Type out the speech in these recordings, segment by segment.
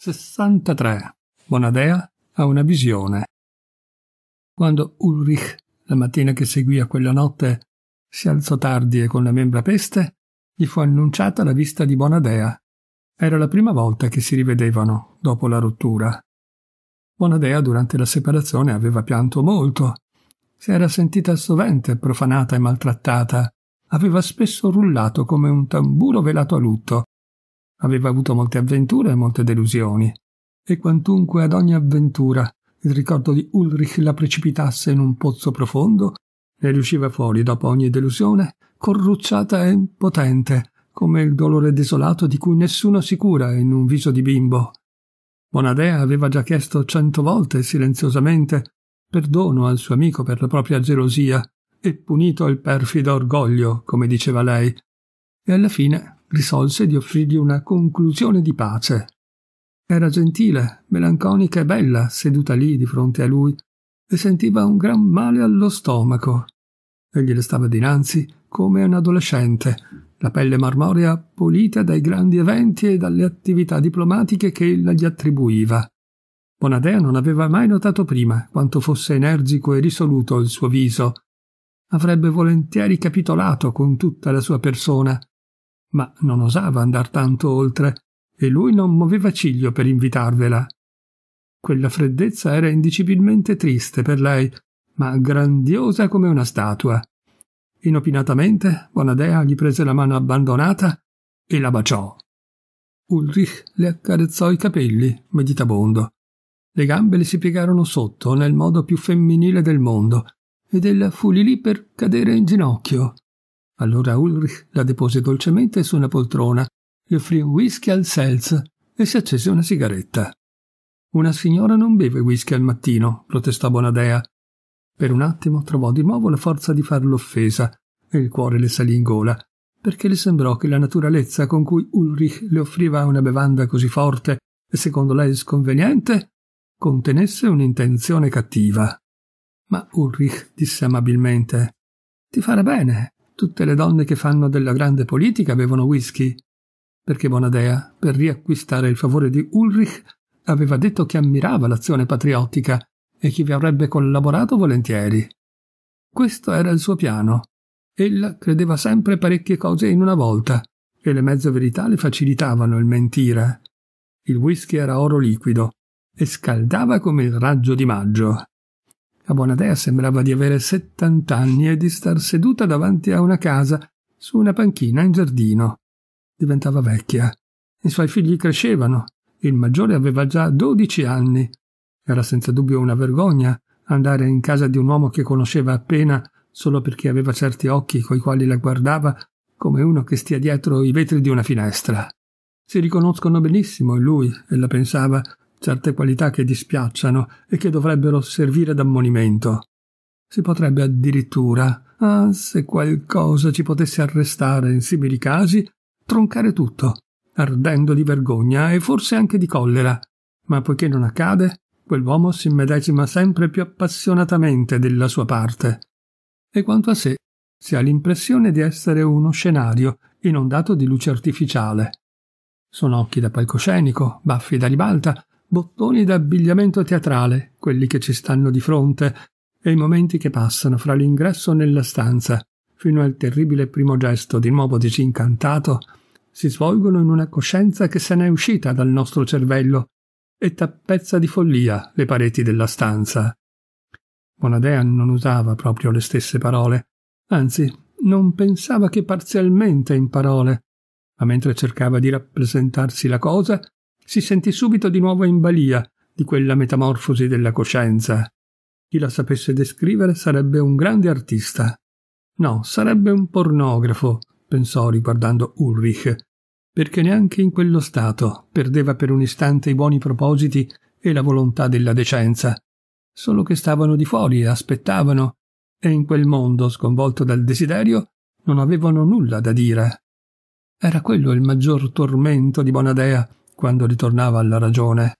63. Bonadea ha una visione. Quando Ulrich, la mattina che seguì a quella notte, si alzò tardi e con le membra peste, gli fu annunciata la vista di Bonadea. Era la prima volta che si rivedevano dopo la rottura. Bonadea durante la separazione aveva pianto molto. Si era sentita sovente profanata e maltrattata. Aveva spesso rullato come un tamburo velato a lutto Aveva avuto molte avventure e molte delusioni, e quantunque ad ogni avventura il ricordo di Ulrich la precipitasse in un pozzo profondo, ne riusciva fuori dopo ogni delusione, corrucciata e impotente, come il dolore desolato di cui nessuno si cura in un viso di bimbo. Bonadea aveva già chiesto cento volte silenziosamente perdono al suo amico per la propria gelosia e punito il perfido orgoglio, come diceva lei, e alla fine risolse di offrirgli una conclusione di pace. Era gentile, melanconica e bella, seduta lì di fronte a lui, e sentiva un gran male allo stomaco. Egli le stava dinanzi come un adolescente, la pelle marmorea pulita dai grandi eventi e dalle attività diplomatiche che ella gli attribuiva. Bonadea non aveva mai notato prima quanto fosse energico e risoluto il suo viso. Avrebbe volentieri capitolato con tutta la sua persona, ma non osava andar tanto oltre, e lui non muoveva ciglio per invitarvela. Quella freddezza era indicibilmente triste per lei, ma grandiosa come una statua. Inopinatamente, Bonadea gli prese la mano abbandonata e la baciò. Ulrich le accarezzò i capelli, meditabondo. Le gambe le si piegarono sotto nel modo più femminile del mondo ed ella fu lì lì per cadere in ginocchio. Allora Ulrich la depose dolcemente su una poltrona, gli offrì un whisky al seltz e si accese una sigaretta. Una signora non beve whisky al mattino, protestò Bonadea. Per un attimo trovò di nuovo la forza di far l'offesa e il cuore le salì in gola, perché le sembrò che la naturalezza con cui Ulrich le offriva una bevanda così forte e secondo lei sconveniente contenesse un'intenzione cattiva. Ma Ulrich disse amabilmente: Ti farà bene, Tutte le donne che fanno della grande politica bevono whisky, perché Bonadea, per riacquistare il favore di Ulrich, aveva detto che ammirava l'azione patriottica e che vi avrebbe collaborato volentieri. Questo era il suo piano. Ella credeva sempre parecchie cose in una volta, e le mezze verità le facilitavano il mentire. Il whisky era oro liquido e scaldava come il raggio di maggio. La buona Bonadea sembrava di avere 70 anni e di star seduta davanti a una casa, su una panchina in giardino. Diventava vecchia. I suoi figli crescevano. Il maggiore aveva già 12 anni. Era senza dubbio una vergogna andare in casa di un uomo che conosceva appena solo perché aveva certi occhi coi quali la guardava come uno che stia dietro i vetri di una finestra. Si riconoscono benissimo in lui, ella pensava, certe qualità che dispiacciano e che dovrebbero servire d'ammonimento. Si potrebbe addirittura, ah, se qualcosa ci potesse arrestare in simili casi, troncare tutto, ardendo di vergogna e forse anche di collera. Ma poiché non accade, quell'uomo si medesima sempre più appassionatamente della sua parte. E quanto a sé, si ha l'impressione di essere uno scenario inondato di luce artificiale. Sono occhi da palcoscenico, baffi da ribalta, bottoni d'abbigliamento teatrale, quelli che ci stanno di fronte, e i momenti che passano fra l'ingresso nella stanza, fino al terribile primo gesto di nuovo disincantato, si svolgono in una coscienza che se n'è uscita dal nostro cervello e tappezza di follia le pareti della stanza. Bonadea non usava proprio le stesse parole, anzi, non pensava che parzialmente in parole, ma mentre cercava di rappresentarsi la cosa, si sentì subito di nuovo in balia di quella metamorfosi della coscienza. Chi la sapesse descrivere sarebbe un grande artista. No, sarebbe un pornografo, pensò riguardando Ulrich, perché neanche in quello stato perdeva per un istante i buoni propositi e la volontà della decenza, solo che stavano di fuori e aspettavano, e in quel mondo, sconvolto dal desiderio, non avevano nulla da dire. Era quello il maggior tormento di Bonadea, quando ritornava alla ragione,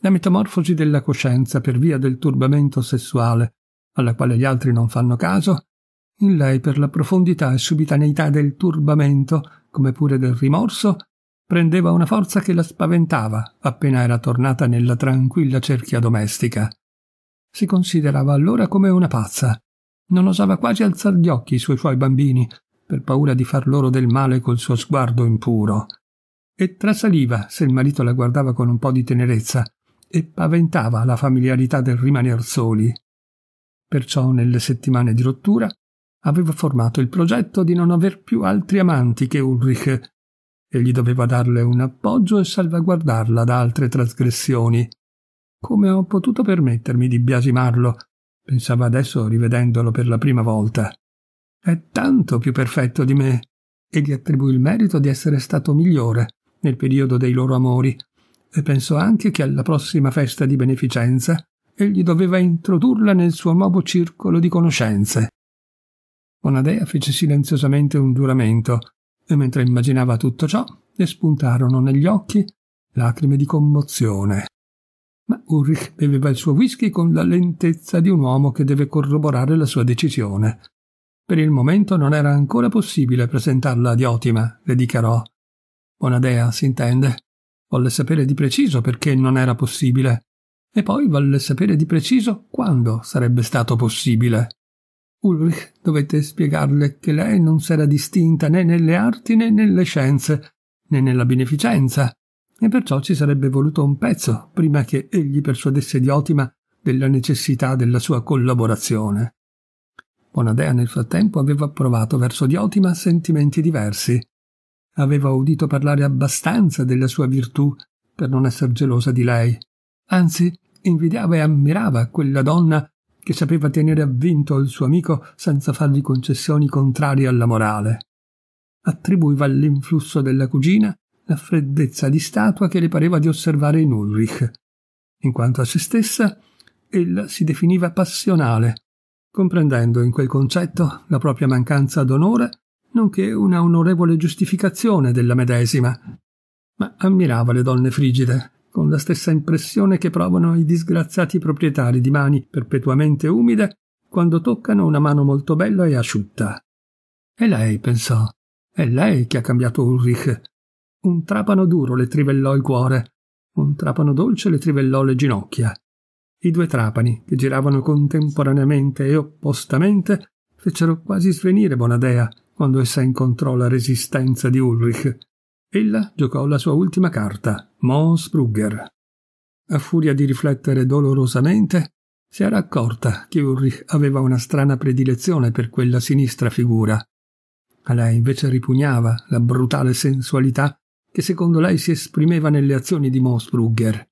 la metamorfosi della coscienza per via del turbamento sessuale, alla quale gli altri non fanno caso, in lei per la profondità e subitaneità del turbamento, come pure del rimorso, prendeva una forza che la spaventava appena era tornata nella tranquilla cerchia domestica. Si considerava allora come una pazza. Non osava quasi alzar gli occhi sui suoi bambini, per paura di far loro del male col suo sguardo impuro e trasaliva se il marito la guardava con un po' di tenerezza e paventava la familiarità del rimaner soli. Perciò nelle settimane di rottura aveva formato il progetto di non aver più altri amanti che Ulrich e gli doveva darle un appoggio e salvaguardarla da altre trasgressioni. Come ho potuto permettermi di biasimarlo? pensava adesso rivedendolo per la prima volta. È tanto più perfetto di me e gli attribuì il merito di essere stato migliore, nel periodo dei loro amori, e pensò anche che alla prossima festa di beneficenza egli doveva introdurla nel suo nuovo circolo di conoscenze. Bonadea fece silenziosamente un giuramento, e mentre immaginava tutto ciò, le spuntarono negli occhi lacrime di commozione. Ma Ulrich beveva il suo whisky con la lentezza di un uomo che deve corroborare la sua decisione. Per il momento non era ancora possibile presentarla a Diotima, le dichiarò, Bonadea, si intende. Volle sapere di preciso perché non era possibile. E poi volle sapere di preciso quando sarebbe stato possibile. Ulrich dovette spiegarle che lei non s'era distinta né nelle arti né nelle scienze, né nella beneficenza, e perciò ci sarebbe voluto un pezzo prima che egli persuadesse Diotima della necessità della sua collaborazione. Bonadea nel frattempo aveva provato verso Diotima sentimenti diversi. Aveva udito parlare abbastanza della sua virtù per non esser gelosa di lei. Anzi, invidiava e ammirava quella donna che sapeva tenere avvinto il suo amico senza fargli concessioni contrarie alla morale. Attribuiva all'influsso della cugina la freddezza di statua che le pareva di osservare in Ulrich. In quanto a se stessa, ella si definiva passionale, comprendendo in quel concetto la propria mancanza d'onore nonché una onorevole giustificazione della medesima. Ma ammirava le donne frigide, con la stessa impressione che provano i disgraziati proprietari di mani perpetuamente umide quando toccano una mano molto bella e asciutta. E lei, pensò, è lei che ha cambiato Ulrich. Un trapano duro le trivellò il cuore, un trapano dolce le trivellò le ginocchia. I due trapani, che giravano contemporaneamente e oppostamente, fecero quasi svenire Bonadea, quando essa incontrò la resistenza di Ulrich. Ella giocò la sua ultima carta, Mons Brugger. A furia di riflettere dolorosamente, si era accorta che Ulrich aveva una strana predilezione per quella sinistra figura. A lei invece ripugnava la brutale sensualità che secondo lei si esprimeva nelle azioni di Mons Mosbrugger.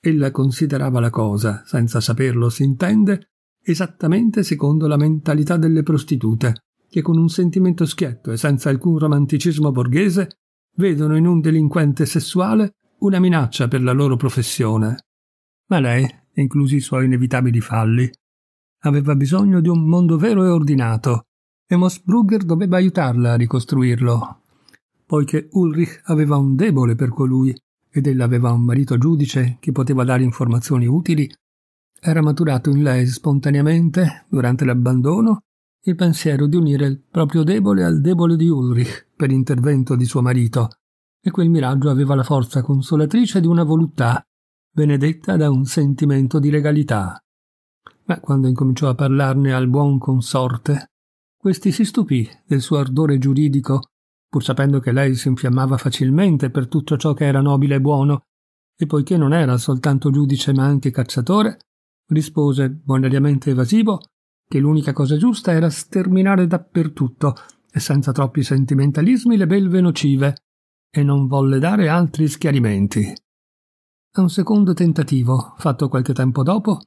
Ella considerava la cosa, senza saperlo si intende, esattamente secondo la mentalità delle prostitute, che con un sentimento schietto e senza alcun romanticismo borghese vedono in un delinquente sessuale una minaccia per la loro professione. Ma lei, inclusi i suoi inevitabili falli, aveva bisogno di un mondo vero e ordinato, e Mosbrugger doveva aiutarla a ricostruirlo, poiché Ulrich aveva un debole per colui ed ella aveva un marito giudice che poteva dare informazioni utili, era maturato in lei spontaneamente, durante l'abbandono, il pensiero di unire il proprio debole al debole di Ulrich per intervento di suo marito, e quel miraggio aveva la forza consolatrice di una voluttà, benedetta da un sentimento di legalità. Ma quando incominciò a parlarne al buon consorte, questi si stupì del suo ardore giuridico, pur sapendo che lei si infiammava facilmente per tutto ciò che era nobile e buono, e poiché non era soltanto giudice ma anche cacciatore, rispose bonariamente evasivo che l'unica cosa giusta era sterminare dappertutto, e senza troppi sentimentalismi, le belve nocive, e non volle dare altri schiarimenti. A un secondo tentativo, fatto qualche tempo dopo,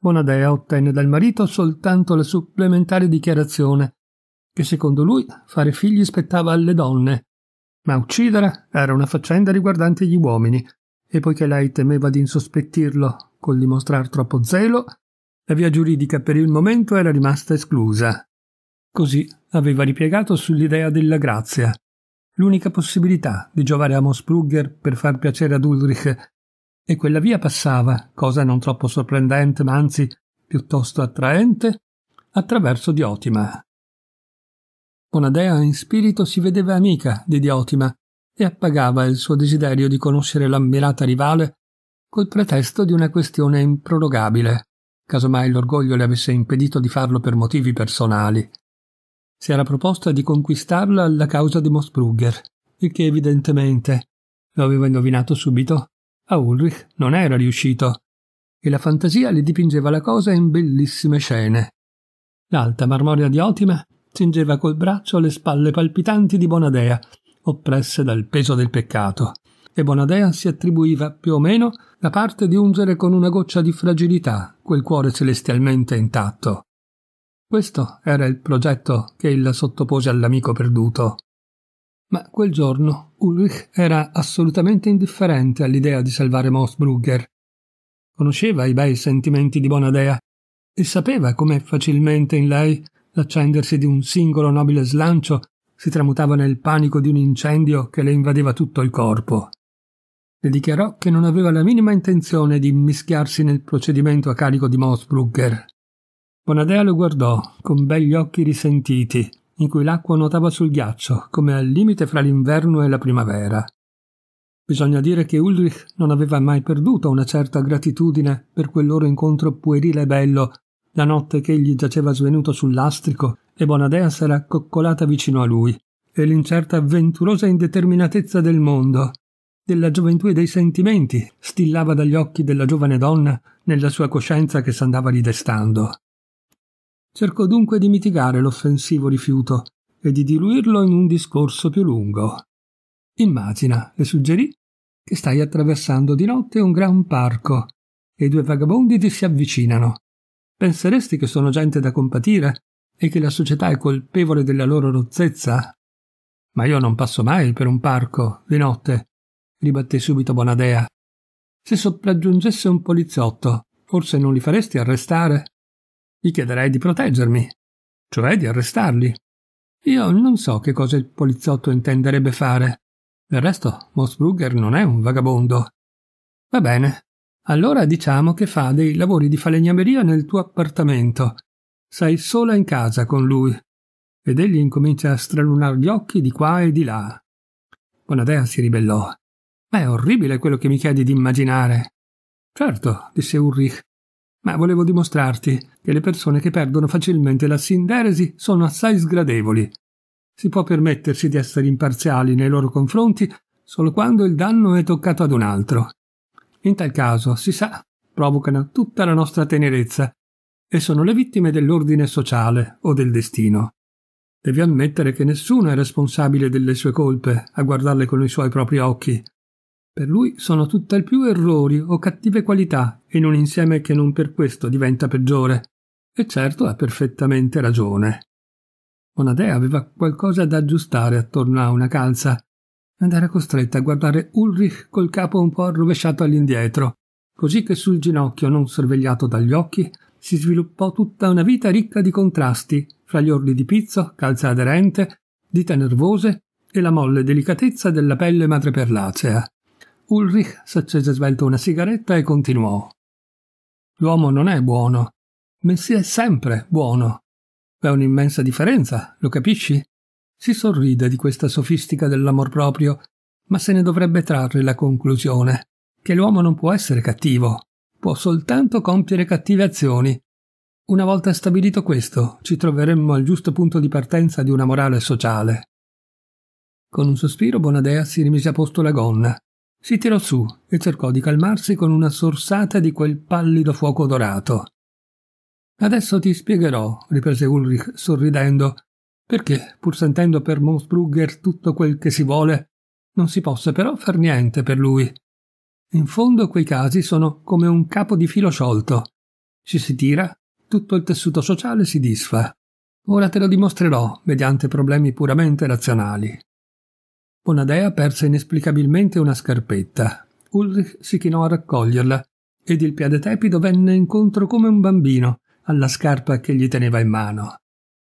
Bonadea ottenne dal marito soltanto la supplementare dichiarazione che secondo lui fare figli spettava alle donne, ma uccidere era una faccenda riguardante gli uomini, e poiché lei temeva di insospettirlo col dimostrar troppo zelo, la via giuridica per il momento era rimasta esclusa. Così aveva ripiegato sull'idea della grazia, l'unica possibilità di giovare a Mosbrugger per far piacere ad Ulrich, e quella via passava, cosa non troppo sorprendente, ma anzi piuttosto attraente, attraverso Diotima. Bonadea in spirito si vedeva amica di Diotima e appagava il suo desiderio di conoscere l'ammirata rivale col pretesto di una questione improrogabile casomai l'orgoglio le avesse impedito di farlo per motivi personali. Si era proposta di conquistarla alla causa di Mosbrugger, il che evidentemente lo aveva indovinato subito. A Ulrich non era riuscito, e la fantasia le dipingeva la cosa in bellissime scene. L'alta marmorea di Otima cingeva col braccio le spalle palpitanti di Bonadea, oppresse dal peso del peccato e Bonadea si attribuiva più o meno la parte di ungere con una goccia di fragilità quel cuore celestialmente intatto. Questo era il progetto che ella sottopose all'amico perduto. Ma quel giorno Ulrich era assolutamente indifferente all'idea di salvare Mossbrugger. Conosceva i bei sentimenti di Bonadea e sapeva come facilmente in lei l'accendersi di un singolo nobile slancio si tramutava nel panico di un incendio che le invadeva tutto il corpo le dichiarò che non aveva la minima intenzione di immischiarsi nel procedimento a carico di Mosbrugger. Bonadea lo guardò con begli occhi risentiti, in cui l'acqua nuotava sul ghiaccio, come al limite fra l'inverno e la primavera. Bisogna dire che Ulrich non aveva mai perduto una certa gratitudine per quel loro incontro puerile e bello, la notte che egli giaceva svenuto sul lastrico e Bonadea s'era accoccolata vicino a lui, e l'incerta avventurosa indeterminatezza del mondo della gioventù e dei sentimenti stillava dagli occhi della giovane donna nella sua coscienza che s'andava ridestando. Cercò dunque di mitigare l'offensivo rifiuto e di diluirlo in un discorso più lungo. Immagina, le suggerì, che stai attraversando di notte un gran parco e due vagabondi ti si avvicinano. Penseresti che sono gente da compatire e che la società è colpevole della loro rozzezza? Ma io non passo mai per un parco di notte ribatté subito Bonadea. Se sopraggiungesse un poliziotto, forse non li faresti arrestare? Gli chiederei di proteggermi, cioè di arrestarli. Io non so che cosa il poliziotto intenderebbe fare. Del resto, Mosbrugger non è un vagabondo. Va bene, allora diciamo che fa dei lavori di falegnameria nel tuo appartamento. Sei sola in casa con lui. Ed egli incomincia a stralunare gli occhi di qua e di là. Bonadea si ribellò. Ma È orribile quello che mi chiedi di immaginare. Certo, disse Ulrich, ma volevo dimostrarti che le persone che perdono facilmente la sinderesi sono assai sgradevoli. Si può permettersi di essere imparziali nei loro confronti solo quando il danno è toccato ad un altro. In tal caso, si sa, provocano tutta la nostra tenerezza e sono le vittime dell'ordine sociale o del destino. Devi ammettere che nessuno è responsabile delle sue colpe a guardarle con i suoi propri occhi per lui sono tutt'al più errori o cattive qualità in un insieme che non per questo diventa peggiore. E certo ha perfettamente ragione. Bonadea aveva qualcosa da aggiustare attorno a una calza ed era costretta a guardare Ulrich col capo un po' arrovesciato all'indietro, così che sul ginocchio non sorvegliato dagli occhi si sviluppò tutta una vita ricca di contrasti fra gli orli di pizzo, calza aderente, dita nervose e la molle delicatezza della pelle madreperlacea. Ulrich s'accese svelto una sigaretta e continuò. L'uomo non è buono, bensì è sempre buono. È un'immensa differenza, lo capisci? Si sorride di questa sofistica dell'amor proprio, ma se ne dovrebbe trarre la conclusione che l'uomo non può essere cattivo, può soltanto compiere cattive azioni. Una volta stabilito questo, ci troveremmo al giusto punto di partenza di una morale sociale. Con un sospiro Bonadea si rimise a posto la gonna si tirò su e cercò di calmarsi con una sorsata di quel pallido fuoco dorato. Adesso ti spiegherò, riprese Ulrich sorridendo, perché, pur sentendo per Monsbrugger tutto quel che si vuole, non si possa però far niente per lui. In fondo quei casi sono come un capo di filo sciolto. Ci si tira, tutto il tessuto sociale si disfa. Ora te lo dimostrerò mediante problemi puramente razionali. Bonadea perse inesplicabilmente una scarpetta. Ulrich si chinò a raccoglierla ed il piede tepido venne incontro come un bambino alla scarpa che gli teneva in mano.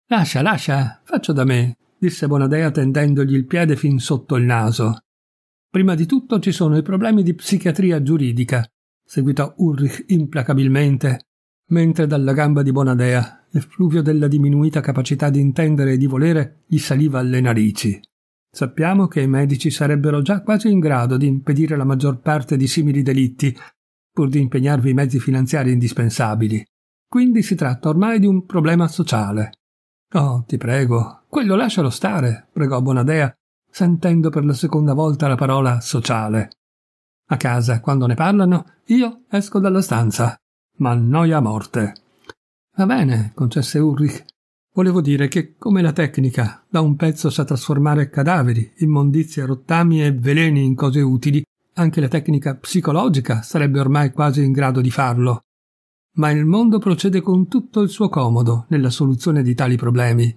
Lascia, lascia, faccio da me, disse Bonadea tendendogli il piede fin sotto il naso. Prima di tutto ci sono i problemi di psichiatria giuridica, seguitò Ulrich implacabilmente, mentre dalla gamba di Bonadea l'effluvio della diminuita capacità di intendere e di volere gli saliva alle narici. Sappiamo che i medici sarebbero già quasi in grado di impedire la maggior parte di simili delitti, pur di impegnarvi i mezzi finanziari indispensabili. Quindi si tratta ormai di un problema sociale. Oh, ti prego, quello lascialo stare, pregò Bonadea, sentendo per la seconda volta la parola sociale. A casa, quando ne parlano, io esco dalla stanza. Ma noia a morte. Va bene, concesse Ulrich. Volevo dire che, come la tecnica da un pezzo sa trasformare cadaveri, immondizie, rottami e veleni in cose utili, anche la tecnica psicologica sarebbe ormai quasi in grado di farlo. Ma il mondo procede con tutto il suo comodo nella soluzione di tali problemi.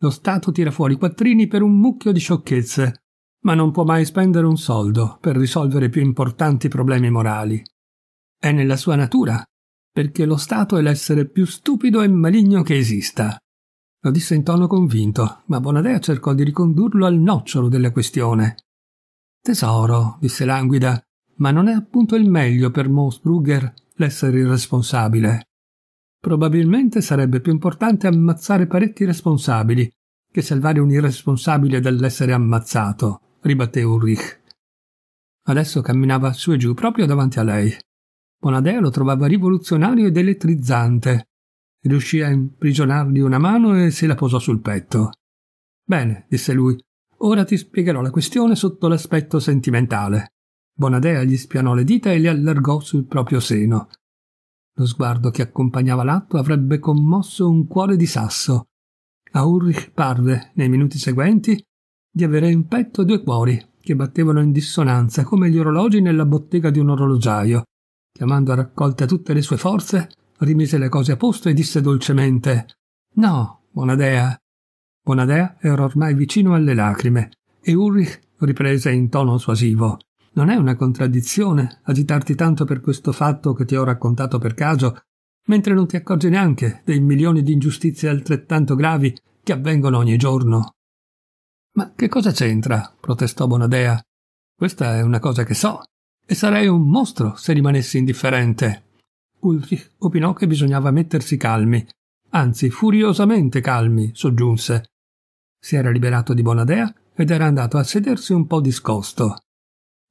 Lo Stato tira fuori quattrini per un mucchio di sciocchezze, ma non può mai spendere un soldo per risolvere i più importanti problemi morali. È nella sua natura, perché lo Stato è l'essere più stupido e maligno che esista. Lo disse in tono convinto, ma Bonadea cercò di ricondurlo al nocciolo della questione. Tesoro, disse languida, ma non è appunto il meglio per Moosbrugger l'essere irresponsabile. Probabilmente sarebbe più importante ammazzare parecchi responsabili che salvare un irresponsabile dall'essere ammazzato, ribatté Ulrich. Adesso camminava su e giù proprio davanti a lei. Bonadea lo trovava rivoluzionario ed elettrizzante, Riuscì a imprigionargli una mano e se la posò sul petto. Bene, disse lui, ora ti spiegherò la questione sotto l'aspetto sentimentale. Bonadea gli spianò le dita e le allargò sul proprio seno. Lo sguardo che accompagnava l'atto avrebbe commosso un cuore di sasso. A Ulrich parve, nei minuti seguenti, di avere in petto due cuori che battevano in dissonanza come gli orologi nella bottega di un orologiaio. Chiamando a raccolta tutte le sue forze, rimise le cose a posto e disse dolcemente No, Bonadea. Bonadea era ormai vicino alle lacrime e Ulrich riprese in tono suasivo. Non è una contraddizione agitarti tanto per questo fatto che ti ho raccontato per caso, mentre non ti accorgi neanche dei milioni di ingiustizie altrettanto gravi che avvengono ogni giorno. Ma che cosa c'entra? protestò Bonadea. Questa è una cosa che so, e sarei un mostro se rimanessi indifferente. Ulrich opinò che bisognava mettersi calmi, anzi furiosamente calmi, soggiunse. Si era liberato di Bonadea ed era andato a sedersi un po' discosto.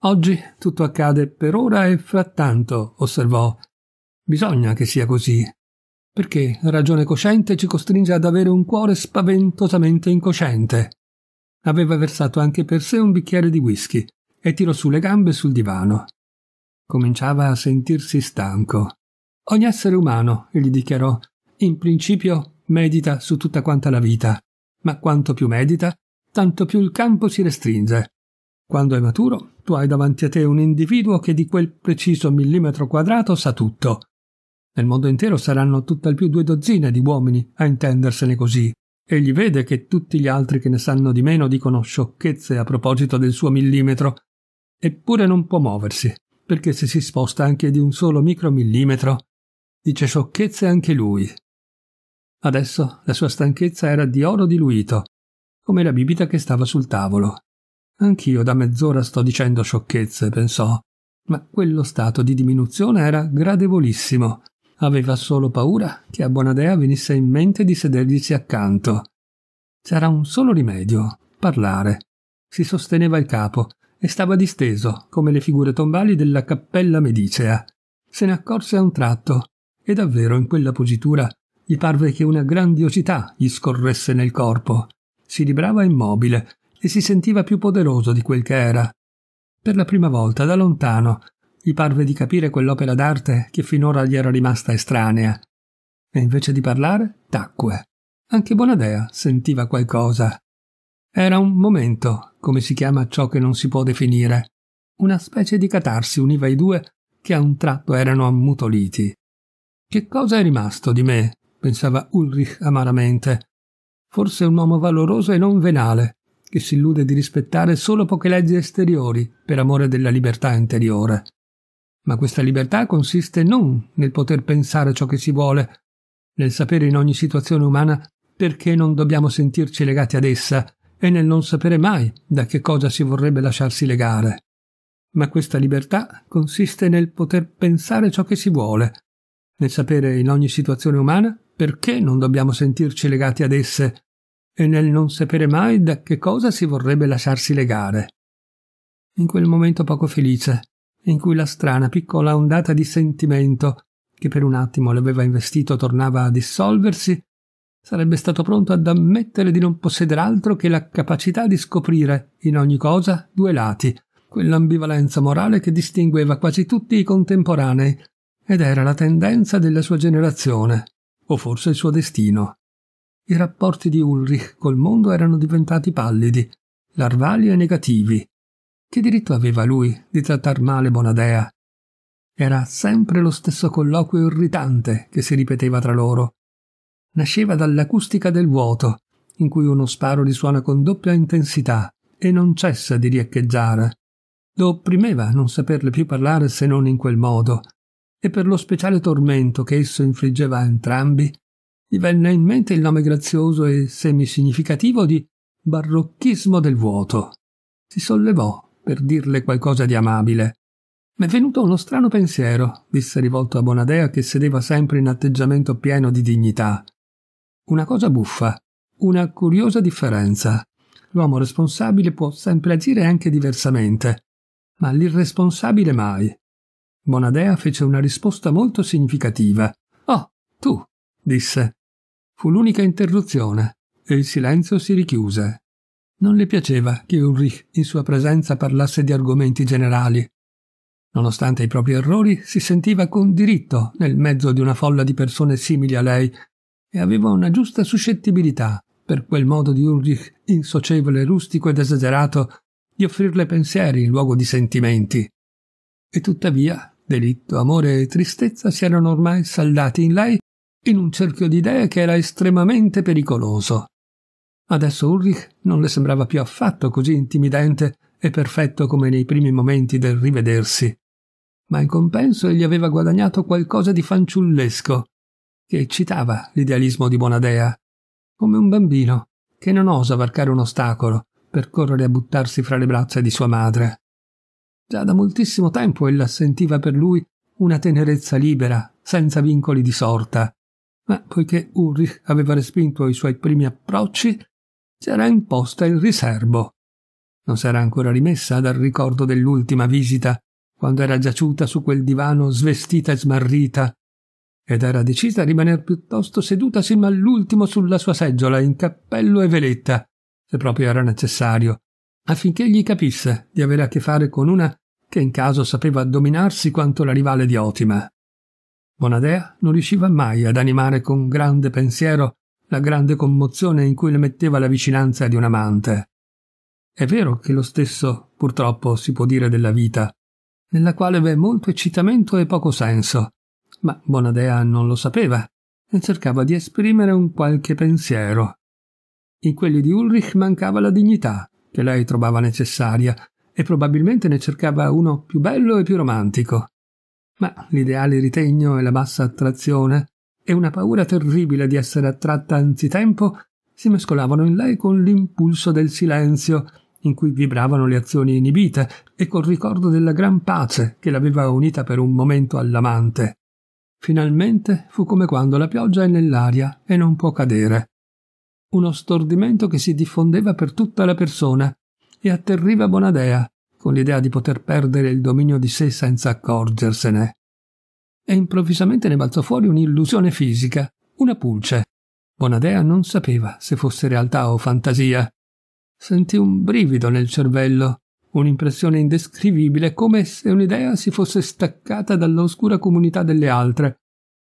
Oggi tutto accade per ora e frattanto, osservò. Bisogna che sia così, perché ragione cosciente ci costringe ad avere un cuore spaventosamente incosciente. Aveva versato anche per sé un bicchiere di whisky e tirò su le gambe sul divano. Cominciava a sentirsi stanco. Ogni essere umano, gli dichiarò, in principio medita su tutta quanta la vita, ma quanto più medita, tanto più il campo si restringe. Quando è maturo, tu hai davanti a te un individuo che di quel preciso millimetro quadrato sa tutto. Nel mondo intero saranno tutt'al più due dozzine di uomini a intendersene così. Egli vede che tutti gli altri che ne sanno di meno dicono sciocchezze a proposito del suo millimetro. Eppure non può muoversi, perché se si sposta anche di un solo micromillimetro, Dice sciocchezze anche lui. Adesso la sua stanchezza era di oro diluito, come la bibita che stava sul tavolo. Anch'io da mezz'ora sto dicendo sciocchezze, pensò, ma quello stato di diminuzione era gradevolissimo. Aveva solo paura che a Bonadea venisse in mente di sederglisi accanto. C'era un solo rimedio, parlare. Si sosteneva il capo e stava disteso, come le figure tombali della cappella medicea. Se ne accorse a un tratto e davvero in quella positura gli parve che una grandiosità gli scorresse nel corpo. Si librava immobile e si sentiva più poderoso di quel che era. Per la prima volta, da lontano, gli parve di capire quell'opera d'arte che finora gli era rimasta estranea. E invece di parlare, tacque. Anche Bonadea sentiva qualcosa. Era un momento, come si chiama ciò che non si può definire. Una specie di catarsi univa i due che a un tratto erano ammutoliti. Che cosa è rimasto di me? pensava Ulrich amaramente. Forse un uomo valoroso e non venale, che si illude di rispettare solo poche leggi esteriori per amore della libertà interiore. Ma questa libertà consiste non nel poter pensare ciò che si vuole, nel sapere in ogni situazione umana perché non dobbiamo sentirci legati ad essa e nel non sapere mai da che cosa si vorrebbe lasciarsi legare. Ma questa libertà consiste nel poter pensare ciò che si vuole, nel sapere in ogni situazione umana perché non dobbiamo sentirci legati ad esse e nel non sapere mai da che cosa si vorrebbe lasciarsi legare. In quel momento poco felice, in cui la strana piccola ondata di sentimento che per un attimo l'aveva investito tornava a dissolversi, sarebbe stato pronto ad ammettere di non possedere altro che la capacità di scoprire in ogni cosa due lati, quell'ambivalenza morale che distingueva quasi tutti i contemporanei, ed era la tendenza della sua generazione, o forse il suo destino. I rapporti di Ulrich col mondo erano diventati pallidi, larvali e negativi. Che diritto aveva lui di trattar male Bonadea? Era sempre lo stesso colloquio irritante che si ripeteva tra loro. Nasceva dall'acustica del vuoto, in cui uno sparo risuona con doppia intensità e non cessa di riecheggiare. Lo opprimeva non saperle più parlare se non in quel modo, e per lo speciale tormento che esso infliggeva a entrambi, gli venne in mente il nome grazioso e semisignificativo di barocchismo del vuoto. Si sollevò per dirle qualcosa di amabile. M'è venuto uno strano pensiero, disse rivolto a Bonadea che sedeva sempre in atteggiamento pieno di dignità. Una cosa buffa, una curiosa differenza. L'uomo responsabile può sempre agire anche diversamente, ma l'irresponsabile mai. Bonadea fece una risposta molto significativa. Oh, tu, disse. Fu l'unica interruzione e il silenzio si richiuse. Non le piaceva che Ulrich in sua presenza parlasse di argomenti generali. Nonostante i propri errori, si sentiva con diritto nel mezzo di una folla di persone simili a lei e aveva una giusta suscettibilità per quel modo di Ulrich insocevole, rustico ed esagerato di offrirle pensieri in luogo di sentimenti. E tuttavia delitto, amore e tristezza si erano ormai saldati in lei in un cerchio di idee che era estremamente pericoloso. Adesso Ulrich non le sembrava più affatto così intimidente e perfetto come nei primi momenti del rivedersi, ma in compenso egli aveva guadagnato qualcosa di fanciullesco, che eccitava l'idealismo di Bonadea, come un bambino che non osa varcare un ostacolo per correre a buttarsi fra le braccia di sua madre. Già da moltissimo tempo ella sentiva per lui una tenerezza libera, senza vincoli di sorta, ma poiché Ulrich aveva respinto i suoi primi approcci, si era imposta il riserbo. Non s'era ancora rimessa dal ricordo dell'ultima visita, quando era giaciuta su quel divano svestita e smarrita, ed era decisa a rimaner piuttosto seduta sino all'ultimo sulla sua seggiola, in cappello e veletta, se proprio era necessario, affinché gli capisse di avere a che fare con una che in caso sapeva dominarsi quanto la rivale di Otima. Bonadea non riusciva mai ad animare con grande pensiero la grande commozione in cui le metteva la vicinanza di un amante. È vero che lo stesso, purtroppo, si può dire della vita, nella quale v'è molto eccitamento e poco senso, ma Bonadea non lo sapeva e cercava di esprimere un qualche pensiero. In quelli di Ulrich mancava la dignità che lei trovava necessaria e probabilmente ne cercava uno più bello e più romantico. Ma l'ideale ritegno e la bassa attrazione e una paura terribile di essere attratta anzitempo si mescolavano in lei con l'impulso del silenzio in cui vibravano le azioni inibite e col ricordo della gran pace che l'aveva unita per un momento all'amante. Finalmente fu come quando la pioggia è nell'aria e non può cadere. Uno stordimento che si diffondeva per tutta la persona e atterriva Bonadea, con l'idea di poter perdere il dominio di sé senza accorgersene. E improvvisamente ne balzò fuori un'illusione fisica, una pulce. Bonadea non sapeva se fosse realtà o fantasia. Sentì un brivido nel cervello, un'impressione indescrivibile, come se un'idea si fosse staccata dall'oscura comunità delle altre,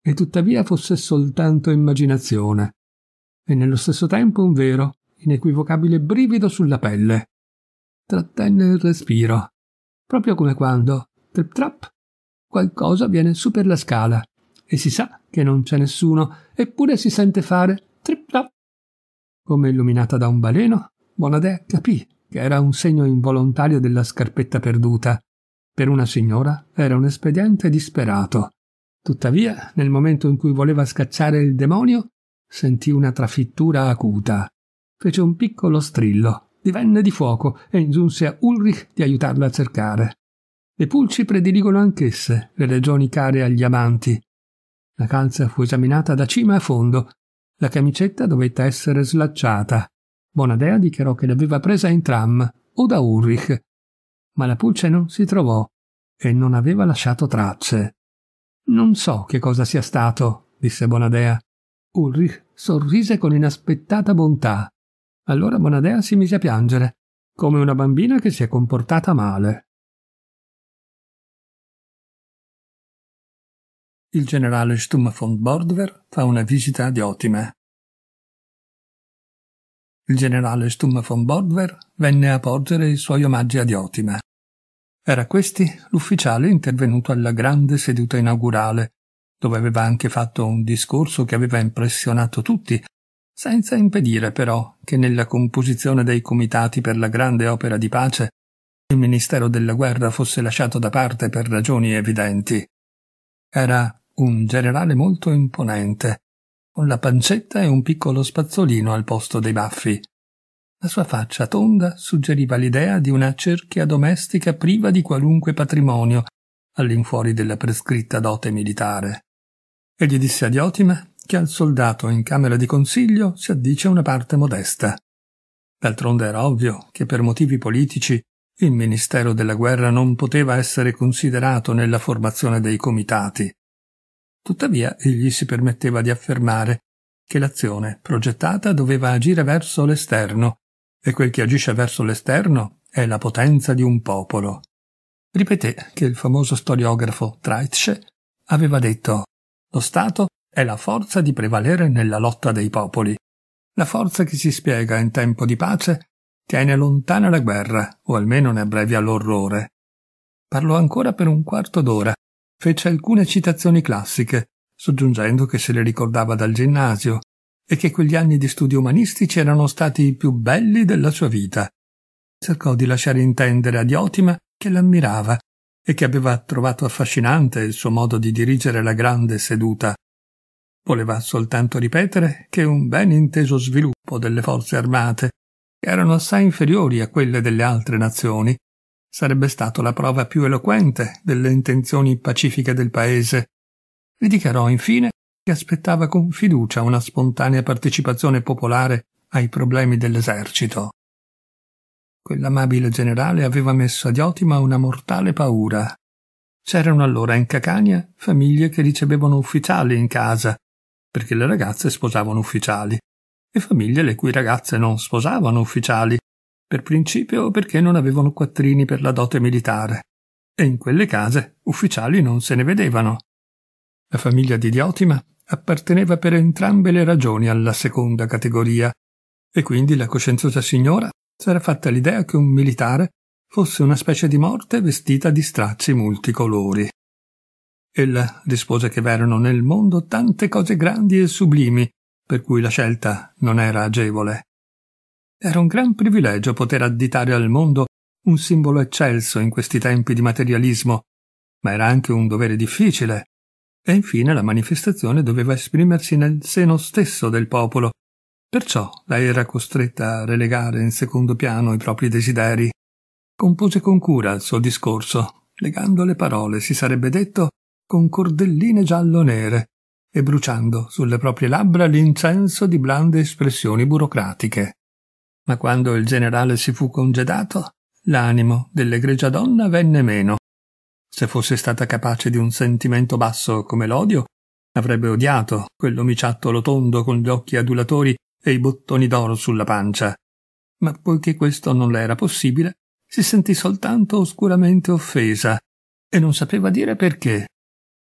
e tuttavia fosse soltanto immaginazione. E nello stesso tempo un vero, inequivocabile brivido sulla pelle trattenne il respiro, proprio come quando, trip trap, qualcosa viene su per la scala e si sa che non c'è nessuno, eppure si sente fare trip trap. Come illuminata da un baleno, Bonadè capì che era un segno involontario della scarpetta perduta. Per una signora era un espediente disperato. Tuttavia, nel momento in cui voleva scacciare il demonio, sentì una trafittura acuta. Fece un piccolo strillo divenne di fuoco e ingiunse a Ulrich di aiutarla a cercare. Le pulci prediligono anch'esse le regioni care agli amanti. La calza fu esaminata da cima a fondo. La camicetta dovette essere slacciata. Bonadea dichiarò che l'aveva presa in tram o da Ulrich, ma la pulce non si trovò e non aveva lasciato tracce. Non so che cosa sia stato, disse Bonadea. Ulrich sorrise con inaspettata bontà. Allora Bonadea si mise a piangere, come una bambina che si è comportata male. Il generale Stumme von Bordwer fa una visita ad Otime. Il generale Stumme von Bordwer venne a porgere i suoi omaggi ad Otime. Era questi l'ufficiale intervenuto alla grande seduta inaugurale, dove aveva anche fatto un discorso che aveva impressionato tutti, senza impedire però che nella composizione dei comitati per la grande opera di pace il Ministero della Guerra fosse lasciato da parte per ragioni evidenti. Era un generale molto imponente, con la pancetta e un piccolo spazzolino al posto dei baffi. La sua faccia tonda suggeriva l'idea di una cerchia domestica priva di qualunque patrimonio, all'infuori della prescritta dote militare. Egli disse a Diotima che al soldato in camera di consiglio si addice una parte modesta. D'altronde era ovvio che per motivi politici il Ministero della Guerra non poteva essere considerato nella formazione dei comitati. Tuttavia egli si permetteva di affermare che l'azione progettata doveva agire verso l'esterno, e quel che agisce verso l'esterno è la potenza di un popolo. Ripeté che il famoso storiografo Treitsch aveva detto lo Stato è la forza di prevalere nella lotta dei popoli. La forza che si spiega in tempo di pace tiene lontana la guerra, o almeno ne abbrevia l'orrore. Parlò ancora per un quarto d'ora, fece alcune citazioni classiche, soggiungendo che se le ricordava dal ginnasio e che quegli anni di studi umanistici erano stati i più belli della sua vita. Cercò di lasciare intendere a Diotima che l'ammirava e che aveva trovato affascinante il suo modo di dirigere la grande seduta voleva soltanto ripetere che un ben inteso sviluppo delle forze armate, che erano assai inferiori a quelle delle altre nazioni, sarebbe stato la prova più eloquente delle intenzioni pacifiche del paese, e dichiarò infine che aspettava con fiducia una spontanea partecipazione popolare ai problemi dell'esercito. Quell'amabile generale aveva messo ad Iotima una mortale paura. C'erano allora in Cacania famiglie che ricevevano ufficiali in casa perché le ragazze sposavano ufficiali, e famiglie le cui ragazze non sposavano ufficiali, per principio perché non avevano quattrini per la dote militare, e in quelle case ufficiali non se ne vedevano. La famiglia di Diotima apparteneva per entrambe le ragioni alla seconda categoria, e quindi la coscienziosa signora s'era fatta l'idea che un militare fosse una specie di morte vestita di stracci multicolori. Ella rispose che v'erano nel mondo tante cose grandi e sublimi, per cui la scelta non era agevole. Era un gran privilegio poter additare al mondo un simbolo eccelso in questi tempi di materialismo, ma era anche un dovere difficile. E infine la manifestazione doveva esprimersi nel seno stesso del popolo, perciò lei era costretta a relegare in secondo piano i propri desideri. Compose con cura il suo discorso, legando le parole si sarebbe detto con cordelline giallo-nere e bruciando sulle proprie labbra l'incenso di blande espressioni burocratiche. Ma quando il generale si fu congedato, l'animo dell'egregia donna venne meno. Se fosse stata capace di un sentimento basso come l'odio, avrebbe odiato quell'omiciattolo tondo con gli occhi adulatori e i bottoni d'oro sulla pancia. Ma poiché questo non le era possibile, si sentì soltanto oscuramente offesa e non sapeva dire perché.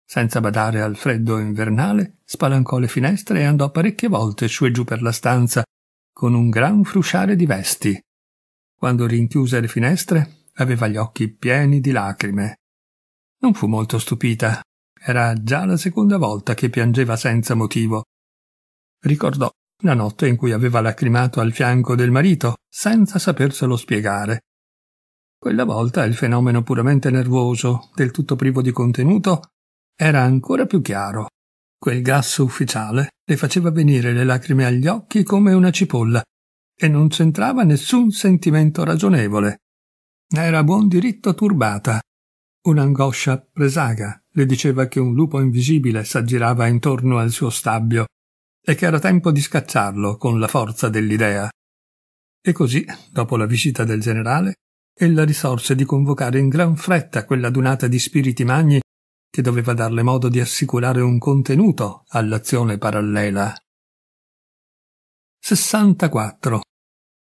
Senza badare al freddo invernale, spalancò le finestre e andò parecchie volte su e giù per la stanza, con un gran frusciare di vesti. Quando rinchiuse le finestre, aveva gli occhi pieni di lacrime. Non fu molto stupita. Era già la seconda volta che piangeva senza motivo. Ricordò la notte in cui aveva lacrimato al fianco del marito, senza saperselo spiegare. Quella volta il fenomeno puramente nervoso, del tutto privo di contenuto, era ancora più chiaro. Quel gas ufficiale le faceva venire le lacrime agli occhi come una cipolla e non c'entrava nessun sentimento ragionevole. Era a buon diritto turbata. Un'angoscia presaga le diceva che un lupo invisibile s'aggirava intorno al suo stabbio e che era tempo di scacciarlo con la forza dell'idea. E così, dopo la visita del generale, ella risorse di convocare in gran fretta quella dunata di spiriti magni che doveva darle modo di assicurare un contenuto all'azione parallela. 64.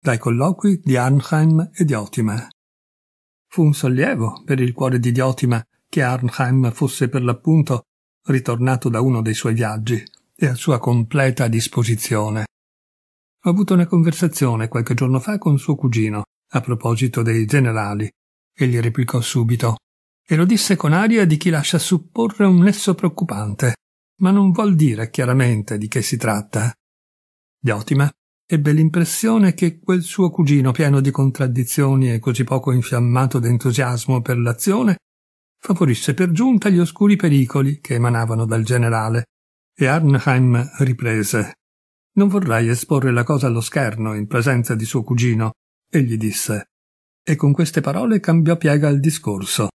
Dai colloqui di Arnheim e Diotima. Fu un sollievo per il cuore di Diotima che Arnheim fosse per l'appunto ritornato da uno dei suoi viaggi e a sua completa disposizione. Ho avuto una conversazione qualche giorno fa con suo cugino a proposito dei generali e gli replicò subito e lo disse con aria di chi lascia supporre un nesso preoccupante, ma non vuol dire chiaramente di che si tratta. Diotima ebbe l'impressione che quel suo cugino pieno di contraddizioni e così poco infiammato d'entusiasmo per l'azione favorisse per giunta gli oscuri pericoli che emanavano dal generale, e Arnheim riprese. Non vorrai esporre la cosa allo scherno in presenza di suo cugino, e gli disse. E con queste parole cambiò piega al discorso.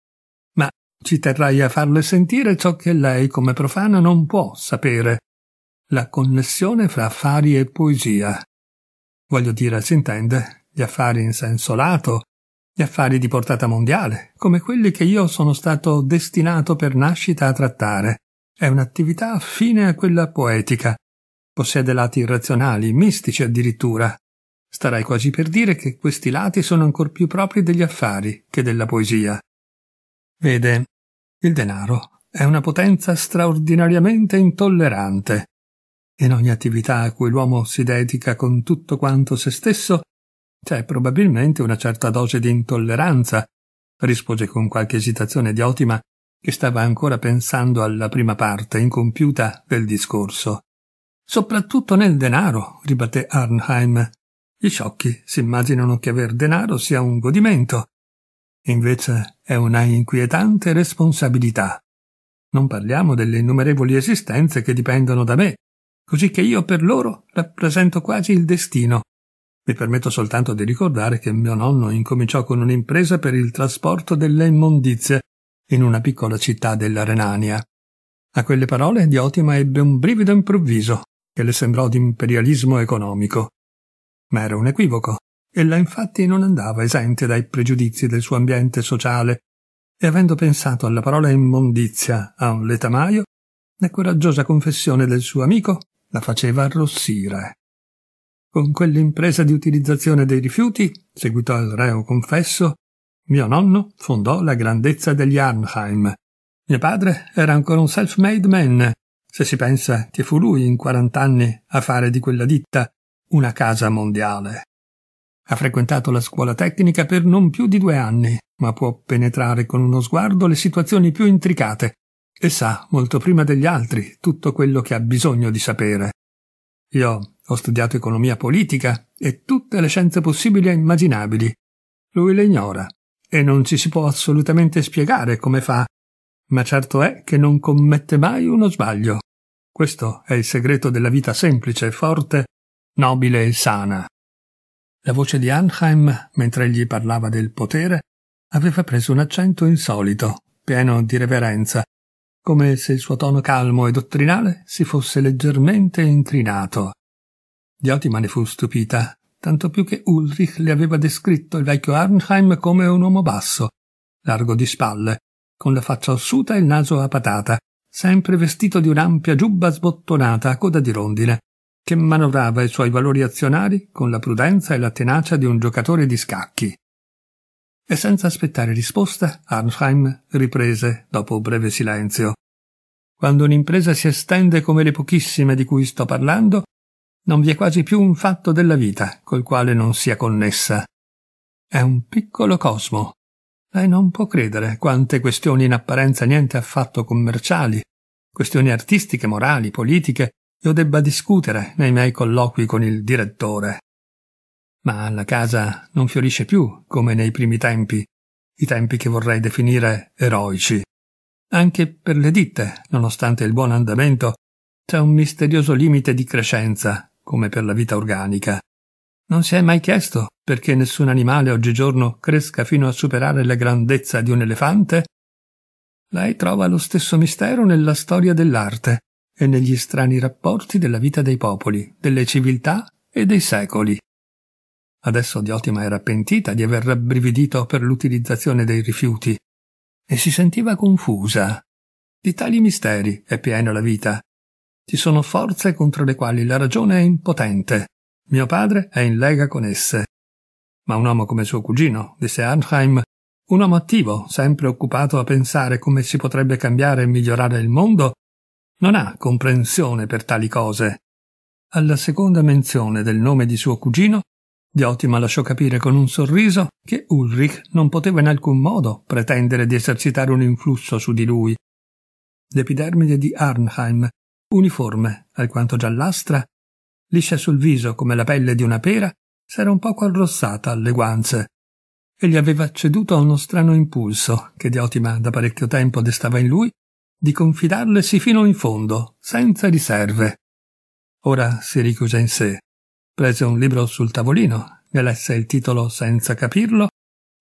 Ci terrai a farle sentire ciò che lei, come profana, non può sapere. La connessione fra affari e poesia. Voglio dire, si intende, gli affari in senso lato, gli affari di portata mondiale, come quelli che io sono stato destinato per nascita a trattare. È un'attività affine a quella poetica. Possiede lati irrazionali, mistici addirittura. starai quasi per dire che questi lati sono ancor più propri degli affari che della poesia. Vede, il denaro è una potenza straordinariamente intollerante. In ogni attività a cui l'uomo si dedica con tutto quanto se stesso, c'è probabilmente una certa dose di intolleranza, rispose con qualche esitazione di Diotima, che stava ancora pensando alla prima parte incompiuta del discorso. Soprattutto nel denaro, ribatté Arnheim. Gli sciocchi si immaginano che aver denaro sia un godimento, Invece è una inquietante responsabilità. Non parliamo delle innumerevoli esistenze che dipendono da me, così che io per loro rappresento quasi il destino. Mi permetto soltanto di ricordare che mio nonno incominciò con un'impresa per il trasporto delle immondizie in una piccola città della Renania. A quelle parole Diotima ebbe un brivido improvviso che le sembrò di imperialismo economico. Ma era un equivoco. Ella infatti non andava esente dai pregiudizi del suo ambiente sociale e avendo pensato alla parola immondizia a un letamaio, la coraggiosa confessione del suo amico la faceva arrossire. Con quell'impresa di utilizzazione dei rifiuti, seguitò il reo confesso, mio nonno fondò la grandezza degli Arnheim. Mio padre era ancora un self-made man, se si pensa che fu lui in quarant'anni a fare di quella ditta una casa mondiale. Ha frequentato la scuola tecnica per non più di due anni, ma può penetrare con uno sguardo le situazioni più intricate e sa, molto prima degli altri, tutto quello che ha bisogno di sapere. Io ho studiato economia politica e tutte le scienze possibili e immaginabili. Lui le ignora e non ci si può assolutamente spiegare come fa, ma certo è che non commette mai uno sbaglio. Questo è il segreto della vita semplice, forte, nobile e sana. La voce di Arnheim, mentre egli parlava del potere, aveva preso un accento insolito, pieno di reverenza, come se il suo tono calmo e dottrinale si fosse leggermente inclinato. Di ottima ne fu stupita, tanto più che Ulrich le aveva descritto il vecchio Arnheim come un uomo basso, largo di spalle, con la faccia ossuta e il naso a patata, sempre vestito di un'ampia giubba sbottonata a coda di rondine, che manovrava i suoi valori azionari con la prudenza e la tenacia di un giocatore di scacchi. E senza aspettare risposta, Arnheim riprese, dopo breve silenzio. Quando un'impresa si estende come le pochissime di cui sto parlando, non vi è quasi più un fatto della vita col quale non sia connessa. È un piccolo cosmo. Lei non può credere quante questioni in apparenza niente affatto commerciali, questioni artistiche, morali, politiche, io debba discutere nei miei colloqui con il direttore. Ma la casa non fiorisce più come nei primi tempi, i tempi che vorrei definire eroici. Anche per le ditte, nonostante il buon andamento, c'è un misterioso limite di crescenza, come per la vita organica. Non si è mai chiesto perché nessun animale oggigiorno cresca fino a superare la grandezza di un elefante? Lei trova lo stesso mistero nella storia dell'arte e negli strani rapporti della vita dei popoli, delle civiltà e dei secoli. Adesso Diotima era pentita di aver rabbrividito per l'utilizzazione dei rifiuti e si sentiva confusa. Di tali misteri è piena la vita. Ci sono forze contro le quali la ragione è impotente. Mio padre è in lega con esse. Ma un uomo come suo cugino, disse Arnheim, un uomo attivo, sempre occupato a pensare come si potrebbe cambiare e migliorare il mondo, non ha comprensione per tali cose. Alla seconda menzione del nome di suo cugino, Diotima lasciò capire con un sorriso che Ulrich non poteva in alcun modo pretendere di esercitare un influsso su di lui. L'epidermide di Arnheim, uniforme, alquanto giallastra, liscia sul viso come la pelle di una pera, s'era un poco arrossata alle guance e gli aveva ceduto a uno strano impulso che Diotima da parecchio tempo destava in lui di confidarlesi fino in fondo, senza riserve. Ora si richiuse in sé, prese un libro sul tavolino, ne lesse il titolo senza capirlo,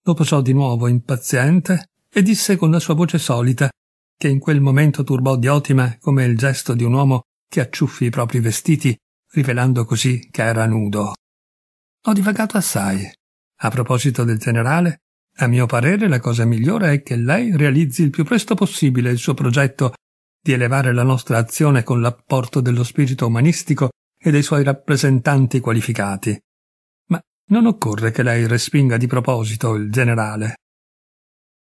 lo posò di nuovo impaziente e disse con la sua voce solita, che in quel momento turbò Diotima come il gesto di un uomo che acciuffi i propri vestiti, rivelando così che era nudo. Ho divagato assai. A proposito del generale, a mio parere la cosa migliore è che lei realizzi il più presto possibile il suo progetto di elevare la nostra azione con l'apporto dello spirito umanistico e dei suoi rappresentanti qualificati. Ma non occorre che lei respinga di proposito il generale.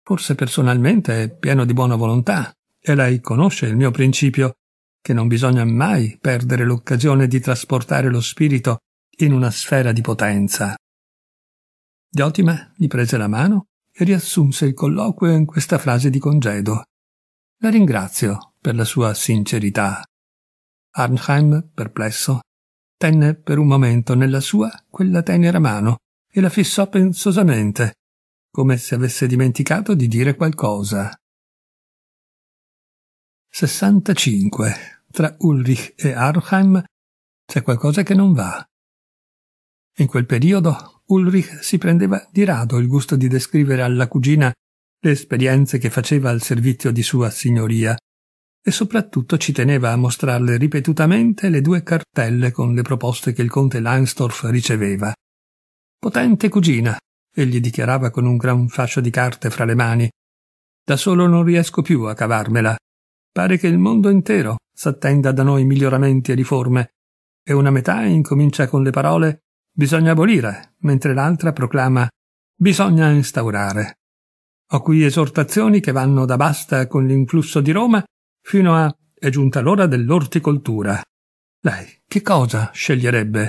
Forse personalmente è pieno di buona volontà, e lei conosce il mio principio, che non bisogna mai perdere l'occasione di trasportare lo spirito in una sfera di potenza. Diotima gli prese la mano e riassunse il colloquio in questa frase di congedo. La ringrazio per la sua sincerità. Arnheim, perplesso, tenne per un momento nella sua quella tenera mano e la fissò pensosamente, come se avesse dimenticato di dire qualcosa. 65. Tra Ulrich e Arnheim c'è qualcosa che non va. In quel periodo Ulrich si prendeva di rado il gusto di descrivere alla cugina le esperienze che faceva al servizio di sua signoria e soprattutto ci teneva a mostrarle ripetutamente le due cartelle con le proposte che il conte Langsdorff riceveva. Potente cugina, egli dichiarava con un gran fascio di carte fra le mani. Da solo non riesco più a cavarmela. Pare che il mondo intero s'attenda da noi miglioramenti e riforme, e una metà incomincia con le parole Bisogna abolire, mentre l'altra proclama bisogna instaurare. Ho qui esortazioni che vanno da basta con l'influsso di Roma fino a è giunta l'ora dell'orticoltura. Lei che cosa sceglierebbe?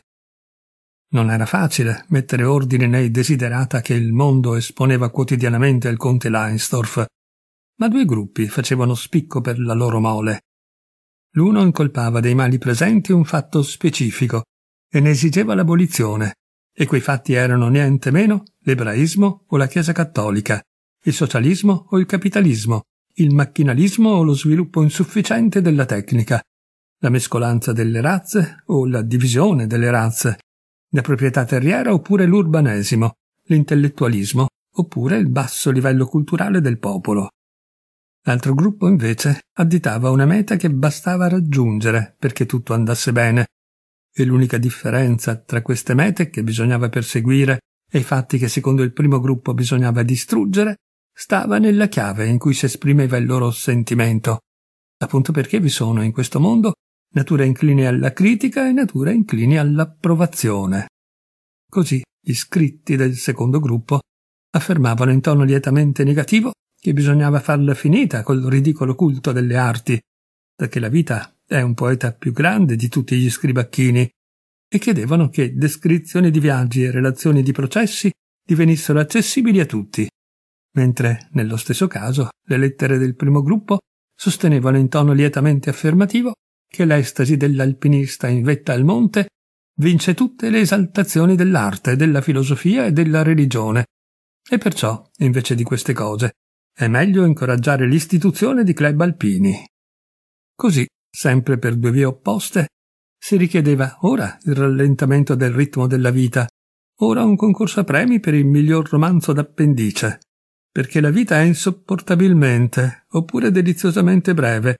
Non era facile mettere ordine nei desiderata che il mondo esponeva quotidianamente al conte Leinsdorf, ma due gruppi facevano spicco per la loro mole. L'uno incolpava dei mali presenti un fatto specifico, e ne esigeva l'abolizione, e quei fatti erano niente meno l'ebraismo o la Chiesa cattolica, il socialismo o il capitalismo, il macchinalismo o lo sviluppo insufficiente della tecnica, la mescolanza delle razze o la divisione delle razze, la proprietà terriera oppure l'urbanesimo, l'intellettualismo oppure il basso livello culturale del popolo. L'altro gruppo invece additava una meta che bastava raggiungere perché tutto andasse bene e l'unica differenza tra queste mete che bisognava perseguire e i fatti che secondo il primo gruppo bisognava distruggere stava nella chiave in cui si esprimeva il loro sentimento, appunto perché vi sono in questo mondo natura incline alla critica e natura incline all'approvazione. Così gli scritti del secondo gruppo affermavano in tono lietamente negativo che bisognava farla finita col ridicolo culto delle arti, perché la vita è un poeta più grande di tutti gli scribacchini, e chiedevano che descrizioni di viaggi e relazioni di processi divenissero accessibili a tutti, mentre, nello stesso caso, le lettere del primo gruppo sostenevano in tono lietamente affermativo che l'estasi dell'alpinista in vetta al monte vince tutte le esaltazioni dell'arte, della filosofia e della religione. E perciò, invece di queste cose, è meglio incoraggiare l'istituzione di club alpini. Così sempre per due vie opposte, si richiedeva ora il rallentamento del ritmo della vita, ora un concorso a premi per il miglior romanzo d'appendice, perché la vita è insopportabilmente, oppure deliziosamente breve,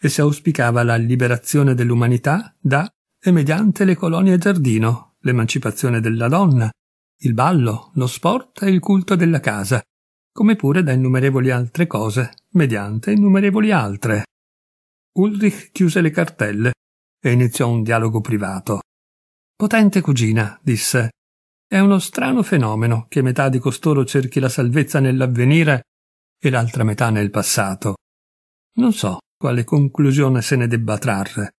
e si auspicava la liberazione dell'umanità da e mediante le colonie giardino, l'emancipazione della donna, il ballo, lo sport e il culto della casa, come pure da innumerevoli altre cose, mediante innumerevoli altre. Ulrich chiuse le cartelle e iniziò un dialogo privato. Potente cugina, disse, è uno strano fenomeno che metà di costoro cerchi la salvezza nell'avvenire e l'altra metà nel passato. Non so quale conclusione se ne debba trarre.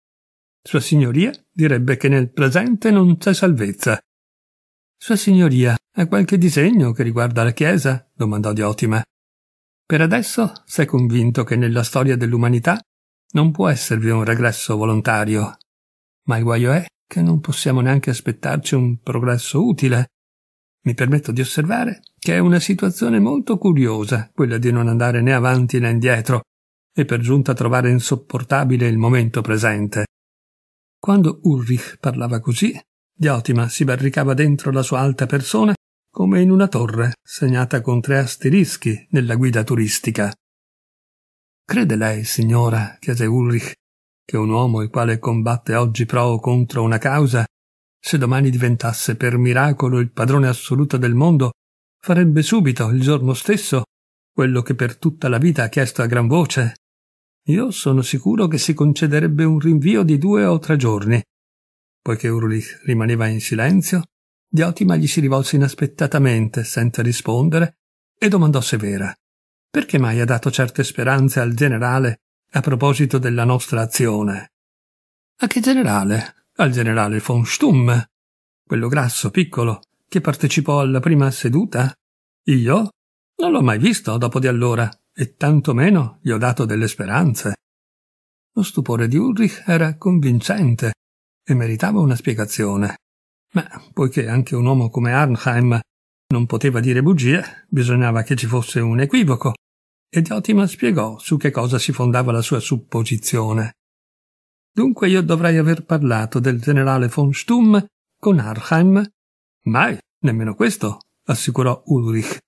Sua Signoria direbbe che nel presente non c'è salvezza. Sua Signoria ha qualche disegno che riguarda la Chiesa? domandò Diotima. Per adesso s'è convinto che nella storia dell'umanità non può esservi un regresso volontario, ma il guaio è che non possiamo neanche aspettarci un progresso utile. Mi permetto di osservare che è una situazione molto curiosa quella di non andare né avanti né indietro, e per giunta trovare insopportabile il momento presente. Quando Ulrich parlava così, Diotima si barricava dentro la sua alta persona come in una torre segnata con tre asterischi nella guida turistica. Crede lei, signora, chiese Ulrich, che un uomo il quale combatte oggi pro o contro una causa, se domani diventasse per miracolo il padrone assoluto del mondo, farebbe subito, il giorno stesso, quello che per tutta la vita ha chiesto a gran voce? Io sono sicuro che si concederebbe un rinvio di due o tre giorni. Poiché Ulrich rimaneva in silenzio, Diotima gli si rivolse inaspettatamente, senza rispondere, e domandò severa perché mai ha dato certe speranze al generale a proposito della nostra azione? A che generale? Al generale von Stumm, quello grasso piccolo che partecipò alla prima seduta? Io? Non l'ho mai visto dopo di allora, e tantomeno gli ho dato delle speranze. Lo stupore di Ulrich era convincente e meritava una spiegazione. Ma poiché anche un uomo come Arnheim non poteva dire bugie, bisognava che ci fosse un equivoco, e Diotima spiegò su che cosa si fondava la sua supposizione. Dunque io dovrei aver parlato del generale von Sturm con Arnheim? Mai, nemmeno questo, assicurò Ulrich.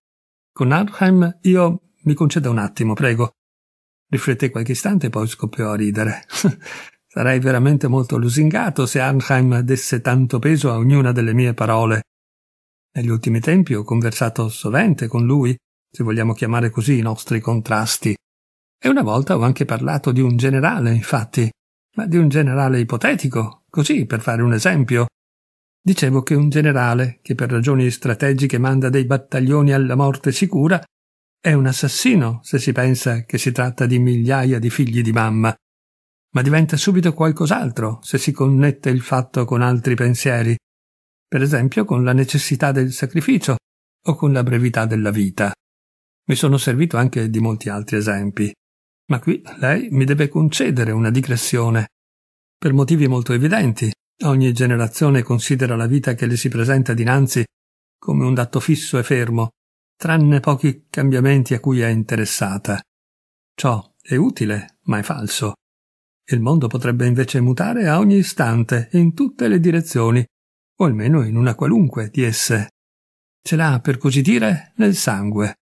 Con Arnheim io mi conceda un attimo, prego. Rifletté qualche istante e poi scoppiò a ridere. Sarei veramente molto lusingato se Arnheim desse tanto peso a ognuna delle mie parole. Negli ultimi tempi ho conversato sovente con lui se vogliamo chiamare così i nostri contrasti. E una volta ho anche parlato di un generale, infatti, ma di un generale ipotetico, così per fare un esempio. Dicevo che un generale, che per ragioni strategiche manda dei battaglioni alla morte sicura, è un assassino se si pensa che si tratta di migliaia di figli di mamma, ma diventa subito qualcos'altro se si connette il fatto con altri pensieri, per esempio con la necessità del sacrificio o con la brevità della vita. Mi sono servito anche di molti altri esempi, ma qui lei mi deve concedere una digressione. Per motivi molto evidenti, ogni generazione considera la vita che le si presenta dinanzi come un dato fisso e fermo, tranne pochi cambiamenti a cui è interessata. Ciò è utile, ma è falso. Il mondo potrebbe invece mutare a ogni istante, in tutte le direzioni, o almeno in una qualunque di esse. Ce l'ha, per così dire, nel sangue.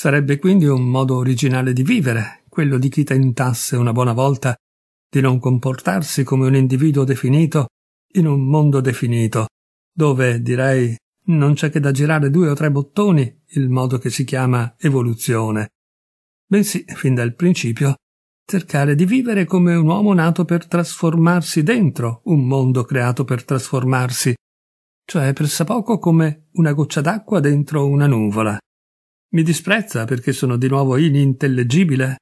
Sarebbe quindi un modo originale di vivere, quello di chi tentasse una buona volta di non comportarsi come un individuo definito in un mondo definito, dove, direi, non c'è che da girare due o tre bottoni il modo che si chiama evoluzione. Bensì, fin dal principio, cercare di vivere come un uomo nato per trasformarsi dentro un mondo creato per trasformarsi, cioè per sa poco come una goccia d'acqua dentro una nuvola. Mi disprezza perché sono di nuovo inintellegibile?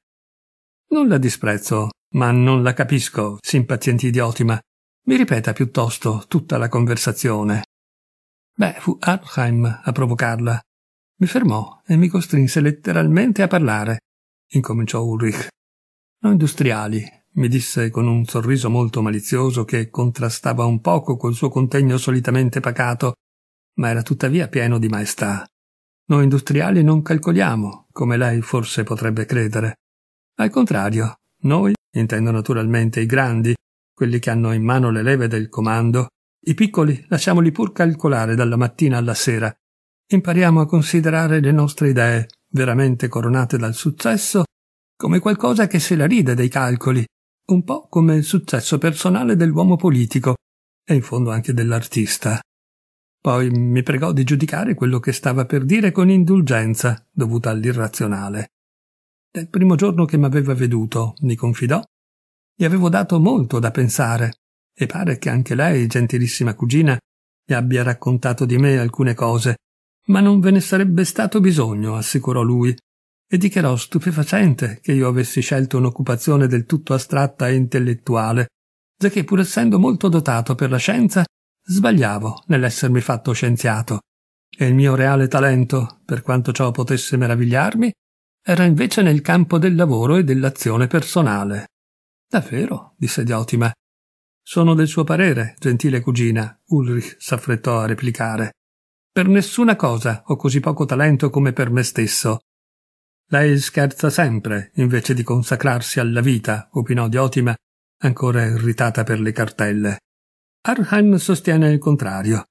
Non la disprezzo, ma non la capisco, simpazienti idiotima. Mi ripeta piuttosto tutta la conversazione. Beh, fu Arnheim a provocarla. Mi fermò e mi costrinse letteralmente a parlare, incominciò Ulrich. No industriali, mi disse con un sorriso molto malizioso che contrastava un poco col suo contegno solitamente pacato, ma era tuttavia pieno di maestà. Noi industriali non calcoliamo, come lei forse potrebbe credere. Al contrario, noi, intendo naturalmente i grandi, quelli che hanno in mano le leve del comando, i piccoli lasciamoli pur calcolare dalla mattina alla sera. Impariamo a considerare le nostre idee, veramente coronate dal successo, come qualcosa che se la ride dei calcoli, un po' come il successo personale dell'uomo politico e in fondo anche dell'artista, poi mi pregò di giudicare quello che stava per dire con indulgenza, dovuta all'irrazionale. Dal primo giorno che m'aveva veduto, mi confidò, gli avevo dato molto da pensare, e pare che anche lei, gentilissima cugina, gli abbia raccontato di me alcune cose, ma non ve ne sarebbe stato bisogno, assicurò lui, e dichiarò stupefacente che io avessi scelto un'occupazione del tutto astratta e intellettuale, giacché pur essendo molto dotato per la scienza, Sbagliavo nell'essermi fatto scienziato, e il mio reale talento, per quanto ciò potesse meravigliarmi, era invece nel campo del lavoro e dell'azione personale. Davvero, disse Diotima. Sono del suo parere, gentile cugina, Ulrich s'affrettò a replicare. Per nessuna cosa ho così poco talento come per me stesso. Lei scherza sempre, invece di consacrarsi alla vita, opinò Diotima, ancora irritata per le cartelle. Arnheim sostiene il contrario.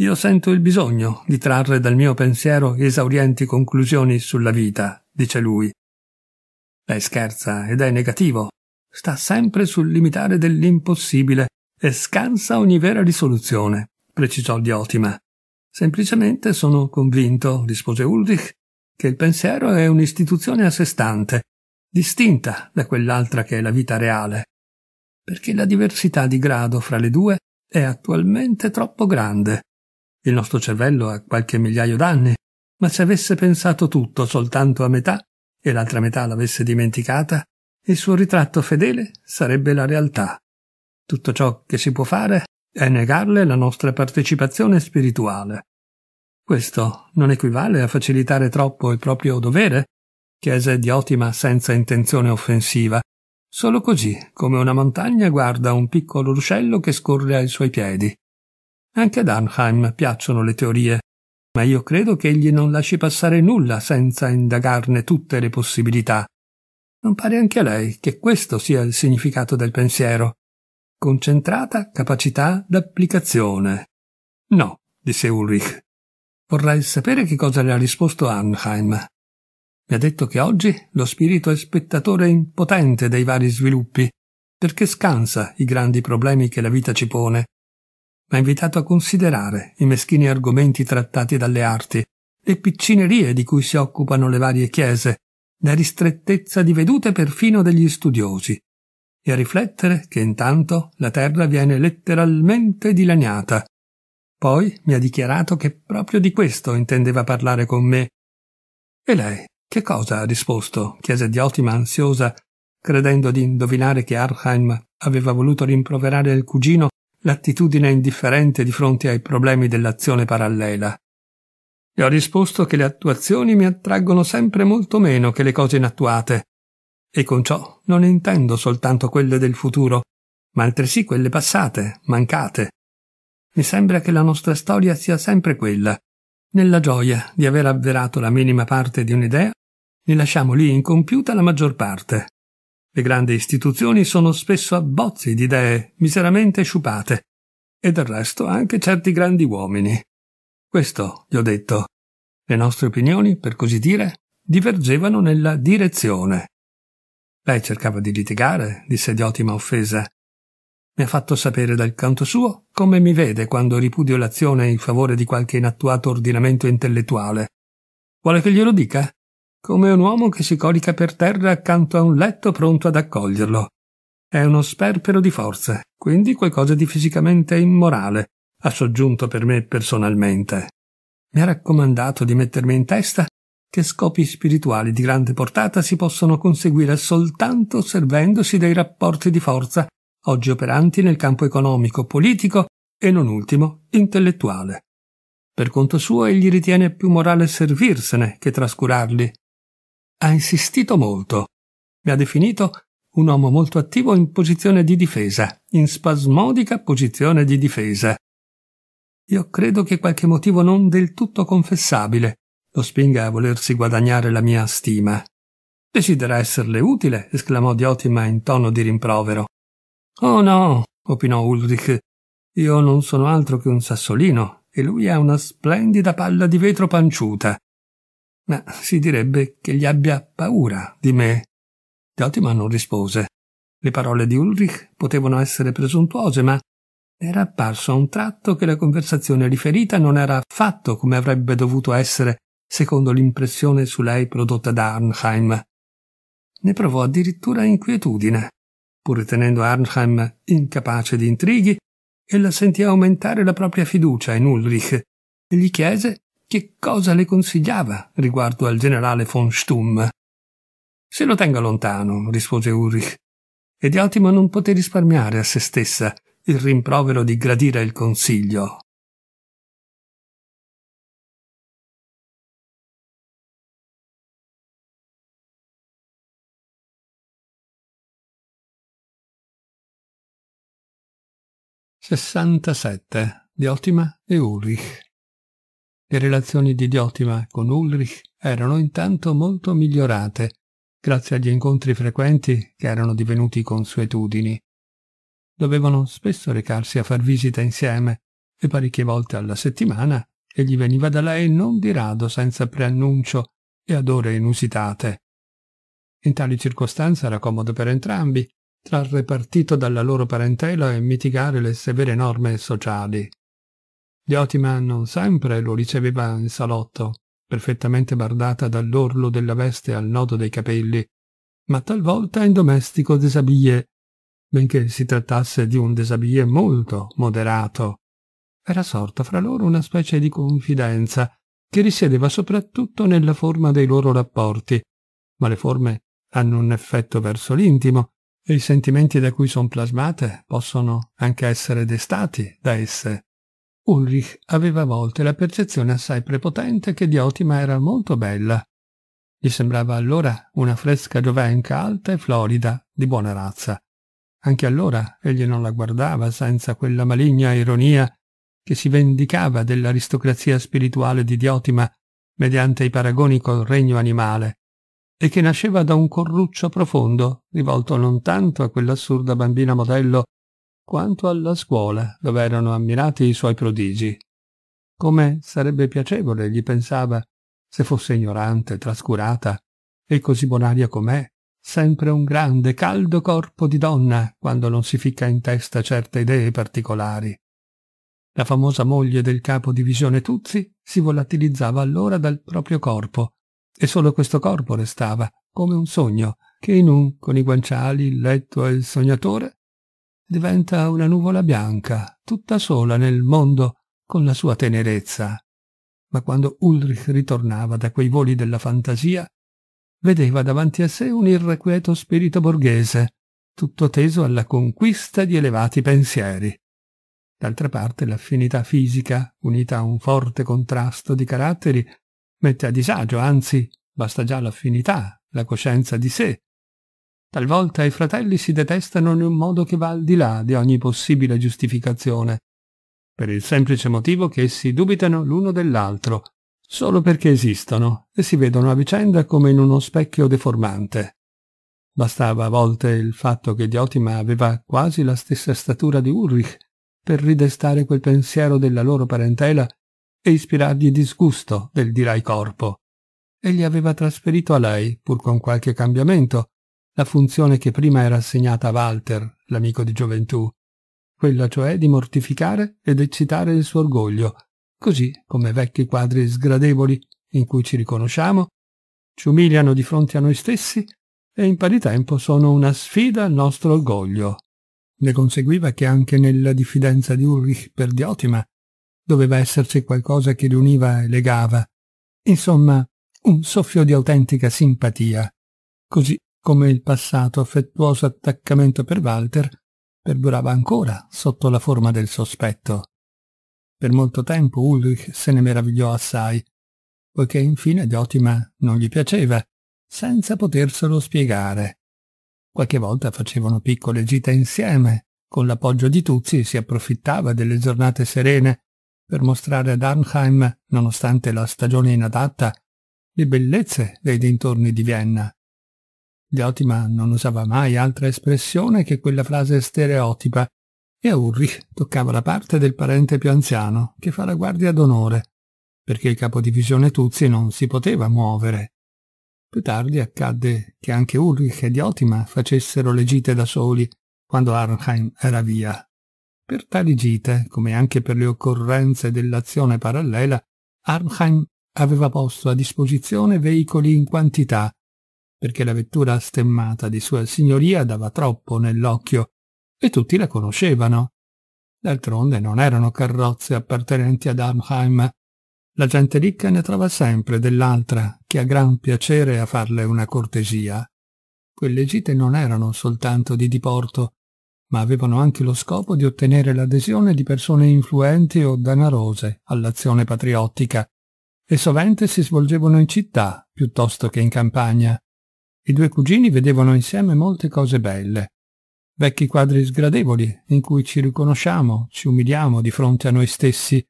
Io sento il bisogno di trarre dal mio pensiero esaurienti conclusioni sulla vita, dice lui. Lei scherza ed è negativo. Sta sempre sul limitare dell'impossibile e scansa ogni vera risoluzione, precisò Diotima. Semplicemente sono convinto, rispose Ulrich, che il pensiero è un'istituzione a sé stante, distinta da quell'altra che è la vita reale, perché la diversità di grado fra le due è attualmente troppo grande. Il nostro cervello ha qualche migliaio d'anni, ma se avesse pensato tutto soltanto a metà e l'altra metà l'avesse dimenticata, il suo ritratto fedele sarebbe la realtà. Tutto ciò che si può fare è negarle la nostra partecipazione spirituale. Questo non equivale a facilitare troppo il proprio dovere? chiese Diotima senza intenzione offensiva, Solo così, come una montagna guarda un piccolo ruscello che scorre ai suoi piedi. Anche ad Arnheim piacciono le teorie, ma io credo che egli non lasci passare nulla senza indagarne tutte le possibilità. Non pare anche a lei che questo sia il significato del pensiero. Concentrata capacità d'applicazione. No, disse Ulrich. Vorrei sapere che cosa le ha risposto Arnheim. Mi ha detto che oggi lo spirito è spettatore impotente dei vari sviluppi, perché scansa i grandi problemi che la vita ci pone. Mi ha invitato a considerare i meschini argomenti trattati dalle arti, le piccinerie di cui si occupano le varie chiese, la ristrettezza di vedute perfino degli studiosi, e a riflettere che intanto la terra viene letteralmente dilaniata. Poi mi ha dichiarato che proprio di questo intendeva parlare con me. E lei che cosa ha risposto? chiese Diotima ansiosa, credendo di indovinare che Arheim aveva voluto rimproverare al cugino l'attitudine indifferente di fronte ai problemi dell'azione parallela. Gli ho risposto che le attuazioni mi attraggono sempre molto meno che le cose inattuate, e con ciò non intendo soltanto quelle del futuro, ma altresì quelle passate, mancate. Mi sembra che la nostra storia sia sempre quella, nella gioia di aver avverato la minima parte di un'idea ne lasciamo lì incompiuta la maggior parte. Le grandi istituzioni sono spesso abbozzi di idee miseramente sciupate, e del resto anche certi grandi uomini. Questo gli ho detto. Le nostre opinioni, per così dire, divergevano nella direzione. Lei cercava di litigare, disse di ottima offesa. Mi ha fatto sapere dal canto suo come mi vede quando ripudio l'azione in favore di qualche inattuato ordinamento intellettuale. Vuole che glielo dica? come un uomo che si corica per terra accanto a un letto pronto ad accoglierlo. È uno sperpero di forze, quindi qualcosa di fisicamente immorale, ha soggiunto per me personalmente. Mi ha raccomandato di mettermi in testa che scopi spirituali di grande portata si possono conseguire soltanto servendosi dei rapporti di forza oggi operanti nel campo economico, politico e non ultimo intellettuale. Per conto suo egli ritiene più morale servirsene che trascurarli ha insistito molto. Mi ha definito un uomo molto attivo in posizione di difesa, in spasmodica posizione di difesa. Io credo che qualche motivo non del tutto confessabile lo spinga a volersi guadagnare la mia stima. Desidera esserle utile, esclamò Diotima in tono di rimprovero. Oh no, opinò Ulrich. Io non sono altro che un sassolino, e lui ha una splendida palla di vetro panciuta ma si direbbe che gli abbia paura di me. Dottima non rispose. Le parole di Ulrich potevano essere presuntuose, ma era apparso a un tratto che la conversazione riferita non era affatto come avrebbe dovuto essere secondo l'impressione su lei prodotta da Arnheim. Ne provò addirittura inquietudine. Pur ritenendo Arnheim incapace di intrighi, ella sentì aumentare la propria fiducia in Ulrich e gli chiese che cosa le consigliava riguardo al generale von Stumm. Se lo tenga lontano, rispose Ulrich, ed Altima non poté risparmiare a se stessa il rimprovero di gradire il consiglio. Sessantasette di Ottima e Ulrich le relazioni di Diotima con Ulrich erano intanto molto migliorate, grazie agli incontri frequenti che erano divenuti consuetudini. Dovevano spesso recarsi a far visita insieme, e parecchie volte alla settimana egli veniva da lei non di rado senza preannuncio e ad ore inusitate. In tali circostanze era comodo per entrambi trarre partito dalla loro parentela e mitigare le severe norme sociali. Diotima non sempre lo riceveva in salotto, perfettamente bardata dall'orlo della veste al nodo dei capelli, ma talvolta in domestico desabille, benché si trattasse di un desabille molto moderato. Era sorta fra loro una specie di confidenza che risiedeva soprattutto nella forma dei loro rapporti, ma le forme hanno un effetto verso l'intimo e i sentimenti da cui sono plasmate possono anche essere destati da esse. Ulrich aveva a volte la percezione assai prepotente che Diotima era molto bella. Gli sembrava allora una fresca giovenca alta e florida, di buona razza. Anche allora egli non la guardava senza quella maligna ironia che si vendicava dell'aristocrazia spirituale di Diotima mediante i paragoni col regno animale, e che nasceva da un corruccio profondo rivolto non tanto a quell'assurda bambina modello quanto alla scuola, dove erano ammirati i suoi prodigi. Come sarebbe piacevole, gli pensava, se fosse ignorante, trascurata, e così bonaria com'è, sempre un grande, caldo corpo di donna quando non si ficca in testa certe idee particolari. La famosa moglie del capo divisione Tuzzi si volatilizzava allora dal proprio corpo, e solo questo corpo restava, come un sogno, che in un, con i guanciali, il letto e il sognatore, diventa una nuvola bianca, tutta sola nel mondo con la sua tenerezza. Ma quando Ulrich ritornava da quei voli della fantasia, vedeva davanti a sé un irrequieto spirito borghese, tutto teso alla conquista di elevati pensieri. D'altra parte l'affinità fisica, unita a un forte contrasto di caratteri, mette a disagio, anzi, basta già l'affinità, la coscienza di sé, Talvolta i fratelli si detestano in un modo che va al di là di ogni possibile giustificazione, per il semplice motivo che essi dubitano l'uno dell'altro, solo perché esistono e si vedono a vicenda come in uno specchio deformante. Bastava a volte il fatto che Diotima aveva quasi la stessa statura di Ulrich per ridestare quel pensiero della loro parentela e ispirargli disgusto del dirai corpo. Egli aveva trasferito a lei, pur con qualche cambiamento, la funzione che prima era assegnata a Walter, l'amico di gioventù, quella cioè di mortificare ed eccitare il suo orgoglio, così come vecchi quadri sgradevoli in cui ci riconosciamo, ci umiliano di fronte a noi stessi e in pari tempo sono una sfida al nostro orgoglio. Ne conseguiva che anche nella diffidenza di Ulrich per Diotima doveva esserci qualcosa che riuniva e legava, insomma, un soffio di autentica simpatia. Così come il passato affettuoso attaccamento per Walter perdurava ancora sotto la forma del sospetto. Per molto tempo Ulrich se ne meravigliò assai, poiché infine Diotima non gli piaceva, senza poterselo spiegare. Qualche volta facevano piccole gite insieme, con l'appoggio di Tuzzi si approfittava delle giornate serene per mostrare ad Arnheim, nonostante la stagione inadatta, le bellezze dei dintorni di Vienna. Diotima non usava mai altra espressione che quella frase stereotipa e a Ulrich toccava la parte del parente più anziano che fa la guardia d'onore, perché il capodivisione Tuzzi non si poteva muovere. Più tardi accadde che anche Ulrich e Diotima facessero le gite da soli quando Arnheim era via. Per tali gite, come anche per le occorrenze dell'azione parallela, Arnheim aveva posto a disposizione veicoli in quantità perché la vettura stemmata di Sua Signoria dava troppo nell'occhio e tutti la conoscevano. D'altronde non erano carrozze appartenenti ad Amheim. La gente ricca ne trova sempre dell'altra, che ha gran piacere a farle una cortesia. Quelle gite non erano soltanto di diporto, ma avevano anche lo scopo di ottenere l'adesione di persone influenti o danarose all'azione patriottica, e sovente si svolgevano in città piuttosto che in campagna. I due cugini vedevano insieme molte cose belle, vecchi quadri sgradevoli in cui ci riconosciamo, ci umiliamo di fronte a noi stessi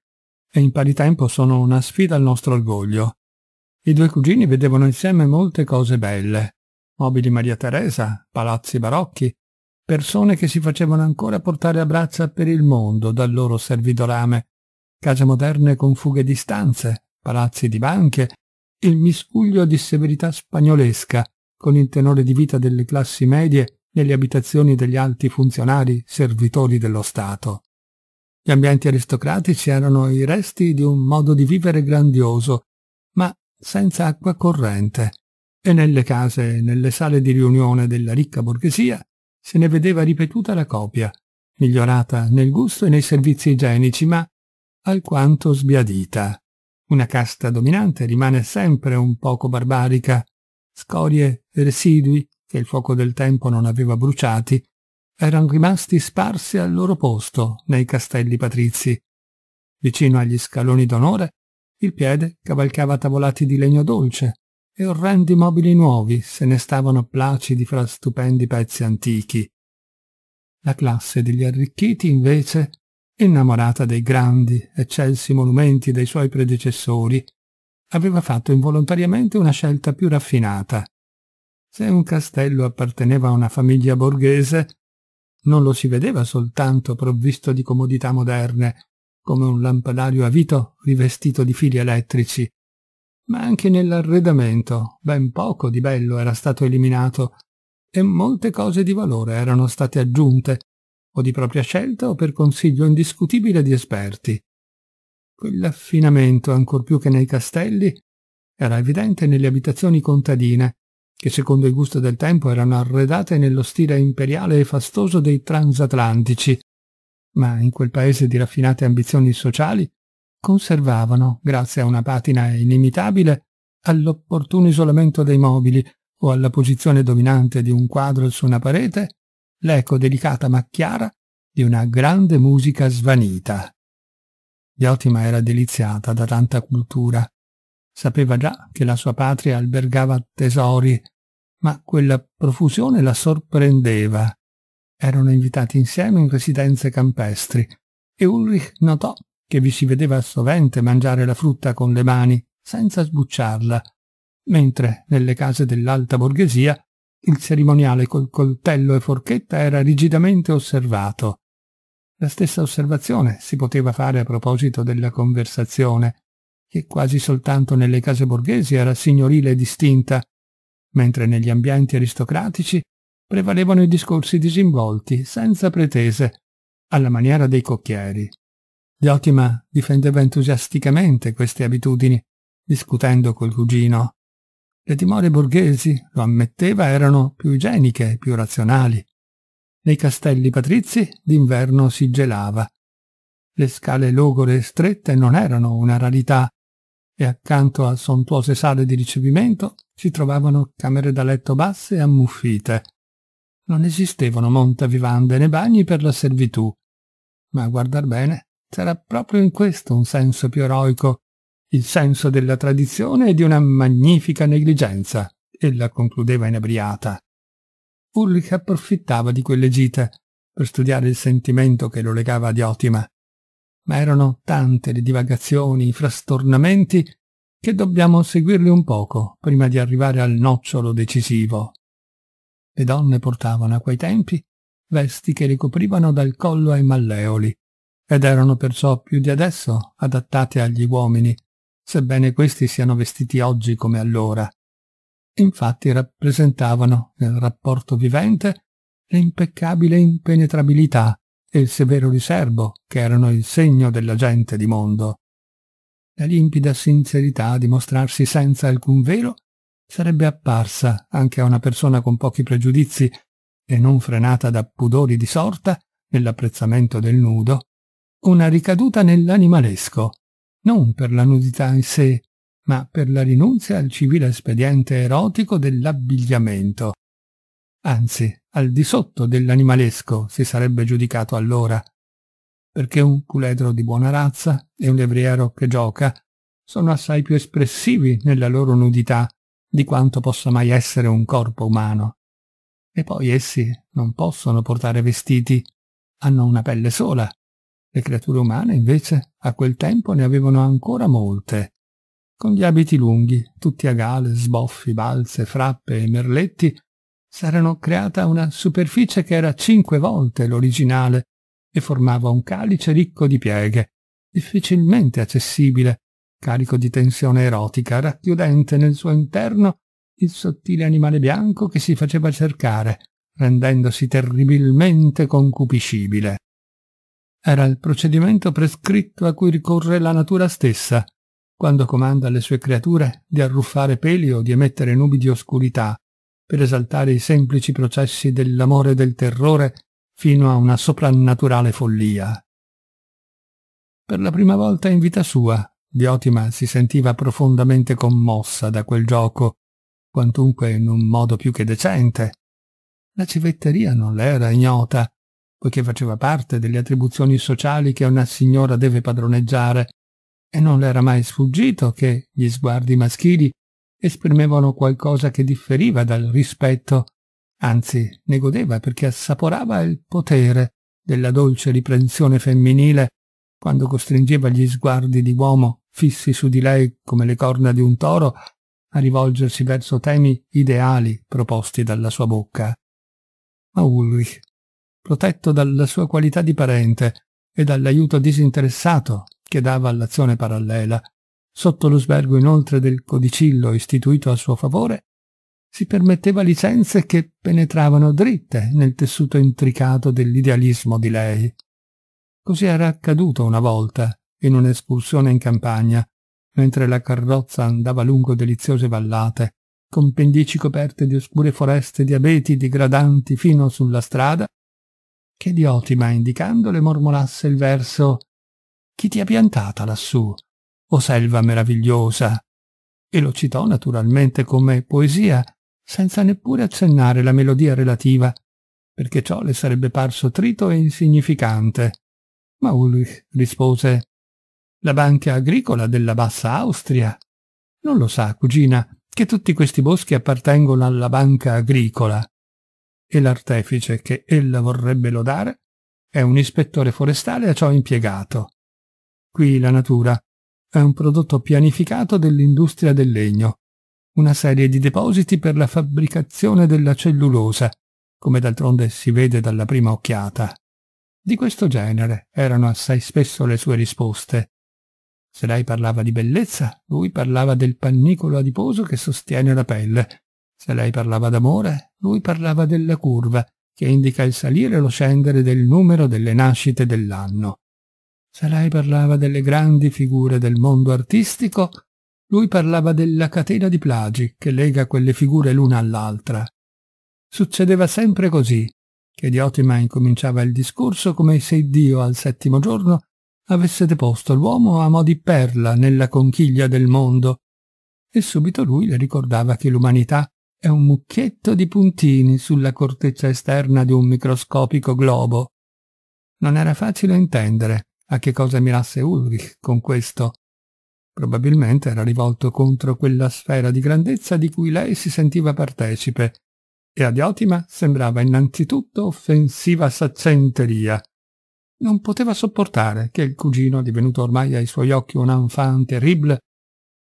e in pari tempo sono una sfida al nostro orgoglio. I due cugini vedevano insieme molte cose belle, mobili Maria Teresa, palazzi barocchi, persone che si facevano ancora portare a braccia per il mondo dal loro servidorame, case moderne con fughe di stanze, palazzi di banche, il miscuglio di severità spagnolesca con il tenore di vita delle classi medie nelle abitazioni degli alti funzionari servitori dello Stato. Gli ambienti aristocratici erano i resti di un modo di vivere grandioso, ma senza acqua corrente, e nelle case e nelle sale di riunione della ricca borghesia se ne vedeva ripetuta la copia, migliorata nel gusto e nei servizi igienici, ma alquanto sbiadita. Una casta dominante rimane sempre un poco barbarica, scorie e residui che il fuoco del tempo non aveva bruciati, erano rimasti sparsi al loro posto nei castelli patrizi. Vicino agli scaloni d'onore, il piede cavalcava tavolati di legno dolce e orrendi mobili nuovi se ne stavano placidi fra stupendi pezzi antichi. La classe degli arricchiti, invece, innamorata dei grandi, eccelsi monumenti dei suoi predecessori, aveva fatto involontariamente una scelta più raffinata. Se un castello apparteneva a una famiglia borghese, non lo si vedeva soltanto provvisto di comodità moderne, come un lampadario a vito rivestito di fili elettrici, ma anche nell'arredamento ben poco di bello era stato eliminato e molte cose di valore erano state aggiunte, o di propria scelta o per consiglio indiscutibile di esperti. Quell'affinamento, ancor più che nei castelli, era evidente nelle abitazioni contadine, che secondo il gusto del tempo erano arredate nello stile imperiale e fastoso dei transatlantici, ma in quel paese di raffinate ambizioni sociali conservavano, grazie a una patina inimitabile, all'opportuno isolamento dei mobili o alla posizione dominante di un quadro su una parete, l'eco delicata ma chiara di una grande musica svanita. Gautima era deliziata da tanta cultura. Sapeva già che la sua patria albergava tesori, ma quella profusione la sorprendeva. Erano invitati insieme in residenze campestri e Ulrich notò che vi si vedeva sovente mangiare la frutta con le mani senza sbucciarla, mentre nelle case dell'alta borghesia il cerimoniale col coltello e forchetta era rigidamente osservato. La stessa osservazione si poteva fare a proposito della conversazione, che quasi soltanto nelle case borghesi era signorile e distinta, mentre negli ambienti aristocratici prevalevano i discorsi disinvolti, senza pretese, alla maniera dei cocchieri. Diotima difendeva entusiasticamente queste abitudini, discutendo col cugino. Le dimore borghesi, lo ammetteva, erano più igieniche, più razionali. Nei castelli patrizi d'inverno si gelava. Le scale logore e strette non erano una rarità e accanto a sontuose sale di ricevimento si trovavano camere da letto basse e ammuffite. Non esistevano montavivande né bagni per la servitù, ma a guardar bene c'era proprio in questo un senso più eroico, il senso della tradizione e di una magnifica negligenza, ella concludeva inebriata. Ulrich approfittava di quelle gite per studiare il sentimento che lo legava ad Diotima, ma erano tante le divagazioni, i frastornamenti, che dobbiamo seguirli un poco prima di arrivare al nocciolo decisivo. Le donne portavano a quei tempi vesti che le coprivano dal collo ai malleoli, ed erano perciò più di adesso adattate agli uomini, sebbene questi siano vestiti oggi come allora, infatti rappresentavano nel rapporto vivente l'impeccabile impenetrabilità e il severo riserbo che erano il segno della gente di mondo. La limpida sincerità a dimostrarsi senza alcun velo sarebbe apparsa anche a una persona con pochi pregiudizi e non frenata da pudori di sorta nell'apprezzamento del nudo, una ricaduta nell'animalesco, non per la nudità in sé, ma per la rinunzia al civile espediente erotico dell'abbigliamento. Anzi, al di sotto dell'animalesco si sarebbe giudicato allora, perché un puledro di buona razza e un levriero che gioca sono assai più espressivi nella loro nudità di quanto possa mai essere un corpo umano. E poi essi non possono portare vestiti, hanno una pelle sola. Le creature umane invece a quel tempo ne avevano ancora molte con gli abiti lunghi, tutti a gale, sboffi, balze, frappe e merletti, s'erano creata una superficie che era cinque volte l'originale e formava un calice ricco di pieghe, difficilmente accessibile, carico di tensione erotica, racchiudente nel suo interno il sottile animale bianco che si faceva cercare, rendendosi terribilmente concupiscibile. Era il procedimento prescritto a cui ricorre la natura stessa, quando comanda alle sue creature di arruffare peli o di emettere nubi di oscurità, per esaltare i semplici processi dell'amore e del terrore fino a una soprannaturale follia. Per la prima volta in vita sua, Diotima si sentiva profondamente commossa da quel gioco, quantunque in un modo più che decente. La civetteria non le era ignota, poiché faceva parte delle attribuzioni sociali che una signora deve padroneggiare, e non le era mai sfuggito che gli sguardi maschili esprimevano qualcosa che differiva dal rispetto, anzi ne godeva perché assaporava il potere della dolce riprensione femminile quando costringeva gli sguardi di uomo fissi su di lei come le corna di un toro a rivolgersi verso temi ideali proposti dalla sua bocca. Ma Ulrich, protetto dalla sua qualità di parente e dall'aiuto disinteressato che dava all'azione parallela. Sotto lo sbergo inoltre del codicillo istituito a suo favore, si permetteva licenze che penetravano dritte nel tessuto intricato dell'idealismo di lei. Così era accaduto una volta, in un'escursione in campagna, mentre la carrozza andava lungo deliziose vallate, con pendici coperte di oscure foreste di abeti digradanti fino sulla strada, che di Otima, indicandole, mormorasse il verso chi ti ha piantata lassù, o selva meravigliosa? E lo citò naturalmente come poesia, senza neppure accennare la melodia relativa, perché ciò le sarebbe parso trito e insignificante. Ma Ulrich rispose La banca agricola della Bassa Austria. Non lo sa, cugina, che tutti questi boschi appartengono alla banca agricola. E l'artefice che ella vorrebbe lodare è un ispettore forestale a ciò impiegato. Qui la natura è un prodotto pianificato dell'industria del legno, una serie di depositi per la fabbricazione della cellulosa, come d'altronde si vede dalla prima occhiata. Di questo genere erano assai spesso le sue risposte. Se lei parlava di bellezza, lui parlava del pannicolo adiposo che sostiene la pelle. Se lei parlava d'amore, lui parlava della curva, che indica il salire e lo scendere del numero delle nascite dell'anno. Se lei parlava delle grandi figure del mondo artistico, lui parlava della catena di plagi che lega quelle figure l'una all'altra. Succedeva sempre così, che Diotima incominciava il discorso come se Dio al settimo giorno avesse deposto l'uomo a mo' di perla nella conchiglia del mondo, e subito lui le ricordava che l'umanità è un mucchietto di puntini sulla corteccia esterna di un microscopico globo. Non era facile intendere, a che cosa mirasse Ulrich con questo? Probabilmente era rivolto contro quella sfera di grandezza di cui lei si sentiva partecipe, e ad Iotima sembrava innanzitutto offensiva saccenteria. Non poteva sopportare che il cugino, divenuto ormai ai suoi occhi un enfant terrible,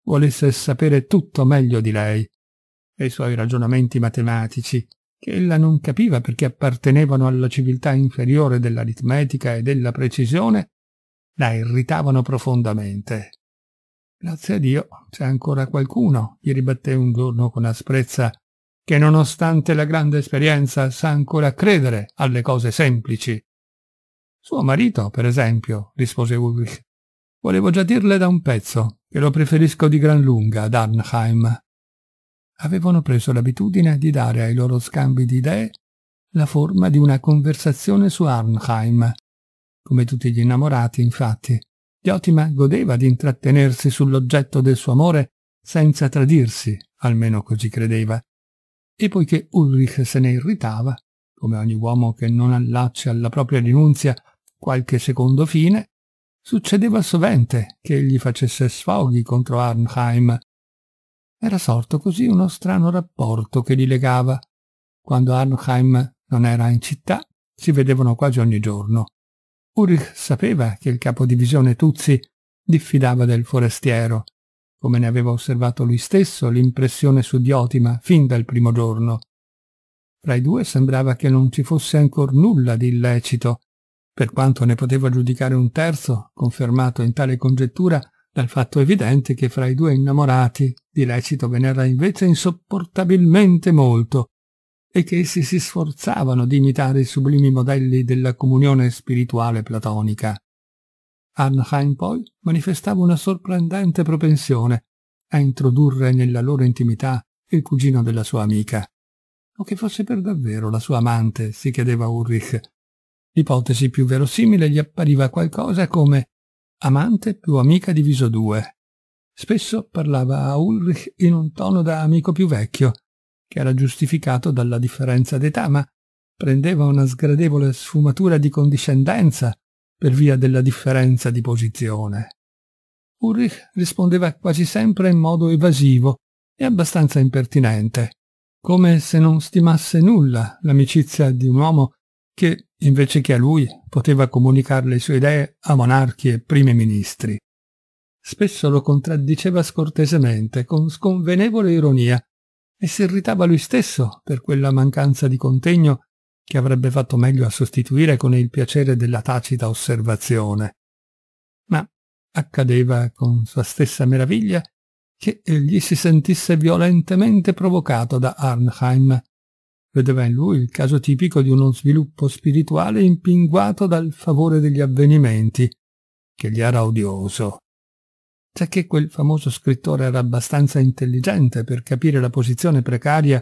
volesse sapere tutto meglio di lei, e i suoi ragionamenti matematici, che ella non capiva perché appartenevano alla civiltà inferiore dell'aritmetica e della precisione, la irritavano profondamente. Grazie a Dio c'è ancora qualcuno, gli ribatté un giorno con asprezza, che nonostante la grande esperienza sa ancora credere alle cose semplici. Suo marito, per esempio, rispose Ulrich. Volevo già dirle da un pezzo che lo preferisco di gran lunga ad Arnheim. Avevano preso l'abitudine di dare ai loro scambi di idee la forma di una conversazione su Arnheim, come tutti gli innamorati, infatti, Diotima godeva di intrattenersi sull'oggetto del suo amore senza tradirsi, almeno così credeva. E poiché Ulrich se ne irritava, come ogni uomo che non allaccia alla propria rinunzia qualche secondo fine, succedeva sovente che egli facesse sfoghi contro Arnheim. Era sorto così uno strano rapporto che li legava. Quando Arnheim non era in città, si vedevano quasi ogni giorno. Ulrich sapeva che il capodivisione Tuzzi diffidava del forestiero, come ne aveva osservato lui stesso l'impressione su Diotima fin dal primo giorno. Fra i due sembrava che non ci fosse ancor nulla di illecito, per quanto ne poteva giudicare un terzo, confermato in tale congettura dal fatto evidente che fra i due innamorati di lecito ve n'era invece insopportabilmente molto, e che essi si sforzavano di imitare i sublimi modelli della comunione spirituale platonica. Arnheim poi manifestava una sorprendente propensione a introdurre nella loro intimità il cugino della sua amica. O che fosse per davvero la sua amante, si chiedeva Ulrich. L'ipotesi più verosimile gli appariva qualcosa come amante più amica diviso due. Spesso parlava a Ulrich in un tono da amico più vecchio, che era giustificato dalla differenza d'età, ma prendeva una sgradevole sfumatura di condiscendenza per via della differenza di posizione. Ulrich rispondeva quasi sempre in modo evasivo e abbastanza impertinente, come se non stimasse nulla l'amicizia di un uomo che, invece che a lui, poteva comunicare le sue idee a monarchi e primi ministri. Spesso lo contraddiceva scortesemente, con sconvenevole ironia, e si irritava lui stesso per quella mancanza di contegno che avrebbe fatto meglio a sostituire con il piacere della tacita osservazione. Ma accadeva con sua stessa meraviglia che egli si sentisse violentemente provocato da Arnheim. Vedeva in lui il caso tipico di uno sviluppo spirituale impinguato dal favore degli avvenimenti, che gli era odioso. C'è che quel famoso scrittore era abbastanza intelligente per capire la posizione precaria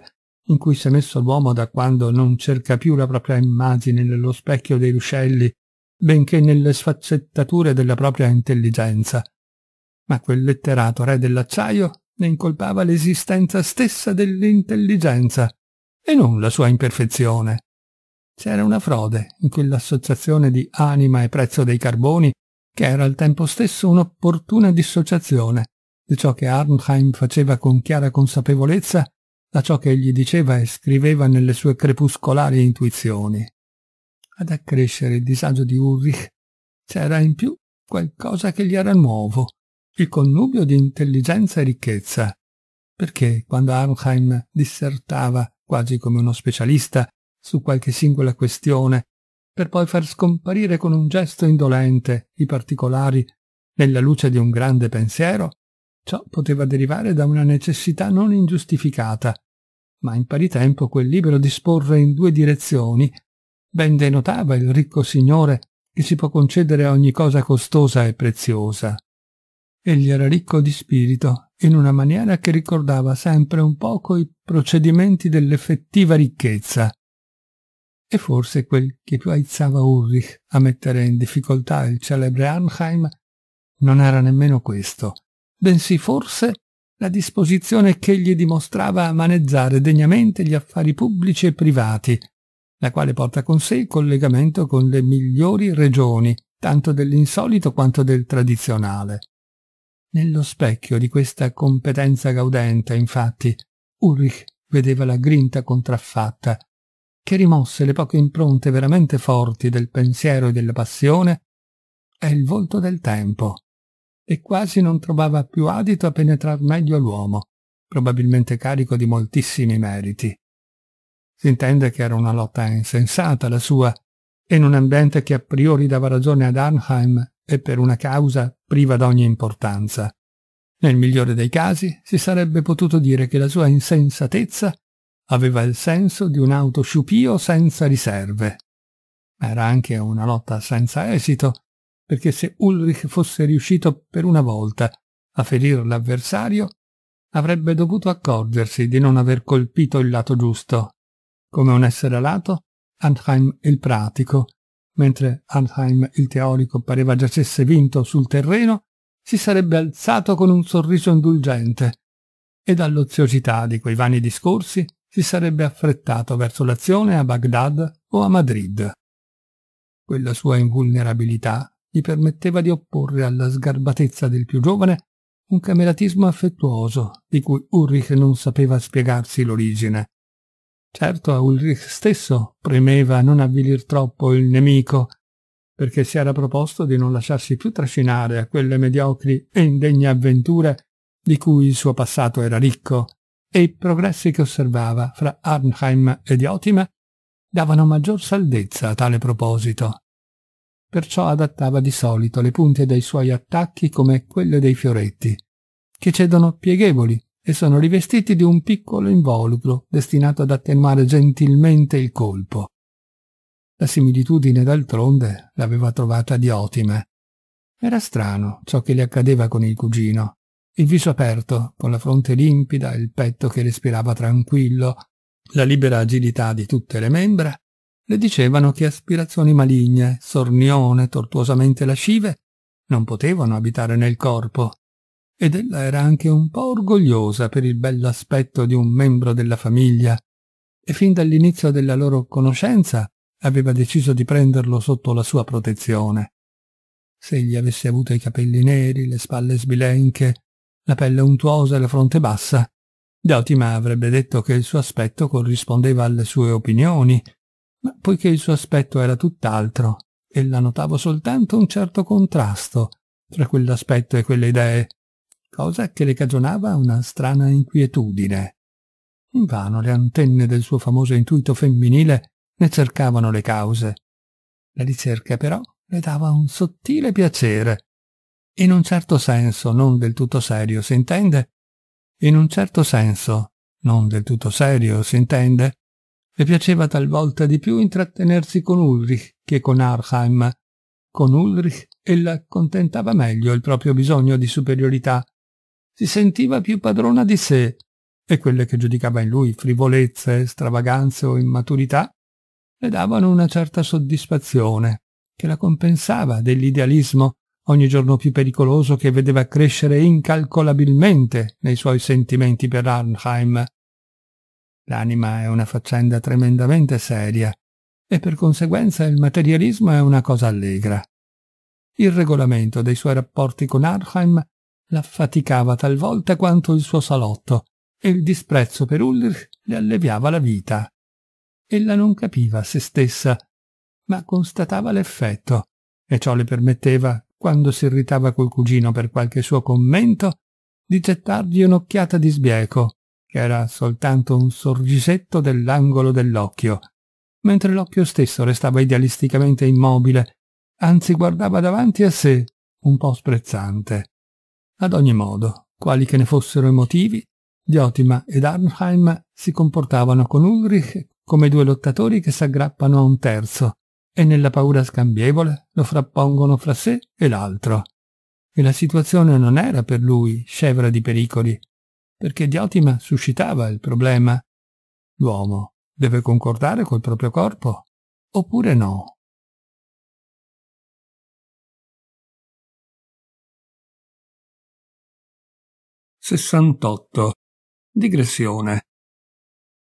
in cui si è messo l'uomo da quando non cerca più la propria immagine nello specchio dei ruscelli, benché nelle sfaccettature della propria intelligenza. Ma quel letterato re dell'acciaio ne incolpava l'esistenza stessa dell'intelligenza e non la sua imperfezione. C'era una frode in quell'associazione di anima e prezzo dei carboni che era al tempo stesso un'opportuna dissociazione di ciò che Arnheim faceva con chiara consapevolezza da ciò che egli diceva e scriveva nelle sue crepuscolari intuizioni. Ad accrescere il disagio di Ulrich c'era in più qualcosa che gli era nuovo, il connubio di intelligenza e ricchezza, perché quando Arnheim dissertava, quasi come uno specialista, su qualche singola questione per poi far scomparire con un gesto indolente i particolari nella luce di un grande pensiero, ciò poteva derivare da una necessità non ingiustificata, ma in pari tempo quel libero disporre in due direzioni ben denotava il ricco signore che si può concedere ogni cosa costosa e preziosa. Egli era ricco di spirito, in una maniera che ricordava sempre un poco i procedimenti dell'effettiva ricchezza, e forse quel che più aizzava Ulrich a mettere in difficoltà il celebre Arnheim non era nemmeno questo, bensì forse la disposizione che egli dimostrava a maneggiare degnamente gli affari pubblici e privati, la quale porta con sé il collegamento con le migliori regioni, tanto dell'insolito quanto del tradizionale. Nello specchio di questa competenza gaudente, infatti, Ulrich vedeva la grinta contraffatta che rimosse le poche impronte veramente forti del pensiero e della passione è il volto del tempo, e quasi non trovava più adito a penetrar meglio l'uomo, probabilmente carico di moltissimi meriti. Si intende che era una lotta insensata la sua, in un ambiente che a priori dava ragione ad Arnheim e per una causa priva d'ogni importanza. Nel migliore dei casi si sarebbe potuto dire che la sua insensatezza Aveva il senso di un autosciupio senza riserve. Era anche una lotta senza esito, perché se Ulrich fosse riuscito per una volta a ferire l'avversario, avrebbe dovuto accorgersi di non aver colpito il lato giusto. Come un essere alato, Antheim il pratico, mentre Antheim il teorico pareva giacesse vinto sul terreno, si sarebbe alzato con un sorriso indulgente e dall'oziosità di quei vani discorsi si sarebbe affrettato verso l'azione a Baghdad o a Madrid. Quella sua invulnerabilità gli permetteva di opporre alla sgarbatezza del più giovane un cameratismo affettuoso di cui Ulrich non sapeva spiegarsi l'origine. Certo a Ulrich stesso premeva non avvilir troppo il nemico, perché si era proposto di non lasciarsi più trascinare a quelle mediocri e indegne avventure di cui il suo passato era ricco e i progressi che osservava fra Arnheim ed Jotima davano maggior saldezza a tale proposito. Perciò adattava di solito le punte dei suoi attacchi come quelle dei fioretti, che cedono pieghevoli e sono rivestiti di un piccolo involucro destinato ad attenuare gentilmente il colpo. La similitudine d'altronde l'aveva trovata di ottima. Era strano ciò che le accadeva con il cugino il viso aperto, con la fronte limpida, il petto che respirava tranquillo, la libera agilità di tutte le membra, le dicevano che aspirazioni maligne, sornione, tortuosamente lascive, non potevano abitare nel corpo. Ed ella era anche un po' orgogliosa per il aspetto di un membro della famiglia, e fin dall'inizio della loro conoscenza aveva deciso di prenderlo sotto la sua protezione. Se egli avesse avuto i capelli neri, le spalle sbilenche, la pelle untuosa e la fronte bassa, Diotima avrebbe detto che il suo aspetto corrispondeva alle sue opinioni, ma poiché il suo aspetto era tutt'altro, ella notava soltanto un certo contrasto tra quell'aspetto e quelle idee, cosa che le cagionava una strana inquietudine. In vano le antenne del suo famoso intuito femminile ne cercavano le cause. La ricerca però le dava un sottile piacere, in un certo senso non del tutto serio, si intende? In un certo senso non del tutto serio, si intende? Le piaceva talvolta di più intrattenersi con Ulrich che con Arheim. Con Ulrich ella contentava meglio il proprio bisogno di superiorità. Si sentiva più padrona di sé e quelle che giudicava in lui frivolezze, stravaganze o immaturità le davano una certa soddisfazione che la compensava dell'idealismo ogni giorno più pericoloso che vedeva crescere incalcolabilmente nei suoi sentimenti per Arnheim. L'anima è una faccenda tremendamente seria e per conseguenza il materialismo è una cosa allegra. Il regolamento dei suoi rapporti con Arnheim l'affaticava talvolta quanto il suo salotto e il disprezzo per Ulrich le alleviava la vita. Ella non capiva se stessa, ma constatava l'effetto e ciò le permetteva quando si irritava col cugino per qualche suo commento, di gettargli un'occhiata di sbieco, che era soltanto un sorgisetto dell'angolo dell'occhio, mentre l'occhio stesso restava idealisticamente immobile, anzi guardava davanti a sé, un po' sprezzante. Ad ogni modo, quali che ne fossero i motivi, Diotima ed Arnheim si comportavano con Ulrich come due lottatori che s'aggrappano a un terzo, e nella paura scambievole lo frappongono fra sé e l'altro. E la situazione non era per lui scevra di pericoli, perché Diotima suscitava il problema. L'uomo deve concordare col proprio corpo oppure no? Sessantotto. Digressione.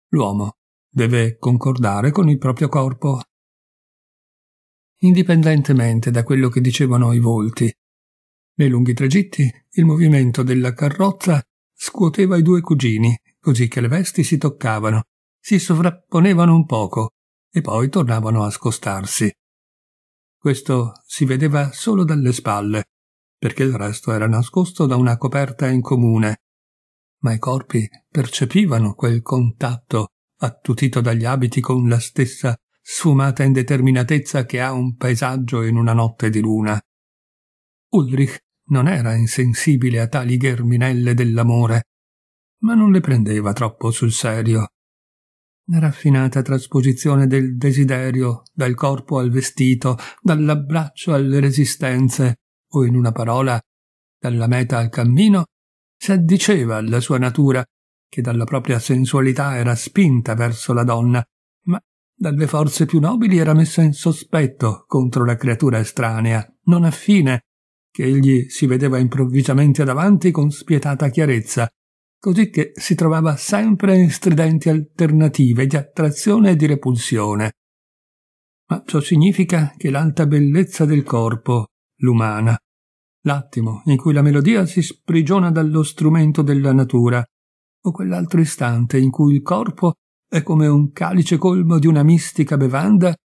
L'uomo deve concordare con il proprio corpo indipendentemente da quello che dicevano i volti. Nei lunghi tragitti il movimento della carrozza scuoteva i due cugini, così che le vesti si toccavano, si sovrapponevano un poco e poi tornavano a scostarsi. Questo si vedeva solo dalle spalle, perché il resto era nascosto da una coperta in comune, ma i corpi percepivano quel contatto attutito dagli abiti con la stessa sfumata indeterminatezza che ha un paesaggio in una notte di luna. Ulrich non era insensibile a tali germinelle dell'amore, ma non le prendeva troppo sul serio. La raffinata trasposizione del desiderio dal corpo al vestito, dall'abbraccio alle resistenze, o in una parola, dalla meta al cammino, si addiceva alla sua natura, che dalla propria sensualità era spinta verso la donna, dalle forze più nobili era messa in sospetto contro la creatura estranea, non affine, che egli si vedeva improvvisamente davanti con spietata chiarezza, così che si trovava sempre in stridenti alternative di attrazione e di repulsione. Ma ciò significa che l'alta bellezza del corpo, l'umana, l'attimo in cui la melodia si sprigiona dallo strumento della natura, o quell'altro istante in cui il corpo e come un calice colmo di una mistica bevanda,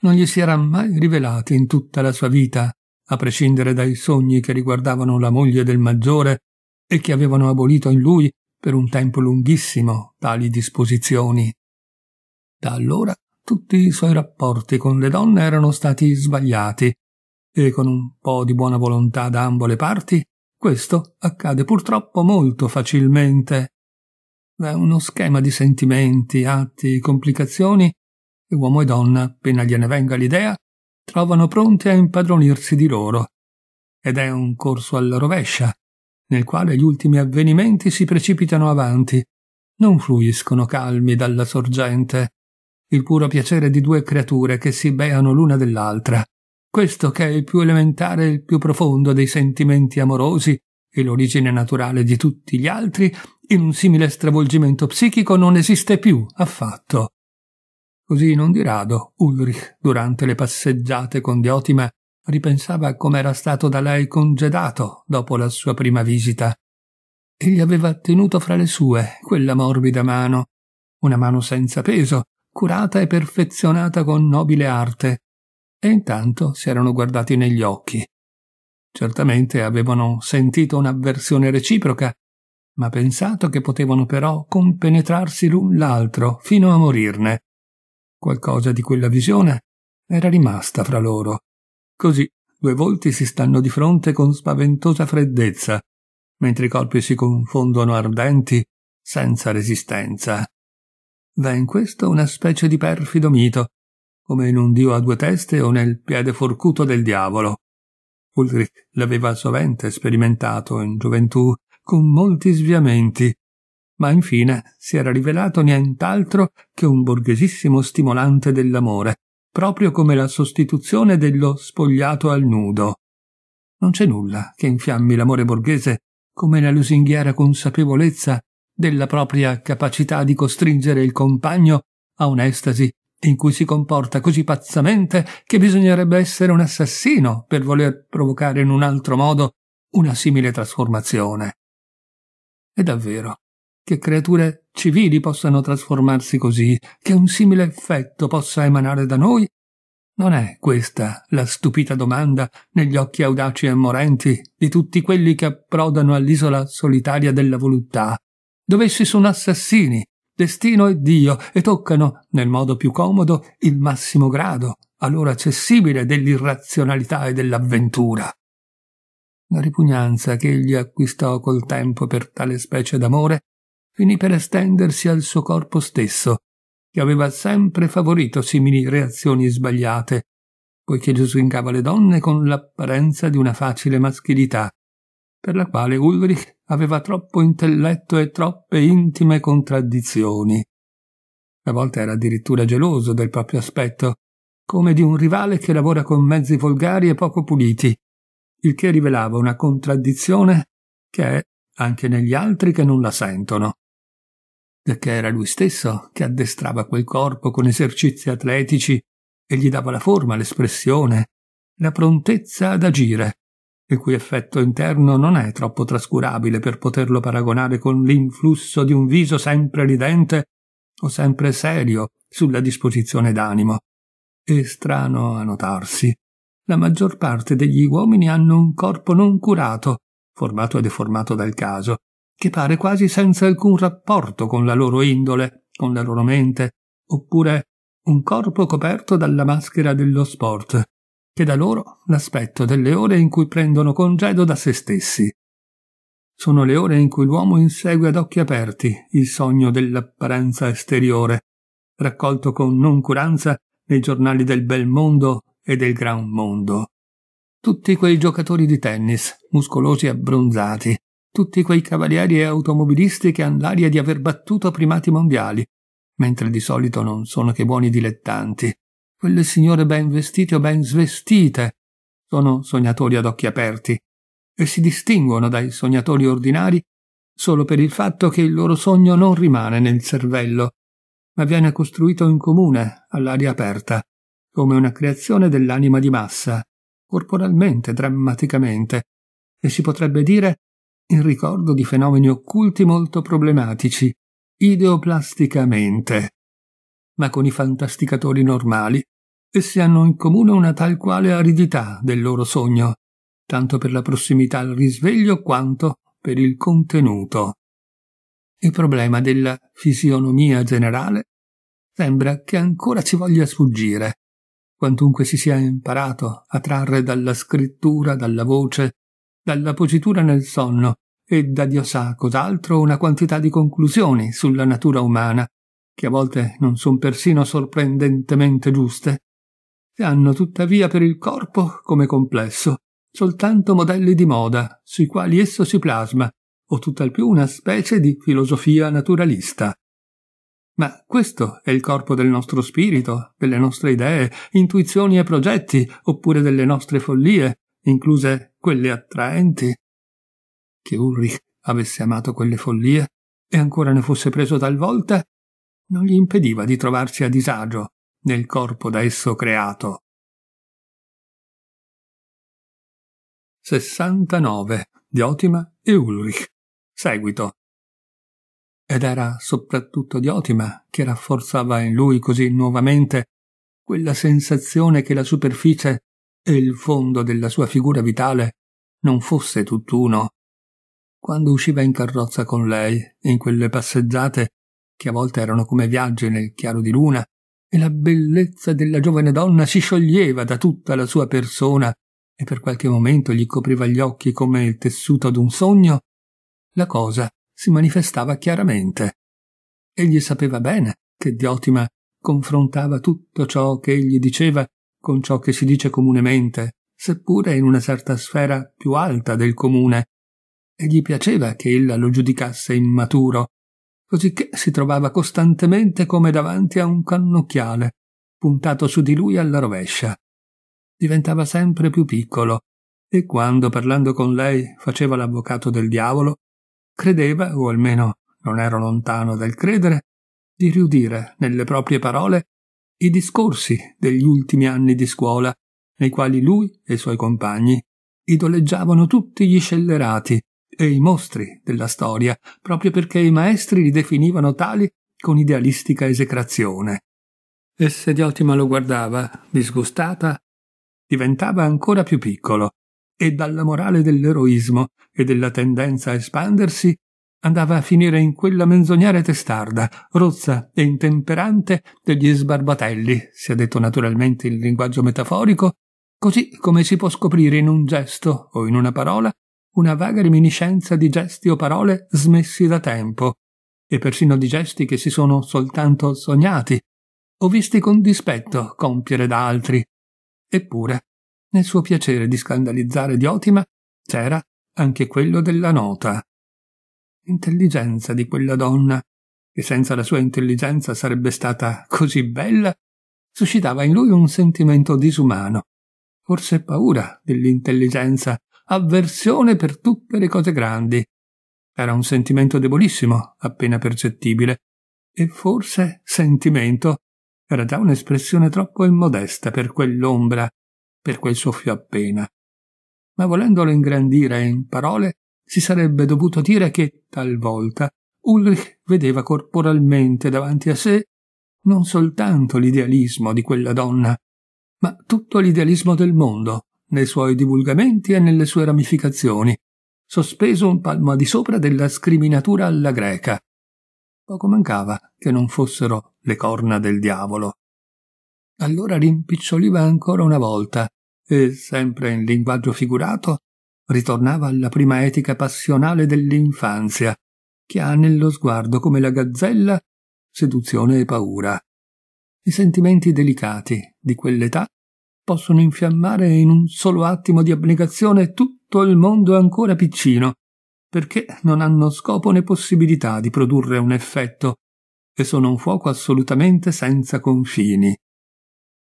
non gli si era mai rivelati in tutta la sua vita, a prescindere dai sogni che riguardavano la moglie del maggiore e che avevano abolito in lui per un tempo lunghissimo tali disposizioni. Da allora tutti i suoi rapporti con le donne erano stati sbagliati e con un po' di buona volontà da ambo le parti questo accade purtroppo molto facilmente da uno schema di sentimenti, atti, complicazioni che uomo e donna, appena gliene venga l'idea, trovano pronti a impadronirsi di loro. Ed è un corso alla rovescia, nel quale gli ultimi avvenimenti si precipitano avanti, non fluiscono calmi dalla sorgente, il puro piacere di due creature che si beano l'una dell'altra. Questo che è il più elementare e il più profondo dei sentimenti amorosi e l'origine naturale di tutti gli altri, in un simile stravolgimento psichico non esiste più affatto. Così non di rado Ulrich, durante le passeggiate con Diotima, ripensava a come era stato da lei congedato dopo la sua prima visita. Egli aveva tenuto fra le sue quella morbida mano, una mano senza peso, curata e perfezionata con nobile arte, e intanto si erano guardati negli occhi, Certamente avevano sentito un'avversione reciproca, ma pensato che potevano però compenetrarsi l'un l'altro fino a morirne. Qualcosa di quella visione era rimasta fra loro. Così due volti si stanno di fronte con spaventosa freddezza, mentre i corpi si confondono ardenti senza resistenza. Va in questo una specie di perfido mito, come in un dio a due teste o nel piede forcuto del diavolo. Ulrich l'aveva sovente sperimentato in gioventù con molti sviamenti, ma infine si era rivelato nient'altro che un borghesissimo stimolante dell'amore, proprio come la sostituzione dello spogliato al nudo. Non c'è nulla che infiammi l'amore borghese come la lusinghiera consapevolezza della propria capacità di costringere il compagno a un'estasi in cui si comporta così pazzamente che bisognerebbe essere un assassino per voler provocare in un altro modo una simile trasformazione. E davvero, che creature civili possano trasformarsi così, che un simile effetto possa emanare da noi, non è questa la stupita domanda negli occhi audaci e morenti di tutti quelli che approdano all'isola solitaria della voluttà, dove essi sono assassini Destino e Dio e toccano, nel modo più comodo, il massimo grado, a loro accessibile, dell'irrazionalità e dell'avventura. La ripugnanza che egli acquistò col tempo per tale specie d'amore finì per estendersi al suo corpo stesso, che aveva sempre favorito simili reazioni sbagliate, poiché lusingava le donne con l'apparenza di una facile maschilità, per la quale Ulrich aveva troppo intelletto e troppe intime contraddizioni. A volte era addirittura geloso del proprio aspetto, come di un rivale che lavora con mezzi volgari e poco puliti, il che rivelava una contraddizione che è anche negli altri che non la sentono. Perché era lui stesso che addestrava quel corpo con esercizi atletici e gli dava la forma, l'espressione, la prontezza ad agire, il cui effetto interno non è troppo trascurabile per poterlo paragonare con l'influsso di un viso sempre ridente o sempre serio sulla disposizione d'animo. È strano a notarsi. La maggior parte degli uomini hanno un corpo non curato, formato e deformato dal caso, che pare quasi senza alcun rapporto con la loro indole, con la loro mente, oppure un corpo coperto dalla maschera dello sport, che da loro l'aspetto delle ore in cui prendono congedo da se stessi. Sono le ore in cui l'uomo insegue ad occhi aperti il sogno dell'apparenza esteriore, raccolto con noncuranza nei giornali del bel mondo e del gran mondo. Tutti quei giocatori di tennis, muscolosi e abbronzati, tutti quei cavalieri e automobilisti che hanno l'aria di aver battuto primati mondiali, mentre di solito non sono che buoni dilettanti, quelle signore ben vestite o ben svestite sono sognatori ad occhi aperti e si distinguono dai sognatori ordinari solo per il fatto che il loro sogno non rimane nel cervello, ma viene costruito in comune, all'aria aperta, come una creazione dell'anima di massa, corporalmente, drammaticamente, e si potrebbe dire in ricordo di fenomeni occulti molto problematici, ideoplasticamente ma con i fantasticatori normali, essi hanno in comune una tal quale aridità del loro sogno, tanto per la prossimità al risveglio quanto per il contenuto. Il problema della fisionomia generale sembra che ancora ci voglia sfuggire, quantunque si sia imparato a trarre dalla scrittura, dalla voce, dalla positura nel sonno e da Dio sa cos'altro una quantità di conclusioni sulla natura umana che a volte non son persino sorprendentemente giuste, e hanno tuttavia per il corpo, come complesso, soltanto modelli di moda sui quali esso si plasma, o tutt'al più una specie di filosofia naturalista. Ma questo è il corpo del nostro spirito, delle nostre idee, intuizioni e progetti, oppure delle nostre follie, incluse quelle attraenti. Che Ulrich avesse amato quelle follie e ancora ne fosse preso talvolta, non gli impediva di trovarsi a disagio nel corpo da esso creato. 69 di Otima e Ulrich. Seguito. Ed era soprattutto di Otima che rafforzava in lui così nuovamente quella sensazione che la superficie e il fondo della sua figura vitale non fosse tutt'uno. Quando usciva in carrozza con lei, in quelle passeggiate che a volte erano come viaggi nel chiaro di luna, e la bellezza della giovane donna si scioglieva da tutta la sua persona e per qualche momento gli copriva gli occhi come il tessuto d'un sogno, la cosa si manifestava chiaramente. Egli sapeva bene che Diotima confrontava tutto ciò che egli diceva con ciò che si dice comunemente, seppure in una certa sfera più alta del comune, e gli piaceva che ella lo giudicasse immaturo, cosicché si trovava costantemente come davanti a un cannocchiale, puntato su di lui alla rovescia. Diventava sempre più piccolo, e quando, parlando con lei, faceva l'avvocato del diavolo, credeva, o almeno non ero lontano dal credere, di riudire nelle proprie parole i discorsi degli ultimi anni di scuola, nei quali lui e i suoi compagni idoleggiavano tutti gli scellerati e i mostri della storia, proprio perché i maestri li definivano tali con idealistica esecrazione. E se Diotima lo guardava, disgustata, diventava ancora più piccolo, e dalla morale dell'eroismo e della tendenza a espandersi andava a finire in quella menzognare testarda, rozza e intemperante degli sbarbatelli, si è detto naturalmente in linguaggio metaforico, così come si può scoprire in un gesto o in una parola una vaga reminiscenza di gesti o parole smessi da tempo, e persino di gesti che si sono soltanto sognati, o visti con dispetto compiere da altri. Eppure, nel suo piacere di scandalizzare Diotima, c'era anche quello della nota. L'intelligenza di quella donna, che senza la sua intelligenza sarebbe stata così bella, suscitava in lui un sentimento disumano, forse paura dell'intelligenza avversione per tutte le cose grandi. Era un sentimento debolissimo, appena percettibile, e forse sentimento era già un'espressione troppo immodesta per quell'ombra, per quel soffio appena. Ma volendolo ingrandire in parole, si sarebbe dovuto dire che, talvolta, Ulrich vedeva corporalmente davanti a sé non soltanto l'idealismo di quella donna, ma tutto l'idealismo del mondo, nei suoi divulgamenti e nelle sue ramificazioni, sospeso un palmo di sopra della scriminatura alla greca. Poco mancava che non fossero le corna del diavolo. Allora rimpiccioliva ancora una volta e, sempre in linguaggio figurato, ritornava alla prima etica passionale dell'infanzia, che ha nello sguardo come la gazzella seduzione e paura. I sentimenti delicati di quell'età possono infiammare in un solo attimo di abnegazione tutto il mondo ancora piccino, perché non hanno scopo né possibilità di produrre un effetto e sono un fuoco assolutamente senza confini.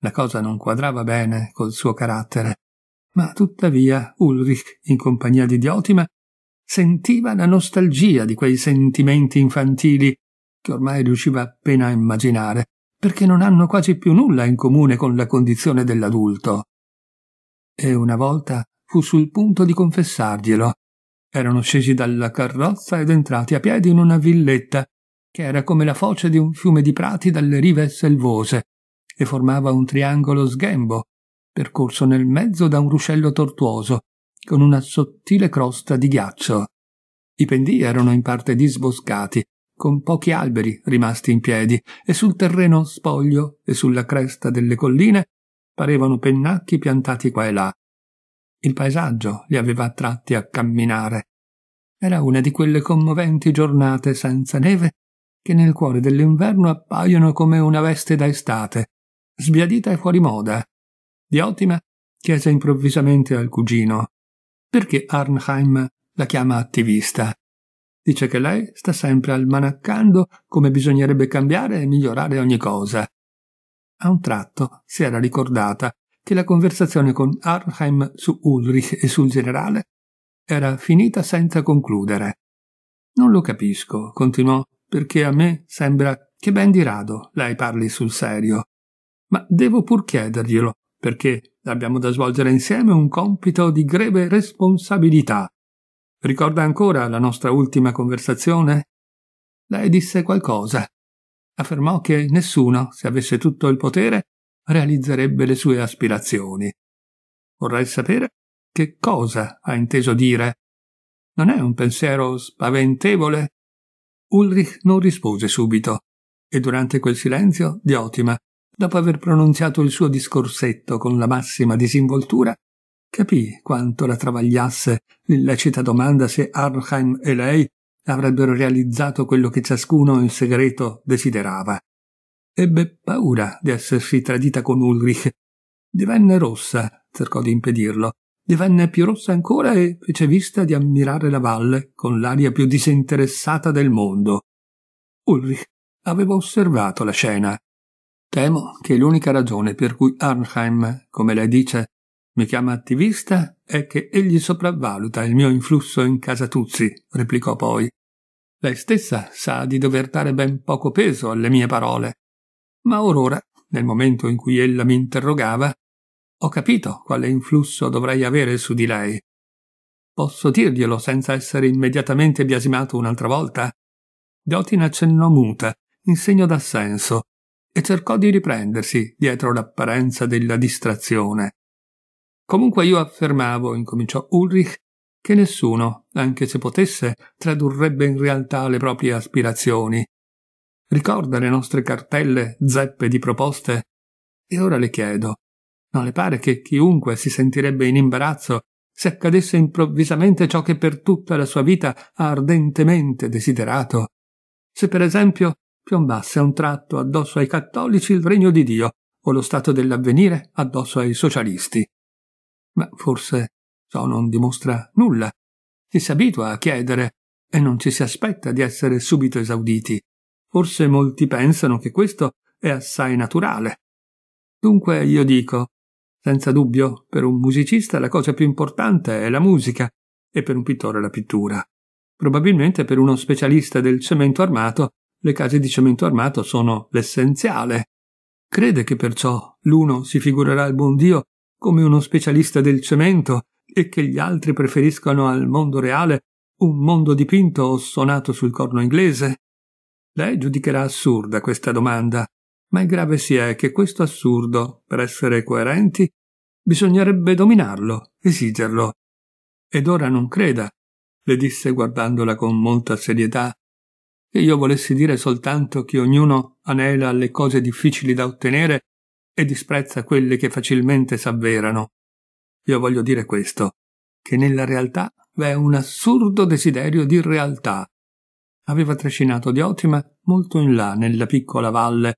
La cosa non quadrava bene col suo carattere, ma tuttavia Ulrich, in compagnia di Diotima, sentiva la nostalgia di quei sentimenti infantili che ormai riusciva appena a immaginare perché non hanno quasi più nulla in comune con la condizione dell'adulto. E una volta fu sul punto di confessarglielo. Erano scesi dalla carrozza ed entrati a piedi in una villetta che era come la foce di un fiume di prati dalle rive selvose e formava un triangolo sghembo, percorso nel mezzo da un ruscello tortuoso, con una sottile crosta di ghiaccio. I pendii erano in parte disboscati con pochi alberi rimasti in piedi, e sul terreno spoglio e sulla cresta delle colline parevano pennacchi piantati qua e là. Il paesaggio li aveva attratti a camminare. Era una di quelle commoventi giornate senza neve che nel cuore dell'inverno appaiono come una veste da estate, sbiadita e fuori moda. Di ottima chiese improvvisamente al cugino perché Arnheim la chiama attivista. Dice che lei sta sempre almanaccando come bisognerebbe cambiare e migliorare ogni cosa. A un tratto si era ricordata che la conversazione con Arnheim su Ulrich e sul generale era finita senza concludere. Non lo capisco, continuò, perché a me sembra che ben di rado lei parli sul serio. Ma devo pur chiederglielo, perché abbiamo da svolgere insieme un compito di greve responsabilità. Ricorda ancora la nostra ultima conversazione? Lei disse qualcosa. Affermò che nessuno, se avesse tutto il potere, realizzerebbe le sue aspirazioni. Vorrei sapere che cosa ha inteso dire. Non è un pensiero spaventevole? Ulrich non rispose subito, e durante quel silenzio Diotima, dopo aver pronunziato il suo discorsetto con la massima disinvoltura, Capì quanto la travagliasse l'illecita domanda se Arnheim e lei avrebbero realizzato quello che ciascuno in segreto desiderava. Ebbe paura di essersi tradita con Ulrich. Divenne rossa, cercò di impedirlo. Divenne più rossa ancora e fece vista di ammirare la valle con l'aria più disinteressata del mondo. Ulrich aveva osservato la scena. Temo che l'unica ragione per cui Arnheim, come lei dice, mi chiama attivista è che egli sopravvaluta il mio influsso in casa Tuzzi, replicò poi. Lei stessa sa di dover dare ben poco peso alle mie parole. Ma or ora, nel momento in cui ella mi interrogava, ho capito quale influsso dovrei avere su di lei. Posso dirglielo senza essere immediatamente biasimato un'altra volta? Dotin accennò muta, in segno d'assenso, e cercò di riprendersi dietro l'apparenza della distrazione. Comunque io affermavo, incominciò Ulrich, che nessuno, anche se potesse, tradurrebbe in realtà le proprie aspirazioni. Ricorda le nostre cartelle zeppe di proposte? E ora le chiedo, non le pare che chiunque si sentirebbe in imbarazzo se accadesse improvvisamente ciò che per tutta la sua vita ha ardentemente desiderato? Se per esempio piombasse a un tratto addosso ai cattolici il regno di Dio o lo stato dell'avvenire addosso ai socialisti? ma forse ciò non dimostra nulla. Ci si abitua a chiedere e non ci si aspetta di essere subito esauditi. Forse molti pensano che questo è assai naturale. Dunque io dico, senza dubbio, per un musicista la cosa più importante è la musica e per un pittore la pittura. Probabilmente per uno specialista del cemento armato le case di cemento armato sono l'essenziale. Crede che perciò l'uno si figurerà il buon Dio come uno specialista del cemento e che gli altri preferiscano al mondo reale un mondo dipinto o sonato sul corno inglese? Lei giudicherà assurda questa domanda, ma il grave si è che questo assurdo, per essere coerenti, bisognerebbe dominarlo, esigerlo. Ed ora non creda, le disse guardandola con molta serietà, che io volessi dire soltanto che ognuno anela alle cose difficili da ottenere e disprezza quelle che facilmente s'avverano. Io voglio dire questo, che nella realtà v'è un assurdo desiderio di realtà. Aveva trascinato di Diotima molto in là nella piccola valle,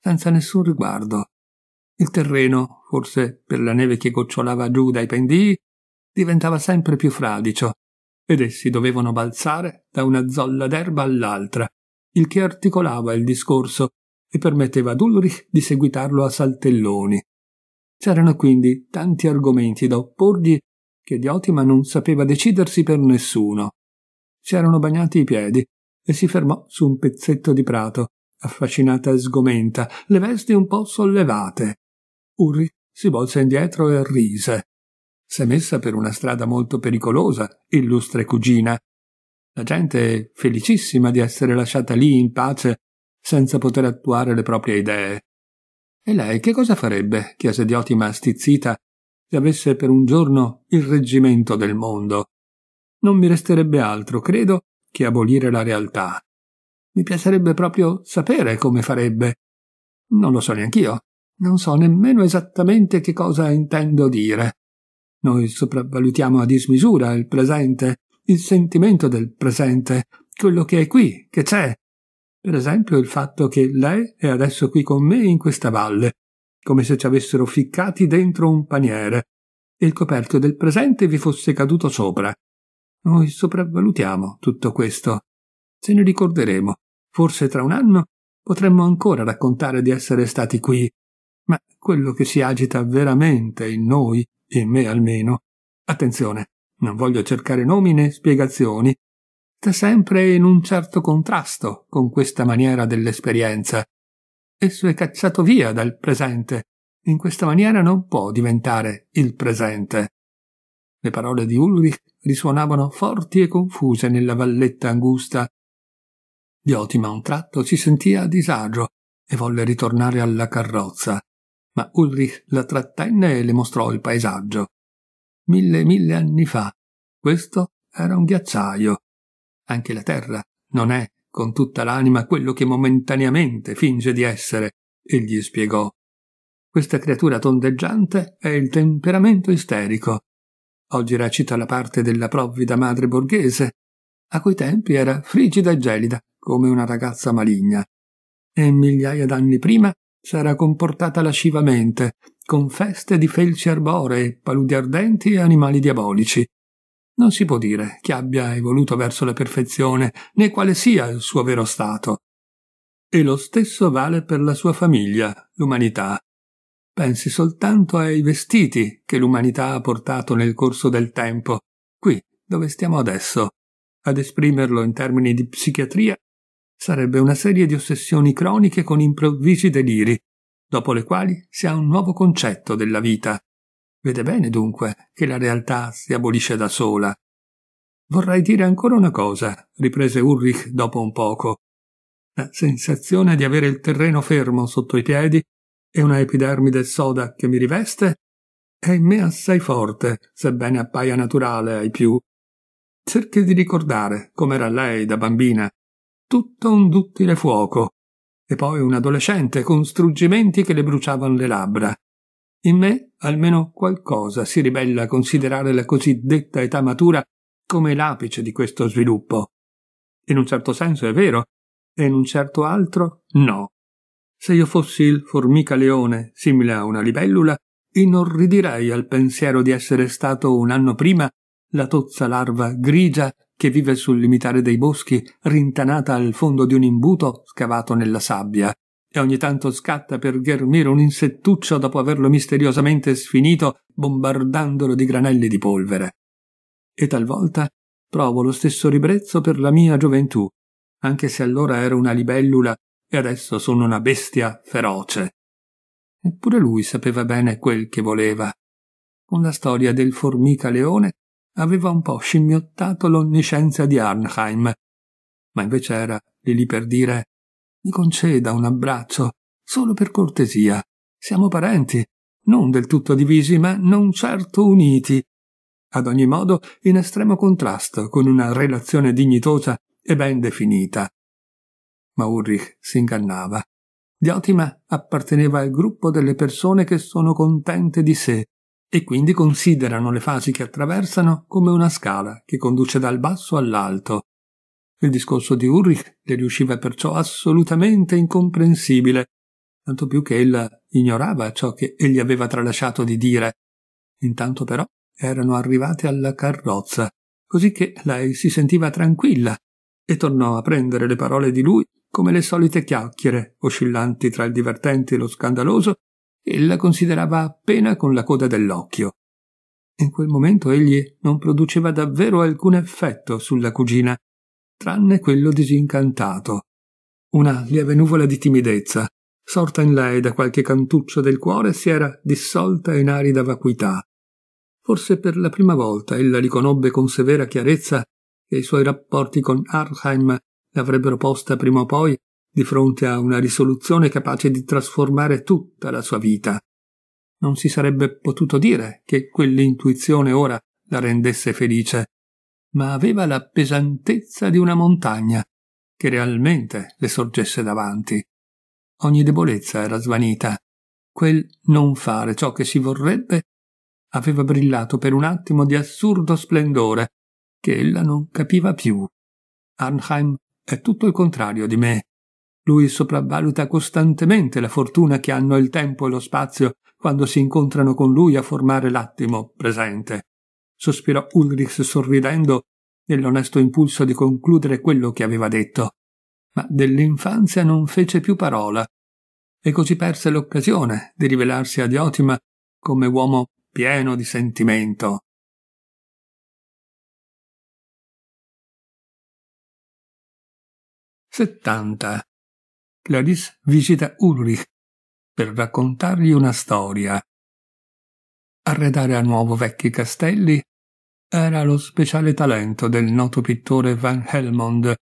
senza nessun riguardo. Il terreno, forse per la neve che gocciolava giù dai pendii, diventava sempre più fradicio, ed essi dovevano balzare da una zolla d'erba all'altra, il che articolava il discorso e permetteva ad Ulrich di seguitarlo a saltelloni. C'erano quindi tanti argomenti da opporgli che Diotima non sapeva decidersi per nessuno. Si erano bagnati i piedi e si fermò su un pezzetto di prato, affascinata e sgomenta, le vesti un po' sollevate. Urri si volse indietro e rise. S'è messa per una strada molto pericolosa, illustre cugina. La gente è felicissima di essere lasciata lì in pace senza poter attuare le proprie idee. E lei che cosa farebbe, chiese Diotima stizzita, se avesse per un giorno il reggimento del mondo? Non mi resterebbe altro, credo, che abolire la realtà. Mi piacerebbe proprio sapere come farebbe. Non lo so neanch'io. Non so nemmeno esattamente che cosa intendo dire. Noi sopravvalutiamo a dismisura il presente, il sentimento del presente, quello che è qui, che c'è, per esempio il fatto che lei è adesso qui con me in questa valle, come se ci avessero ficcati dentro un paniere, e il coperchio del presente vi fosse caduto sopra. Noi sopravvalutiamo tutto questo. Ce ne ricorderemo. Forse tra un anno potremmo ancora raccontare di essere stati qui. Ma quello che si agita veramente in noi, in me almeno. Attenzione, non voglio cercare nomi né spiegazioni, metta sempre in un certo contrasto con questa maniera dell'esperienza. Esso è cacciato via dal presente. In questa maniera non può diventare il presente. Le parole di Ulrich risuonavano forti e confuse nella valletta angusta. Diotima a un tratto si sentì a disagio e volle ritornare alla carrozza, ma Ulrich la trattenne e le mostrò il paesaggio. Mille mille anni fa questo era un ghiacciaio anche la terra non è con tutta l'anima quello che momentaneamente finge di essere, egli spiegò. Questa creatura tondeggiante è il temperamento isterico. Oggi recita la parte della provvida madre borghese, a quei tempi era frigida e gelida, come una ragazza maligna. E migliaia d'anni prima s'era comportata lascivamente, con feste di felci arboree, paludi ardenti e animali diabolici. Non si può dire che abbia evoluto verso la perfezione, né quale sia il suo vero stato. E lo stesso vale per la sua famiglia, l'umanità. Pensi soltanto ai vestiti che l'umanità ha portato nel corso del tempo, qui, dove stiamo adesso. Ad esprimerlo in termini di psichiatria sarebbe una serie di ossessioni croniche con improvvisi deliri, dopo le quali si ha un nuovo concetto della vita, Vede bene dunque che la realtà si abolisce da sola. Vorrei dire ancora una cosa, riprese Ulrich dopo un poco. La sensazione di avere il terreno fermo sotto i piedi e una epidermide soda che mi riveste è in me assai forte, sebbene appaia naturale ai più. Cerchi di ricordare com'era lei da bambina. Tutto un duttile fuoco, e poi un adolescente con struggimenti che le bruciavano le labbra, in me almeno qualcosa si ribella a considerare la cosiddetta età matura come l'apice di questo sviluppo. In un certo senso è vero, e in un certo altro no. Se io fossi il formica leone, simile a una libellula, inorridirei al pensiero di essere stato un anno prima la tozza larva grigia che vive sul limitare dei boschi, rintanata al fondo di un imbuto scavato nella sabbia e ogni tanto scatta per ghermire un insettuccio dopo averlo misteriosamente sfinito bombardandolo di granelli di polvere. E talvolta provo lo stesso ribrezzo per la mia gioventù, anche se allora ero una libellula e adesso sono una bestia feroce. Eppure lui sapeva bene quel che voleva. Con la storia del formica leone aveva un po' scimmiottato l'onniscienza di Arnheim, ma invece era lì lì per dire mi conceda un abbraccio, solo per cortesia. Siamo parenti, non del tutto divisi, ma non certo uniti. Ad ogni modo, in estremo contrasto con una relazione dignitosa e ben definita. Ma Ulrich si ingannava. Diotima apparteneva al gruppo delle persone che sono contente di sé e quindi considerano le fasi che attraversano come una scala che conduce dal basso all'alto, il discorso di Ulrich le riusciva perciò assolutamente incomprensibile, tanto più che ella ignorava ciò che egli aveva tralasciato di dire. Intanto però erano arrivate alla carrozza, così che lei si sentiva tranquilla e tornò a prendere le parole di lui come le solite chiacchiere, oscillanti tra il divertente e lo scandaloso, la considerava appena con la coda dell'occhio. In quel momento egli non produceva davvero alcun effetto sulla cugina, tranne quello disincantato. Una lieve nuvola di timidezza, sorta in lei da qualche cantuccio del cuore, si era dissolta in arida vacuità. Forse per la prima volta ella riconobbe con severa chiarezza che i suoi rapporti con Arnheim l'avrebbero posta prima o poi di fronte a una risoluzione capace di trasformare tutta la sua vita. Non si sarebbe potuto dire che quell'intuizione ora la rendesse felice, ma aveva la pesantezza di una montagna che realmente le sorgesse davanti. Ogni debolezza era svanita. Quel non fare ciò che si vorrebbe aveva brillato per un attimo di assurdo splendore che ella non capiva più. Arnheim è tutto il contrario di me. Lui sopravvaluta costantemente la fortuna che hanno il tempo e lo spazio quando si incontrano con lui a formare l'attimo presente sospirò Ulrichs sorridendo nell'onesto impulso di concludere quello che aveva detto. Ma dell'infanzia non fece più parola, e così perse l'occasione di rivelarsi a Iotima come uomo pieno di sentimento. Settanta. Clarisse visita Ulrich per raccontargli una storia. Arredare a nuovo vecchi castelli era lo speciale talento del noto pittore Van Helmond,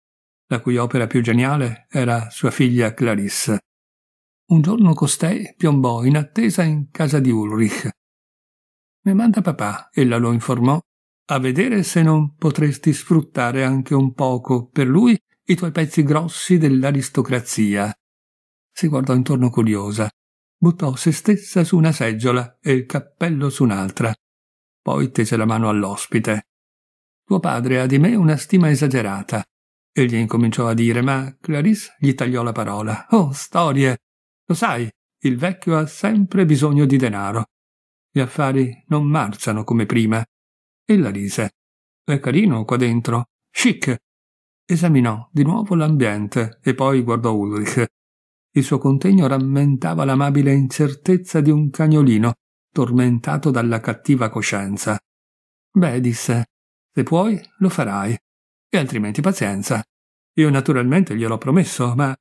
la cui opera più geniale era sua figlia Clarisse. Un giorno costei piombò in attesa in casa di Ulrich. Mi manda papà, ella lo informò, a vedere se non potresti sfruttare anche un poco per lui i tuoi pezzi grossi dell'aristocrazia. Si guardò intorno curiosa, buttò se stessa su una seggiola e il cappello su un'altra. Poi tese la mano all'ospite. Tuo padre ha di me una stima esagerata. Egli incominciò a dire, ma Clarisse gli tagliò la parola. Oh, storie! Lo sai, il vecchio ha sempre bisogno di denaro. Gli affari non marciano come prima. Ella rise. È carino qua dentro. Chic. Esaminò di nuovo l'ambiente e poi guardò Ulrich. Il suo contegno rammentava l'amabile incertezza di un cagnolino tormentato dalla cattiva coscienza. Beh, disse, se puoi, lo farai, e altrimenti pazienza. Io naturalmente gliel'ho promesso, ma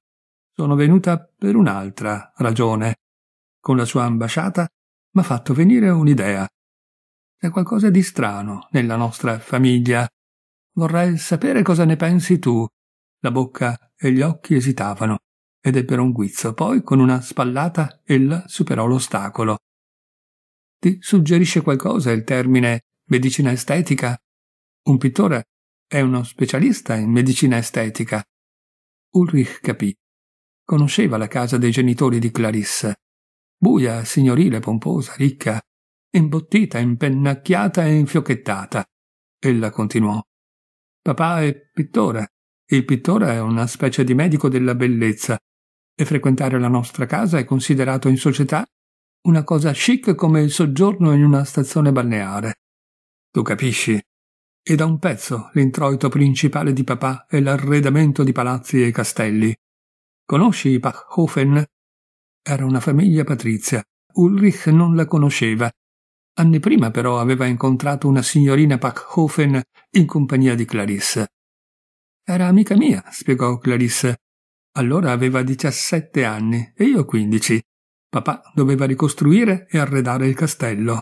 sono venuta per un'altra ragione. Con la sua ambasciata m'ha fatto venire un'idea. C'è qualcosa di strano nella nostra famiglia. Vorrei sapere cosa ne pensi tu. La bocca e gli occhi esitavano ed ebbero un guizzo, poi con una spallata ella superò l'ostacolo. Ti suggerisce qualcosa il termine medicina estetica? Un pittore è uno specialista in medicina estetica. Ulrich capì. Conosceva la casa dei genitori di Clarisse. Buia, signorile, pomposa, ricca, imbottita, impennacchiata e infiocchettata. Ella continuò. Papà è pittore. Il pittore è una specie di medico della bellezza e frequentare la nostra casa è considerato in società una cosa chic come il soggiorno in una stazione balneare. Tu capisci? E da un pezzo l'introito principale di papà è l'arredamento di palazzi e castelli. Conosci i Pachhofen? Era una famiglia patrizia. Ulrich non la conosceva. Anni prima però aveva incontrato una signorina Pachhofen in compagnia di Clarisse. Era amica mia, spiegò Clarisse. Allora aveva 17 anni e io 15. Papà doveva ricostruire e arredare il castello.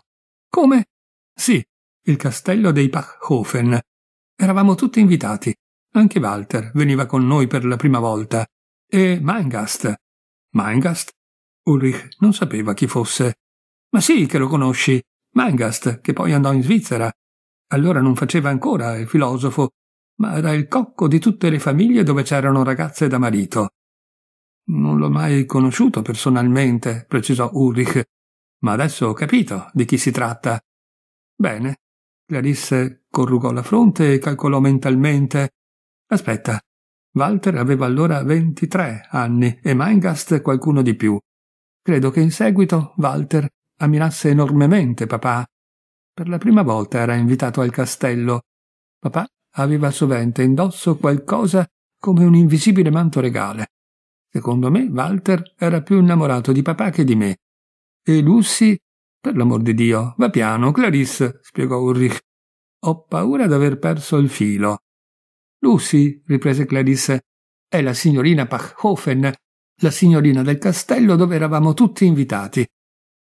Come? Sì, il castello dei Pachhofen. Eravamo tutti invitati. Anche Walter veniva con noi per la prima volta. E Mangast. Mangast? Ulrich non sapeva chi fosse. Ma sì che lo conosci. Mangast, che poi andò in Svizzera. Allora non faceva ancora il filosofo, ma era il cocco di tutte le famiglie dove c'erano ragazze da marito. Non l'ho mai conosciuto personalmente, precisò Ulrich, ma adesso ho capito di chi si tratta. Bene. Clarisse corrugò la fronte e calcolò mentalmente. Aspetta. Walter aveva allora 23 anni e Meingast qualcuno di più. Credo che in seguito Walter ammirasse enormemente papà. Per la prima volta era invitato al castello. Papà aveva sovente indosso qualcosa come un invisibile manto regale. Secondo me Walter era più innamorato di papà che di me. E Lucy, per l'amor di Dio, va piano, Clarisse, spiegò Ulrich. Ho paura d'aver perso il filo. Lucy, riprese Clarisse, è la signorina Pachhofen, la signorina del castello dove eravamo tutti invitati.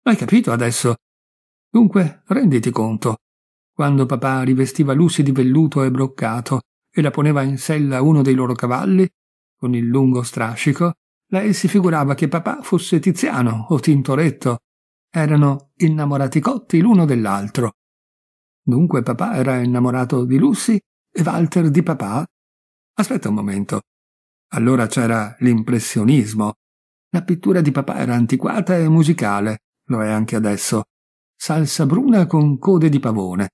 Hai capito adesso? Dunque, renditi conto. Quando papà rivestiva Lucy di velluto e broccato e la poneva in sella a uno dei loro cavalli, con il lungo strascico, lei si figurava che papà fosse Tiziano o Tintoretto. Erano innamorati cotti l'uno dell'altro. Dunque papà era innamorato di Lucy e Walter di papà? Aspetta un momento. Allora c'era l'impressionismo. La pittura di papà era antiquata e musicale, lo è anche adesso. Salsa bruna con code di pavone.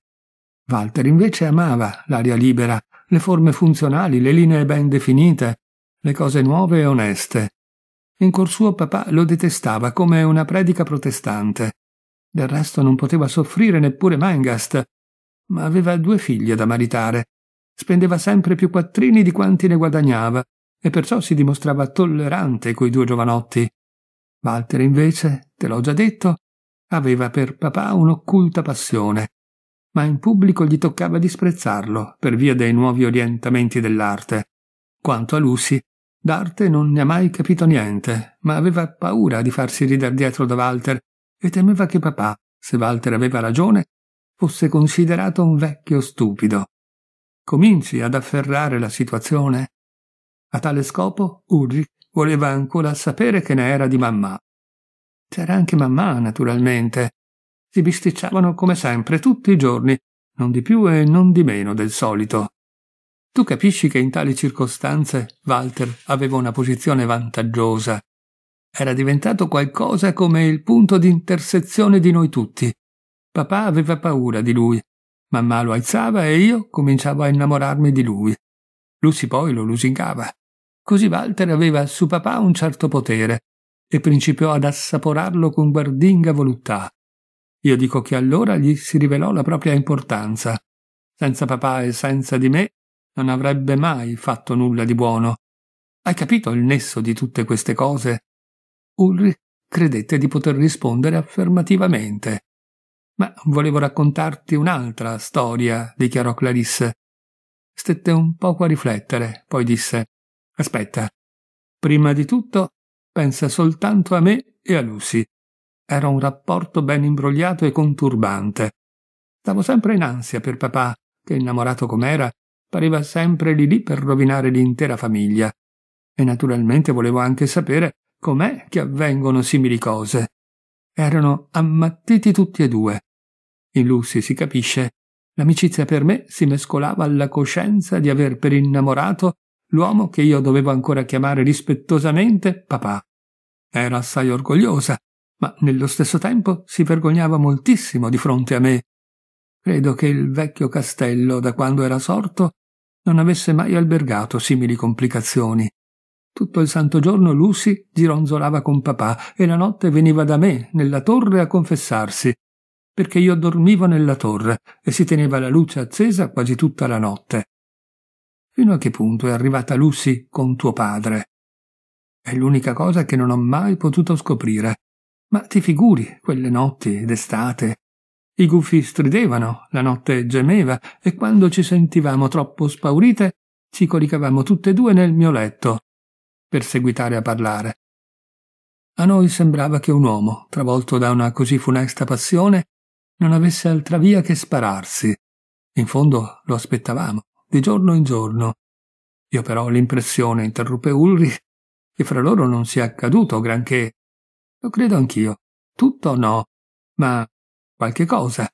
Walter invece amava l'aria libera, le forme funzionali, le linee ben definite, le cose nuove e oneste. In cuor suo papà lo detestava come una predica protestante. Del resto non poteva soffrire neppure Mangast, ma aveva due figlie da maritare. Spendeva sempre più quattrini di quanti ne guadagnava e perciò si dimostrava tollerante coi due giovanotti. Walter invece, te l'ho già detto, aveva per papà un'occulta passione, ma in pubblico gli toccava disprezzarlo per via dei nuovi orientamenti dell'arte. Quanto a Lucy, D'arte non ne ha mai capito niente, ma aveva paura di farsi ridere dietro da Walter e temeva che papà, se Walter aveva ragione, fosse considerato un vecchio stupido. Cominci ad afferrare la situazione. A tale scopo, Ulrich voleva ancora sapere che ne era di mamma. C'era anche mamma, naturalmente. Si bisticciavano come sempre, tutti i giorni, non di più e non di meno del solito. Tu capisci che in tali circostanze Walter aveva una posizione vantaggiosa. Era diventato qualcosa come il punto di intersezione di noi tutti. Papà aveva paura di lui, mamma lo alzava e io cominciavo a innamorarmi di lui. Lucy poi lo lusingava. Così Walter aveva su papà un certo potere e principiò ad assaporarlo con guardinga voluttà. Io dico che allora gli si rivelò la propria importanza. Senza papà e senza di me non avrebbe mai fatto nulla di buono. Hai capito il nesso di tutte queste cose? Ulrich credette di poter rispondere affermativamente. Ma volevo raccontarti un'altra storia, dichiarò Clarisse. Stette un poco a riflettere, poi disse Aspetta, prima di tutto pensa soltanto a me e a Lucy. Era un rapporto ben imbrogliato e conturbante. Stavo sempre in ansia per papà, che innamorato com'era, Pareva sempre lì lì per rovinare l'intera famiglia. E naturalmente volevo anche sapere com'è che avvengono simili cose. Erano ammattiti tutti e due. In Lucy si capisce, l'amicizia per me si mescolava alla coscienza di aver per innamorato l'uomo che io dovevo ancora chiamare rispettosamente papà. Era assai orgogliosa, ma nello stesso tempo si vergognava moltissimo di fronte a me. Credo che il vecchio castello, da quando era sorto, non avesse mai albergato simili complicazioni. Tutto il santo giorno Lucy gironzolava con papà e la notte veniva da me, nella torre, a confessarsi, perché io dormivo nella torre e si teneva la luce accesa quasi tutta la notte. Fino a che punto è arrivata Lucy con tuo padre? È l'unica cosa che non ho mai potuto scoprire. Ma ti figuri quelle notti d'estate i gufi stridevano, la notte gemeva e quando ci sentivamo troppo spaurite ci coricavamo tutte e due nel mio letto per seguitare a parlare. A noi sembrava che un uomo, travolto da una così funesta passione, non avesse altra via che spararsi. In fondo lo aspettavamo, di giorno in giorno. Io però l'impressione, interruppe Ulri, che fra loro non sia accaduto granché. Lo credo anch'io. Tutto no, ma Qualche cosa.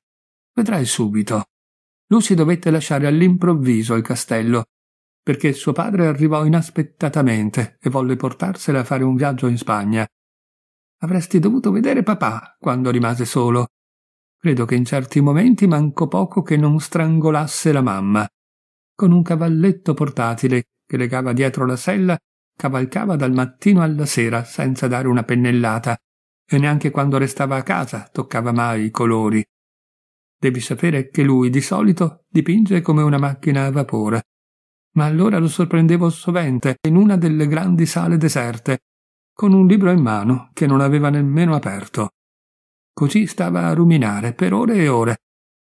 Vedrai subito. Lucy dovette lasciare all'improvviso il castello, perché suo padre arrivò inaspettatamente e volle portarsela a fare un viaggio in Spagna. Avresti dovuto vedere papà quando rimase solo. Credo che in certi momenti mancò poco che non strangolasse la mamma. Con un cavalletto portatile che legava dietro la sella, cavalcava dal mattino alla sera senza dare una pennellata, e neanche quando restava a casa toccava mai i colori. Devi sapere che lui di solito dipinge come una macchina a vapore, ma allora lo sorprendevo sovente in una delle grandi sale deserte, con un libro in mano che non aveva nemmeno aperto. Così stava a ruminare per ore e ore.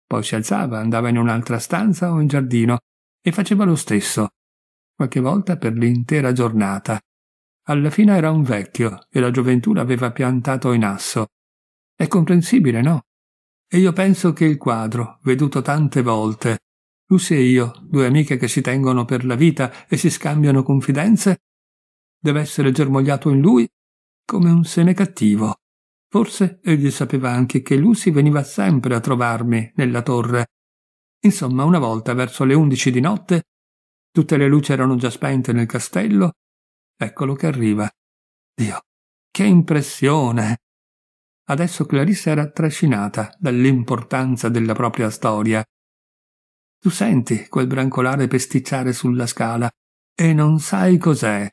Poi si alzava, andava in un'altra stanza o in giardino e faceva lo stesso, qualche volta per l'intera giornata. Alla fine era un vecchio e la gioventù l'aveva piantato in asso. È comprensibile, no? E io penso che il quadro, veduto tante volte, Lucy e io, due amiche che si tengono per la vita e si scambiano confidenze, deve essere germogliato in lui come un seme cattivo. Forse egli sapeva anche che Lucy veniva sempre a trovarmi nella torre. Insomma, una volta verso le undici di notte, tutte le luci erano già spente nel castello Eccolo che arriva. Dio, che impressione! Adesso Clarissa era trascinata dall'importanza della propria storia. Tu senti quel brancolare pesticciare sulla scala e non sai cos'è.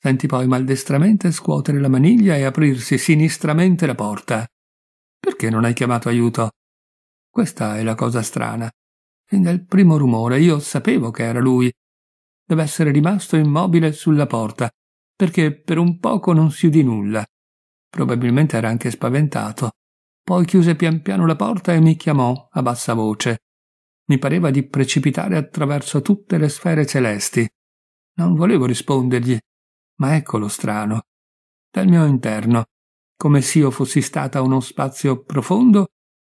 Senti poi maldestramente scuotere la maniglia e aprirsi sinistramente la porta. Perché non hai chiamato aiuto? Questa è la cosa strana. Fin dal primo rumore io sapevo che era lui deve essere rimasto immobile sulla porta, perché per un poco non si udì nulla. Probabilmente era anche spaventato. Poi chiuse pian piano la porta e mi chiamò a bassa voce. Mi pareva di precipitare attraverso tutte le sfere celesti. Non volevo rispondergli, ma ecco lo strano. Dal mio interno, come se io fossi stata uno spazio profondo,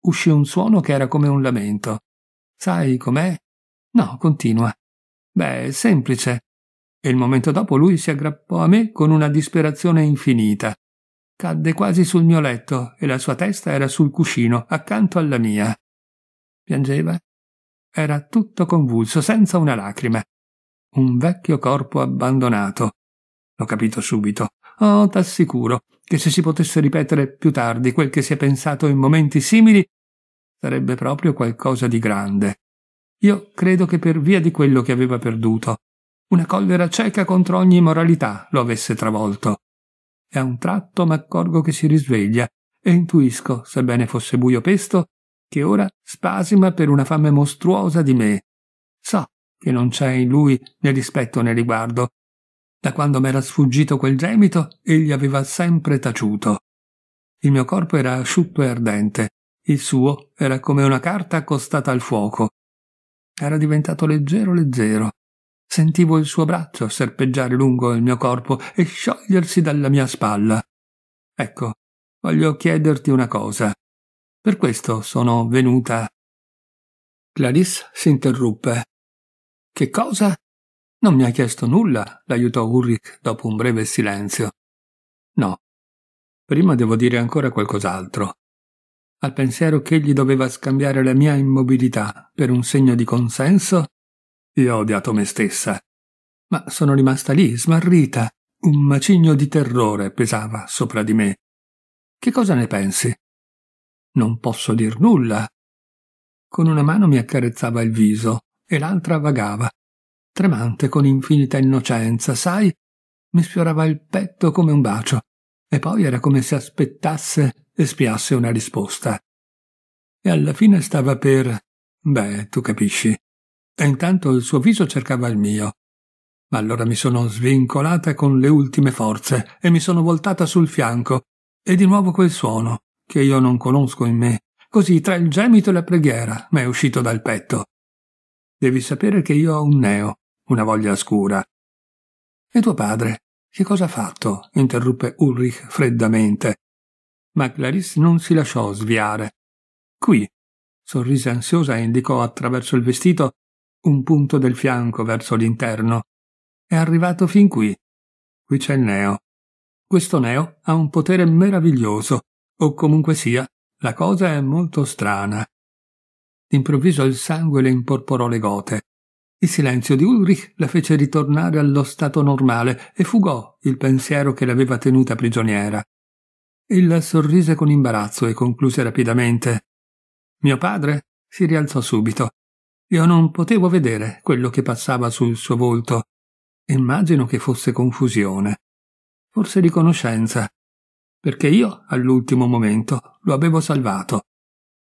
uscì un suono che era come un lamento. Sai com'è? No, continua. Beh, semplice. E il momento dopo lui si aggrappò a me con una disperazione infinita. Cadde quasi sul mio letto e la sua testa era sul cuscino, accanto alla mia. Piangeva. Era tutto convulso, senza una lacrima. Un vecchio corpo abbandonato. L'ho capito subito. Oh, t'assicuro che se si potesse ripetere più tardi quel che si è pensato in momenti simili, sarebbe proprio qualcosa di grande. Io credo che per via di quello che aveva perduto, una collera cieca contro ogni moralità lo avesse travolto. E a un tratto m'accorgo che si risveglia e intuisco, sebbene fosse buio pesto, che ora spasima per una fame mostruosa di me. So che non c'è in lui né rispetto né riguardo. Da quando m'era sfuggito quel gemito, egli aveva sempre taciuto. Il mio corpo era asciutto e ardente, il suo era come una carta accostata al fuoco, era diventato leggero leggero. Sentivo il suo braccio serpeggiare lungo il mio corpo e sciogliersi dalla mia spalla. Ecco, voglio chiederti una cosa. Per questo sono venuta. Clarisse si interruppe. Che cosa? Non mi ha chiesto nulla, l'aiutò Ulrich dopo un breve silenzio. No. Prima devo dire ancora qualcos'altro al pensiero che egli doveva scambiare la mia immobilità per un segno di consenso, io ho odiato me stessa. Ma sono rimasta lì, smarrita. Un macigno di terrore pesava sopra di me. Che cosa ne pensi? Non posso dir nulla. Con una mano mi accarezzava il viso e l'altra vagava, tremante con infinita innocenza, sai? Mi sfiorava il petto come un bacio e poi era come se aspettasse espiasse una risposta. E alla fine stava per... beh, tu capisci. E intanto il suo viso cercava il mio. Ma allora mi sono svincolata con le ultime forze e mi sono voltata sul fianco. E di nuovo quel suono, che io non conosco in me. Così tra il gemito e la preghiera m'è uscito dal petto. Devi sapere che io ho un neo, una voglia scura. E tuo padre? Che cosa ha fatto? interruppe Ulrich freddamente ma Clarisse non si lasciò sviare. Qui, sorrise ansiosa e indicò attraverso il vestito un punto del fianco verso l'interno. È arrivato fin qui. Qui c'è il neo. Questo neo ha un potere meraviglioso, o comunque sia, la cosa è molto strana. D'improvviso il sangue le imporporò le gote. Il silenzio di Ulrich la fece ritornare allo stato normale e fugò il pensiero che l'aveva tenuta prigioniera. Ella sorrise con imbarazzo e concluse rapidamente. Mio padre si rialzò subito. Io non potevo vedere quello che passava sul suo volto. Immagino che fosse confusione, forse riconoscenza, perché io, all'ultimo momento, lo avevo salvato.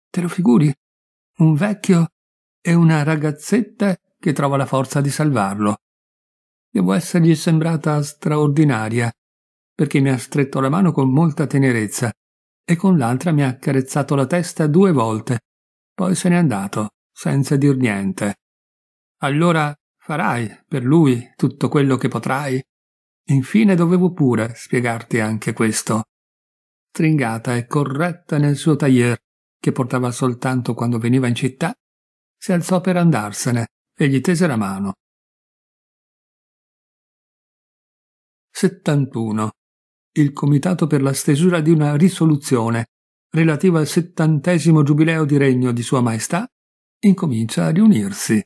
Te lo figuri? Un vecchio e una ragazzetta che trova la forza di salvarlo. Devo essergli sembrata straordinaria perché mi ha stretto la mano con molta tenerezza e con l'altra mi ha carezzato la testa due volte. Poi se n'è andato, senza dir niente. Allora farai per lui tutto quello che potrai? Infine dovevo pure spiegarti anche questo. Stringata e corretta nel suo tailleur, che portava soltanto quando veniva in città, si alzò per andarsene e gli tese la mano. 71 il Comitato per la stesura di una risoluzione relativa al settantesimo giubileo di regno di Sua Maestà incomincia a riunirsi.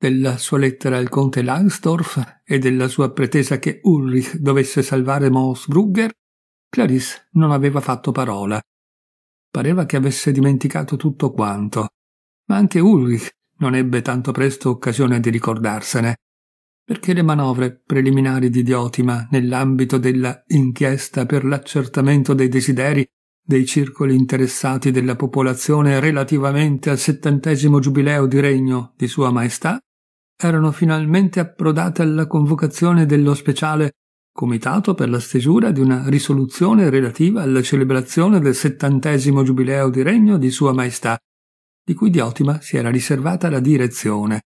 Della sua lettera al conte Langsdorff e della sua pretesa che Ulrich dovesse salvare Monsbrugger, Clarisse non aveva fatto parola. Pareva che avesse dimenticato tutto quanto, ma anche Ulrich non ebbe tanto presto occasione di ricordarsene perché le manovre preliminari di Diotima nell'ambito della inchiesta per l'accertamento dei desideri dei circoli interessati della popolazione relativamente al settantesimo giubileo di regno di Sua Maestà erano finalmente approdate alla convocazione dello speciale Comitato per la stesura di una risoluzione relativa alla celebrazione del settantesimo giubileo di regno di Sua Maestà, di cui Diotima si era riservata la direzione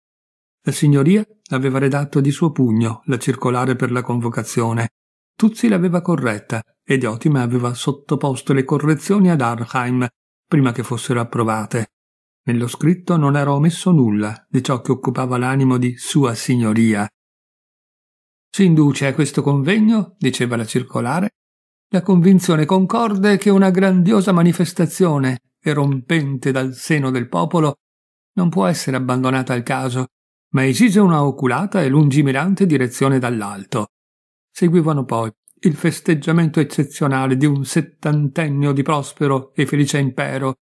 la signoria aveva redatto di suo pugno la circolare per la convocazione. Tuzzi l'aveva corretta ed Otima aveva sottoposto le correzioni ad Arnheim prima che fossero approvate. Nello scritto non era omesso nulla di ciò che occupava l'animo di Sua Signoria. Si induce a questo convegno, diceva la circolare, la convinzione concorde che una grandiosa manifestazione, erompente dal seno del popolo, non può essere abbandonata al caso ma esige una oculata e lungimirante direzione dall'alto. Seguivano poi il festeggiamento eccezionale di un settantennio di prospero e felice impero,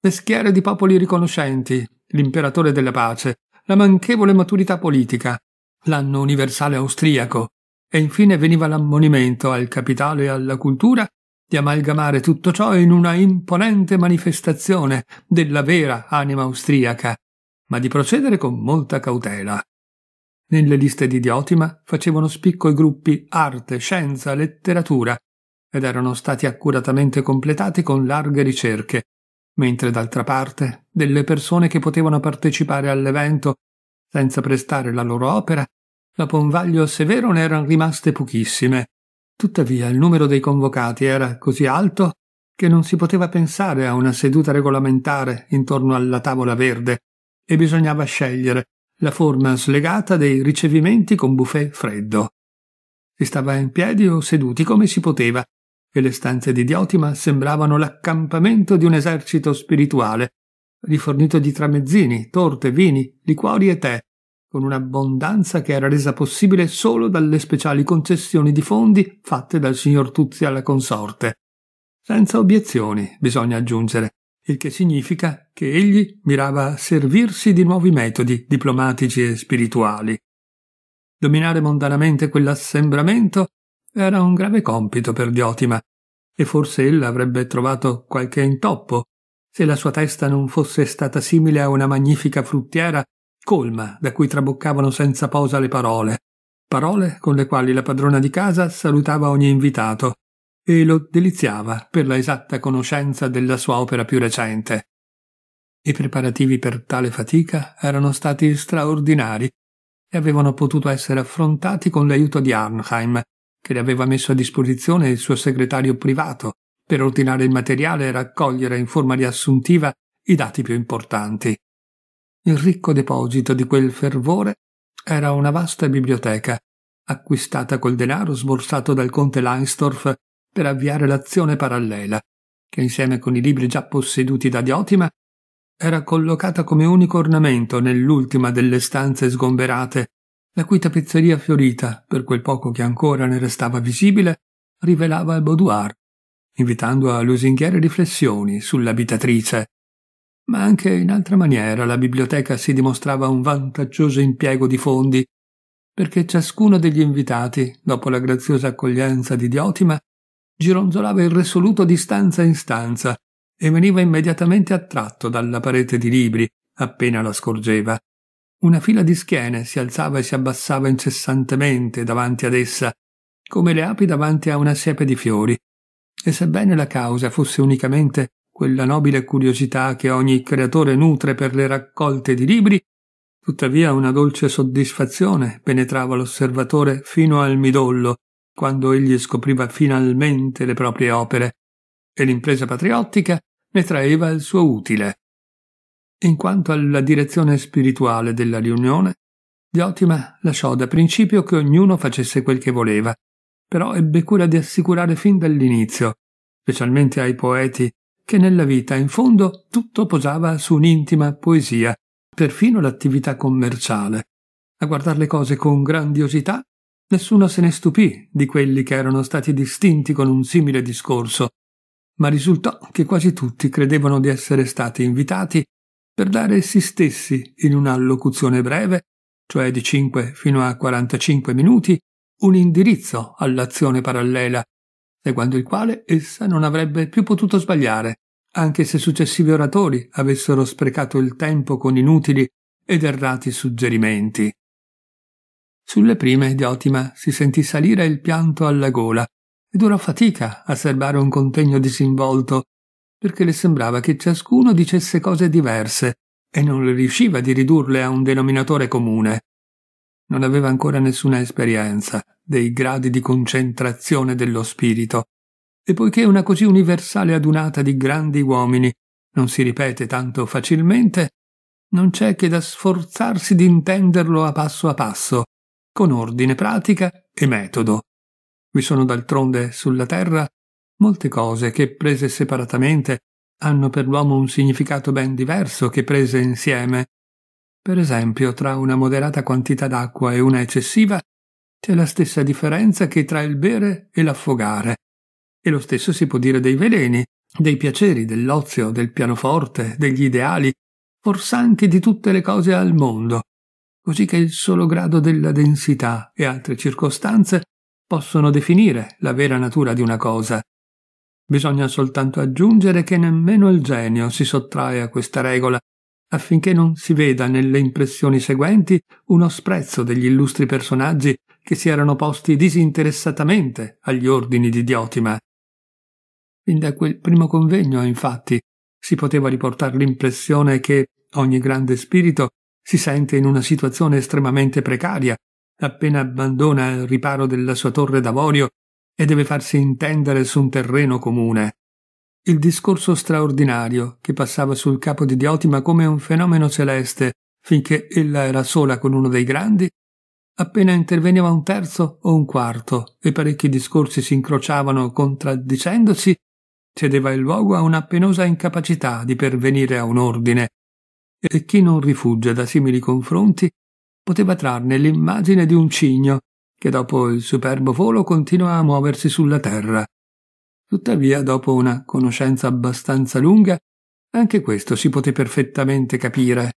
le schiere di popoli riconoscenti, l'imperatore della pace, la manchevole maturità politica, l'anno universale austriaco, e infine veniva l'ammonimento al capitale e alla cultura di amalgamare tutto ciò in una imponente manifestazione della vera anima austriaca, ma di procedere con molta cautela. Nelle liste di Diotima facevano spicco i gruppi arte, scienza, letteratura, ed erano stati accuratamente completati con larghe ricerche, mentre d'altra parte delle persone che potevano partecipare all'evento senza prestare la loro opera, la Ponvaglio Severo ne erano rimaste pochissime. Tuttavia il numero dei convocati era così alto che non si poteva pensare a una seduta regolamentare intorno alla tavola verde, e bisognava scegliere la forma slegata dei ricevimenti con buffet freddo. Si stava in piedi o seduti come si poteva, e le stanze di Diotima sembravano l'accampamento di un esercito spirituale, rifornito di tramezzini, torte, vini, liquori e tè, con un'abbondanza che era resa possibile solo dalle speciali concessioni di fondi fatte dal signor Tuzzi alla consorte. Senza obiezioni, bisogna aggiungere il che significa che egli mirava a servirsi di nuovi metodi diplomatici e spirituali. Dominare mondanamente quell'assembramento era un grave compito per Diotima, e forse ella avrebbe trovato qualche intoppo se la sua testa non fosse stata simile a una magnifica fruttiera colma da cui traboccavano senza posa le parole, parole con le quali la padrona di casa salutava ogni invitato, e lo deliziava per la esatta conoscenza della sua opera più recente. I preparativi per tale fatica erano stati straordinari e avevano potuto essere affrontati con l'aiuto di Arnheim, che le aveva messo a disposizione il suo segretario privato per ordinare il materiale e raccogliere in forma riassuntiva i dati più importanti. Il ricco deposito di quel fervore era una vasta biblioteca, acquistata col denaro sborsato dal conte Leinsdorf per avviare l'azione parallela, che insieme con i libri già posseduti da Diotima era collocata come unico ornamento nell'ultima delle stanze sgomberate, la cui tappezzeria fiorita, per quel poco che ancora ne restava visibile, rivelava il boudoir, invitando a lusinghiere riflessioni sull'abitatrice. Ma anche in altra maniera la biblioteca si dimostrava un vantaggioso impiego di fondi, perché ciascuno degli invitati, dopo la graziosa accoglienza di Diotima, gironzolava irresoluto di stanza in stanza e veniva immediatamente attratto dalla parete di libri appena la scorgeva. Una fila di schiene si alzava e si abbassava incessantemente davanti ad essa, come le api davanti a una siepe di fiori, e sebbene la causa fosse unicamente quella nobile curiosità che ogni creatore nutre per le raccolte di libri, tuttavia una dolce soddisfazione penetrava l'osservatore fino al midollo quando egli scopriva finalmente le proprie opere e l'impresa patriottica ne traeva il suo utile. In quanto alla direzione spirituale della riunione, Diotima lasciò da principio che ognuno facesse quel che voleva, però ebbe cura di assicurare fin dall'inizio, specialmente ai poeti, che nella vita in fondo tutto posava su un'intima poesia, perfino l'attività commerciale, a guardare le cose con grandiosità Nessuno se ne stupì di quelli che erano stati distinti con un simile discorso, ma risultò che quasi tutti credevano di essere stati invitati per dare essi stessi in una allocuzione breve, cioè di 5 fino a 45 minuti, un indirizzo all'azione parallela, seguendo il quale essa non avrebbe più potuto sbagliare, anche se successivi oratori avessero sprecato il tempo con inutili ed errati suggerimenti. Sulle prime Diotima si sentì salire il pianto alla gola e durò fatica a serbare un contegno disinvolto, perché le sembrava che ciascuno dicesse cose diverse e non riusciva di ridurle a un denominatore comune. Non aveva ancora nessuna esperienza dei gradi di concentrazione dello spirito, e poiché una così universale adunata di grandi uomini non si ripete tanto facilmente, non c'è che da sforzarsi di intenderlo a passo a passo, con ordine, pratica e metodo. Vi sono d'altronde sulla Terra molte cose che prese separatamente hanno per l'uomo un significato ben diverso che prese insieme. Per esempio, tra una moderata quantità d'acqua e una eccessiva c'è la stessa differenza che tra il bere e l'affogare. E lo stesso si può dire dei veleni, dei piaceri, dell'ozio, del pianoforte, degli ideali, forse anche di tutte le cose al mondo così che il solo grado della densità e altre circostanze possono definire la vera natura di una cosa. Bisogna soltanto aggiungere che nemmeno il genio si sottrae a questa regola, affinché non si veda nelle impressioni seguenti uno sprezzo degli illustri personaggi che si erano posti disinteressatamente agli ordini di Diotima. Fin da quel primo convegno, infatti, si poteva riportare l'impressione che ogni grande spirito si sente in una situazione estremamente precaria, appena abbandona il riparo della sua torre d'avorio e deve farsi intendere su un terreno comune. Il discorso straordinario che passava sul capo di Diotima come un fenomeno celeste finché ella era sola con uno dei grandi, appena interveniva un terzo o un quarto e parecchi discorsi si incrociavano contraddicendosi, cedeva il luogo a una penosa incapacità di pervenire a un ordine e chi non rifugia da simili confronti poteva trarne l'immagine di un cigno che dopo il superbo volo continua a muoversi sulla terra. Tuttavia, dopo una conoscenza abbastanza lunga, anche questo si poté perfettamente capire.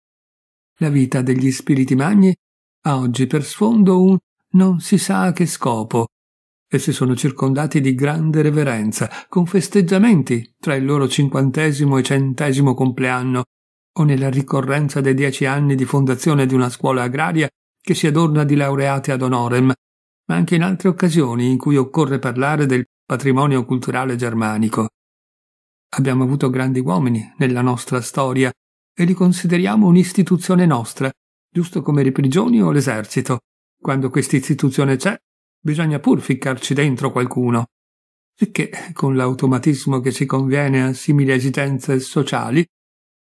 La vita degli spiriti magni ha oggi per sfondo un non si sa a che scopo, essi sono circondati di grande reverenza, con festeggiamenti tra il loro cinquantesimo e centesimo compleanno, o nella ricorrenza dei dieci anni di fondazione di una scuola agraria che si adorna di laureate ad honorem, ma anche in altre occasioni in cui occorre parlare del patrimonio culturale germanico. Abbiamo avuto grandi uomini nella nostra storia e li consideriamo un'istituzione nostra, giusto come le prigioni o l'esercito. Quando questa istituzione c'è, bisogna pur ficcarci dentro qualcuno. Sicché, con l'automatismo che si conviene a simili esigenze sociali,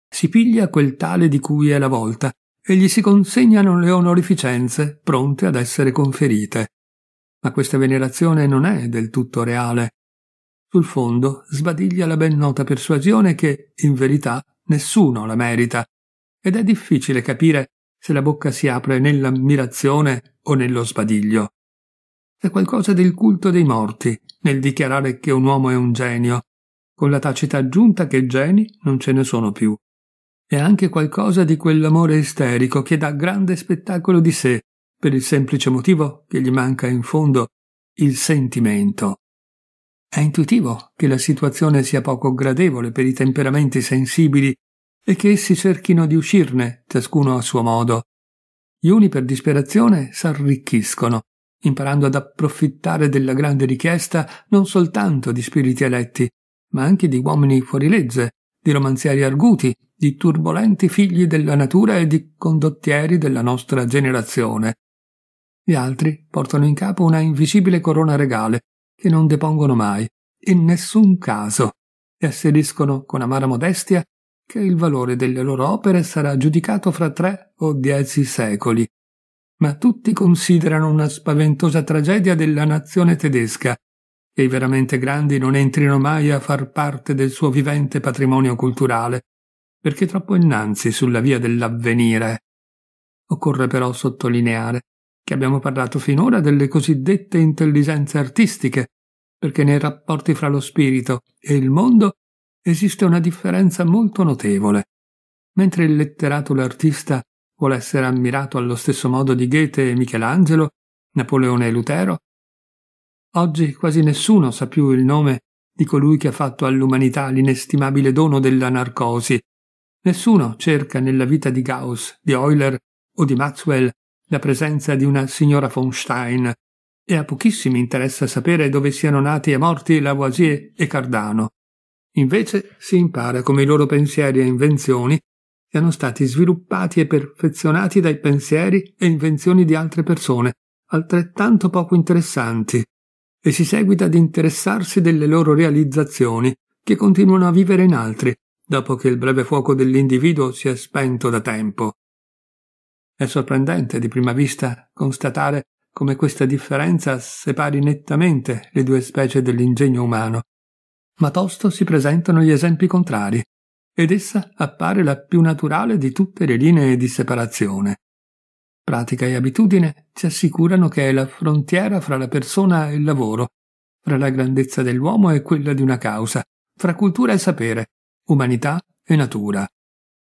si piglia quel tale di cui è la volta e gli si consegnano le onorificenze pronte ad essere conferite. Ma questa venerazione non è del tutto reale. Sul fondo sbadiglia la ben nota persuasione che, in verità, nessuno la merita, ed è difficile capire se la bocca si apre nell'ammirazione o nello sbadiglio. C'è qualcosa del culto dei morti nel dichiarare che un uomo è un genio, con la tacita aggiunta che geni non ce ne sono più e anche qualcosa di quell'amore isterico che dà grande spettacolo di sé, per il semplice motivo che gli manca in fondo il sentimento. È intuitivo che la situazione sia poco gradevole per i temperamenti sensibili e che essi cerchino di uscirne, ciascuno a suo modo. Gli uni per disperazione s'arricchiscono, imparando ad approfittare della grande richiesta non soltanto di spiriti eletti, ma anche di uomini fuorilegge, di romanzieri arguti, di turbolenti figli della natura e di condottieri della nostra generazione. Gli altri portano in capo una invisibile corona regale, che non depongono mai, in nessun caso, e asseriscono con amara modestia che il valore delle loro opere sarà giudicato fra tre o dieci secoli. Ma tutti considerano una spaventosa tragedia della nazione tedesca, che i veramente grandi non entrino mai a far parte del suo vivente patrimonio culturale, perché troppo innanzi sulla via dell'avvenire. Occorre però sottolineare che abbiamo parlato finora delle cosiddette intelligenze artistiche, perché nei rapporti fra lo spirito e il mondo esiste una differenza molto notevole. Mentre il letterato l'artista vuole essere ammirato allo stesso modo di Goethe e Michelangelo, Napoleone e Lutero, oggi quasi nessuno sa più il nome di colui che ha fatto all'umanità l'inestimabile dono della narcosi, Nessuno cerca nella vita di Gauss, di Euler o di Maxwell la presenza di una signora von Stein, e a pochissimi interessa sapere dove siano nati e morti Lavoisier e Cardano. Invece si impara come i loro pensieri e invenzioni siano stati sviluppati e perfezionati dai pensieri e invenzioni di altre persone, altrettanto poco interessanti, e si seguita ad interessarsi delle loro realizzazioni, che continuano a vivere in altri, dopo che il breve fuoco dell'individuo si è spento da tempo. È sorprendente di prima vista constatare come questa differenza separi nettamente le due specie dell'ingegno umano, ma tosto si presentano gli esempi contrari, ed essa appare la più naturale di tutte le linee di separazione. Pratica e abitudine ci assicurano che è la frontiera fra la persona e il lavoro, fra la grandezza dell'uomo e quella di una causa, fra cultura e sapere, umanità e natura.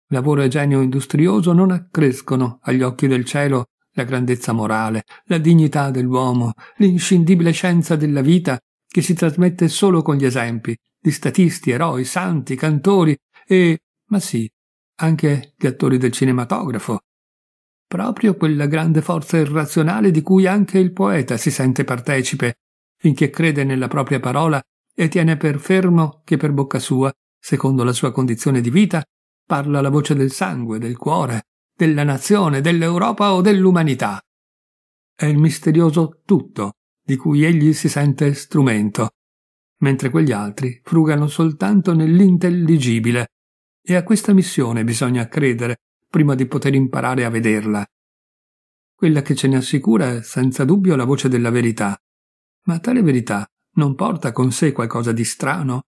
Lavoro e genio industrioso non accrescono agli occhi del cielo la grandezza morale, la dignità dell'uomo, l'inscindibile scienza della vita che si trasmette solo con gli esempi di statisti, eroi, santi, cantori e, ma sì, anche gli attori del cinematografo. Proprio quella grande forza irrazionale di cui anche il poeta si sente partecipe, finché crede nella propria parola e tiene per fermo che per bocca sua Secondo la sua condizione di vita, parla la voce del sangue, del cuore, della nazione, dell'Europa o dell'umanità. È il misterioso tutto di cui egli si sente strumento, mentre quegli altri frugano soltanto nell'intelligibile, e a questa missione bisogna credere prima di poter imparare a vederla. Quella che ce ne assicura è senza dubbio la voce della verità, ma tale verità non porta con sé qualcosa di strano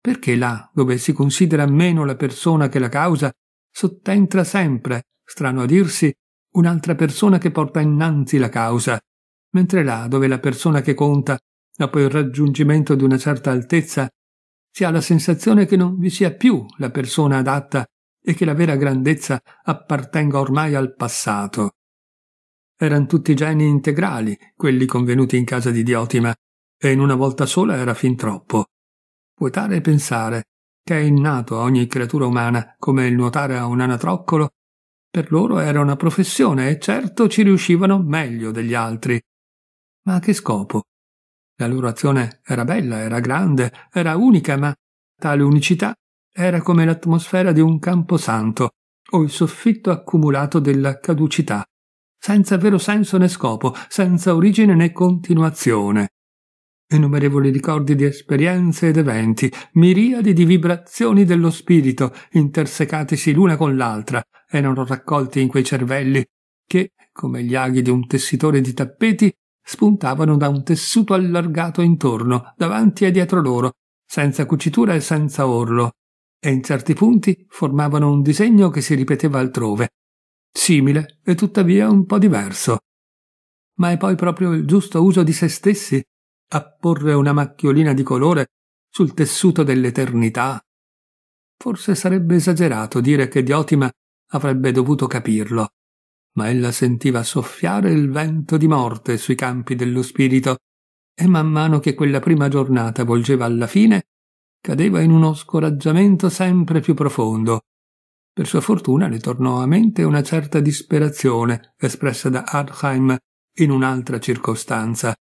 perché là, dove si considera meno la persona che la causa, sottentra sempre, strano a dirsi, un'altra persona che porta innanzi la causa, mentre là, dove la persona che conta, dopo il raggiungimento di una certa altezza, si ha la sensazione che non vi sia più la persona adatta e che la vera grandezza appartenga ormai al passato. Eran tutti geni integrali, quelli convenuti in casa di Diotima, e in una volta sola era fin troppo. Vuotare e pensare, che è innato a ogni creatura umana, come il nuotare a un anatroccolo, per loro era una professione e certo ci riuscivano meglio degli altri. Ma a che scopo? La loro azione era bella, era grande, era unica, ma tale unicità era come l'atmosfera di un camposanto o il soffitto accumulato della caducità, senza vero senso né scopo, senza origine né continuazione innumerevoli ricordi di esperienze ed eventi, miriadi di vibrazioni dello spirito, intersecatesi l'una con l'altra, erano raccolti in quei cervelli, che, come gli aghi di un tessitore di tappeti, spuntavano da un tessuto allargato intorno, davanti e dietro loro, senza cucitura e senza orlo, e in certi punti formavano un disegno che si ripeteva altrove, simile e tuttavia un po' diverso. Ma è poi proprio il giusto uso di se stessi apporre una macchiolina di colore sul tessuto dell'eternità? Forse sarebbe esagerato dire che Diotima avrebbe dovuto capirlo, ma ella sentiva soffiare il vento di morte sui campi dello spirito, e man mano che quella prima giornata volgeva alla fine, cadeva in uno scoraggiamento sempre più profondo. Per sua fortuna le tornò a mente una certa disperazione espressa da Arheim in un'altra circostanza,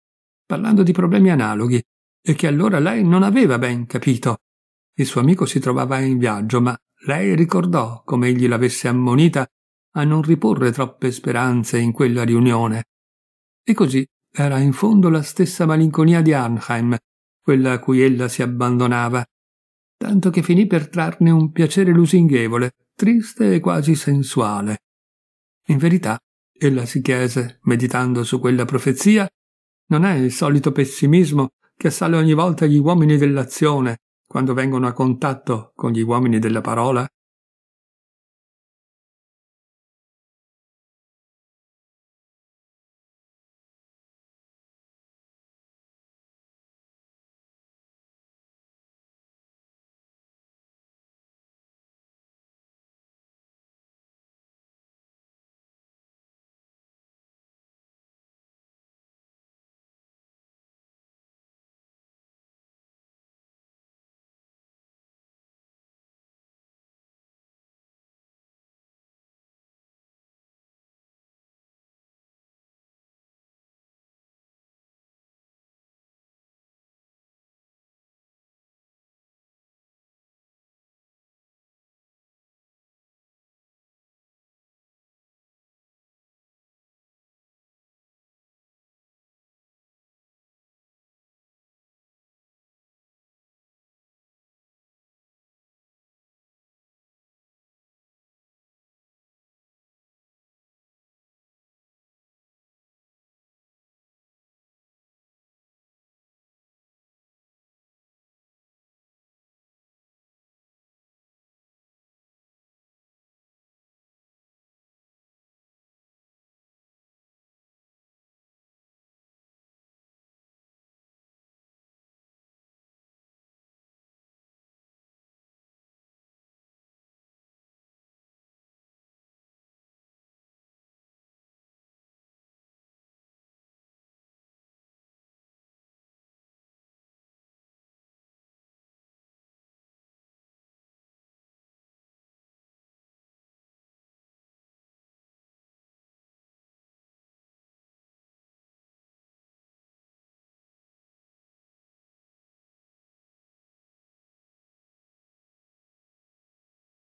parlando di problemi analoghi, e che allora lei non aveva ben capito. Il suo amico si trovava in viaggio, ma lei ricordò come egli l'avesse ammonita a non riporre troppe speranze in quella riunione. E così era in fondo la stessa malinconia di Arnheim, quella a cui ella si abbandonava, tanto che finì per trarne un piacere lusinghevole, triste e quasi sensuale. In verità, ella si chiese, meditando su quella profezia, non è il solito pessimismo che assale ogni volta gli uomini dell'azione quando vengono a contatto con gli uomini della parola?